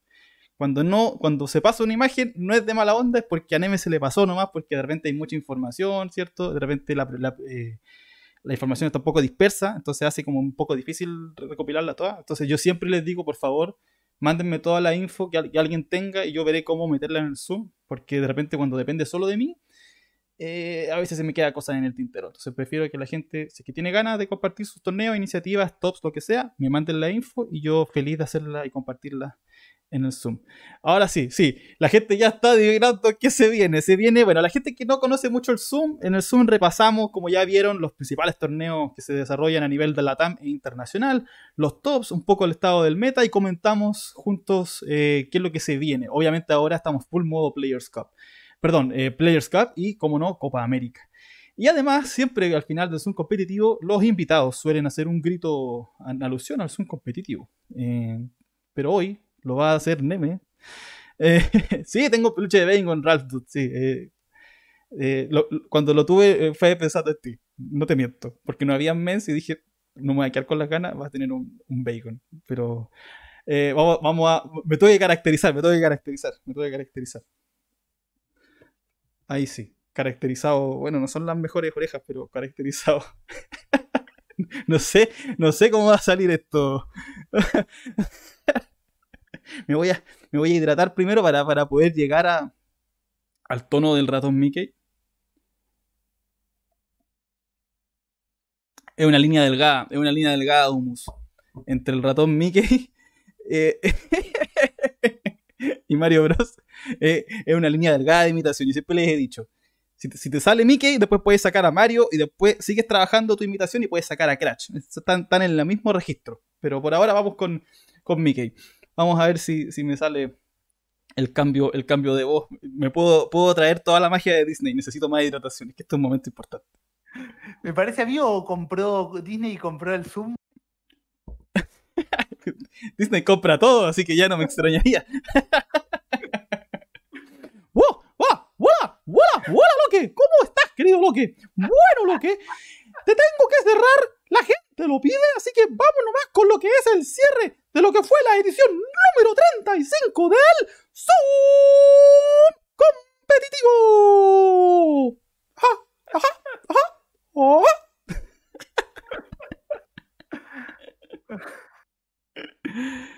Cuando no, cuando se pasa una imagen, no es de mala onda, es porque a Neme se le pasó nomás, porque de repente hay mucha información, ¿cierto? De repente la, eh, la información está un poco dispersa, entonces hace como un poco difícil recopilarla toda. Entonces yo siempre les digo, por favor, mándenme toda la info que, alguien tenga y yo veré cómo meterla en el Zoom, porque de repente cuando depende solo de mí, eh, a veces se me queda cosas en el tintero. Entonces prefiero que la gente, si que tiene ganas de compartir sus torneos, iniciativas, tops, lo que sea, me manden la info y yo feliz de hacerla y compartirla en el Zoom. Ahora sí, sí, la gente ya está adivinando qué se viene. Se viene, bueno, la gente que no conoce mucho el Zoom, en el Zoom repasamos, como ya vieron, los principales torneos que se desarrollan a nivel de LATAM e internacional, los tops, un poco el estado del meta y comentamos juntos eh, qué es lo que se viene. Obviamente ahora estamos full modo Players Cup. Perdón, eh, Players Cup y, como no, Copa América. Y además, siempre al final del Zoom competitivo, los invitados suelen hacer un grito en alusión al Zoom competitivo. Eh, pero hoy lo va a hacer Neme. Eh, sí, tengo peluche de bacon con Ralph, sí. Eh, eh, cuando lo tuve fue pensado en ti, no te miento, porque no había mens y dije, no me voy a quedar con las ganas, vas a tener un, bacon, pero vamos, a, me tengo que caracterizar, me tengo que caracterizar, me tengo que caracterizar. Ahí sí, caracterizado, bueno, no son las mejores orejas, pero caracterizado. no sé, no sé cómo va a salir esto. me, voy a, me voy a hidratar primero para, poder llegar al tono del ratón Mickey. Es una línea delgada, es una línea delgada, Humus. Entre el ratón Mickey eh, y Mario Bros. Eh, es una línea delgada de imitación. y siempre les he dicho, si te, sale Mickey, después puedes sacar a Mario y después sigues trabajando tu imitación y puedes sacar a Crash. Están, en el mismo registro. Pero por ahora vamos con, con Mickey. Vamos a ver si, me sale el cambio, el cambio de voz. Me puedo, puedo traer toda la magia de Disney. Necesito más hidratación. Es que esto es un momento importante. Me parece a mí o compró Disney y compró el Zoom. Disney compra todo, así que ya no me extrañaría. ¡Wow! ¡Hola! ¡Hola! ¡Hola! ¡Hola, ¿Cómo estás, querido Loque? Bueno, Loque, te tengo que cerrar. La gente lo pide, así que vamos más con lo que es el cierre de lo que fue la edición número 35 del Zoom competitivo.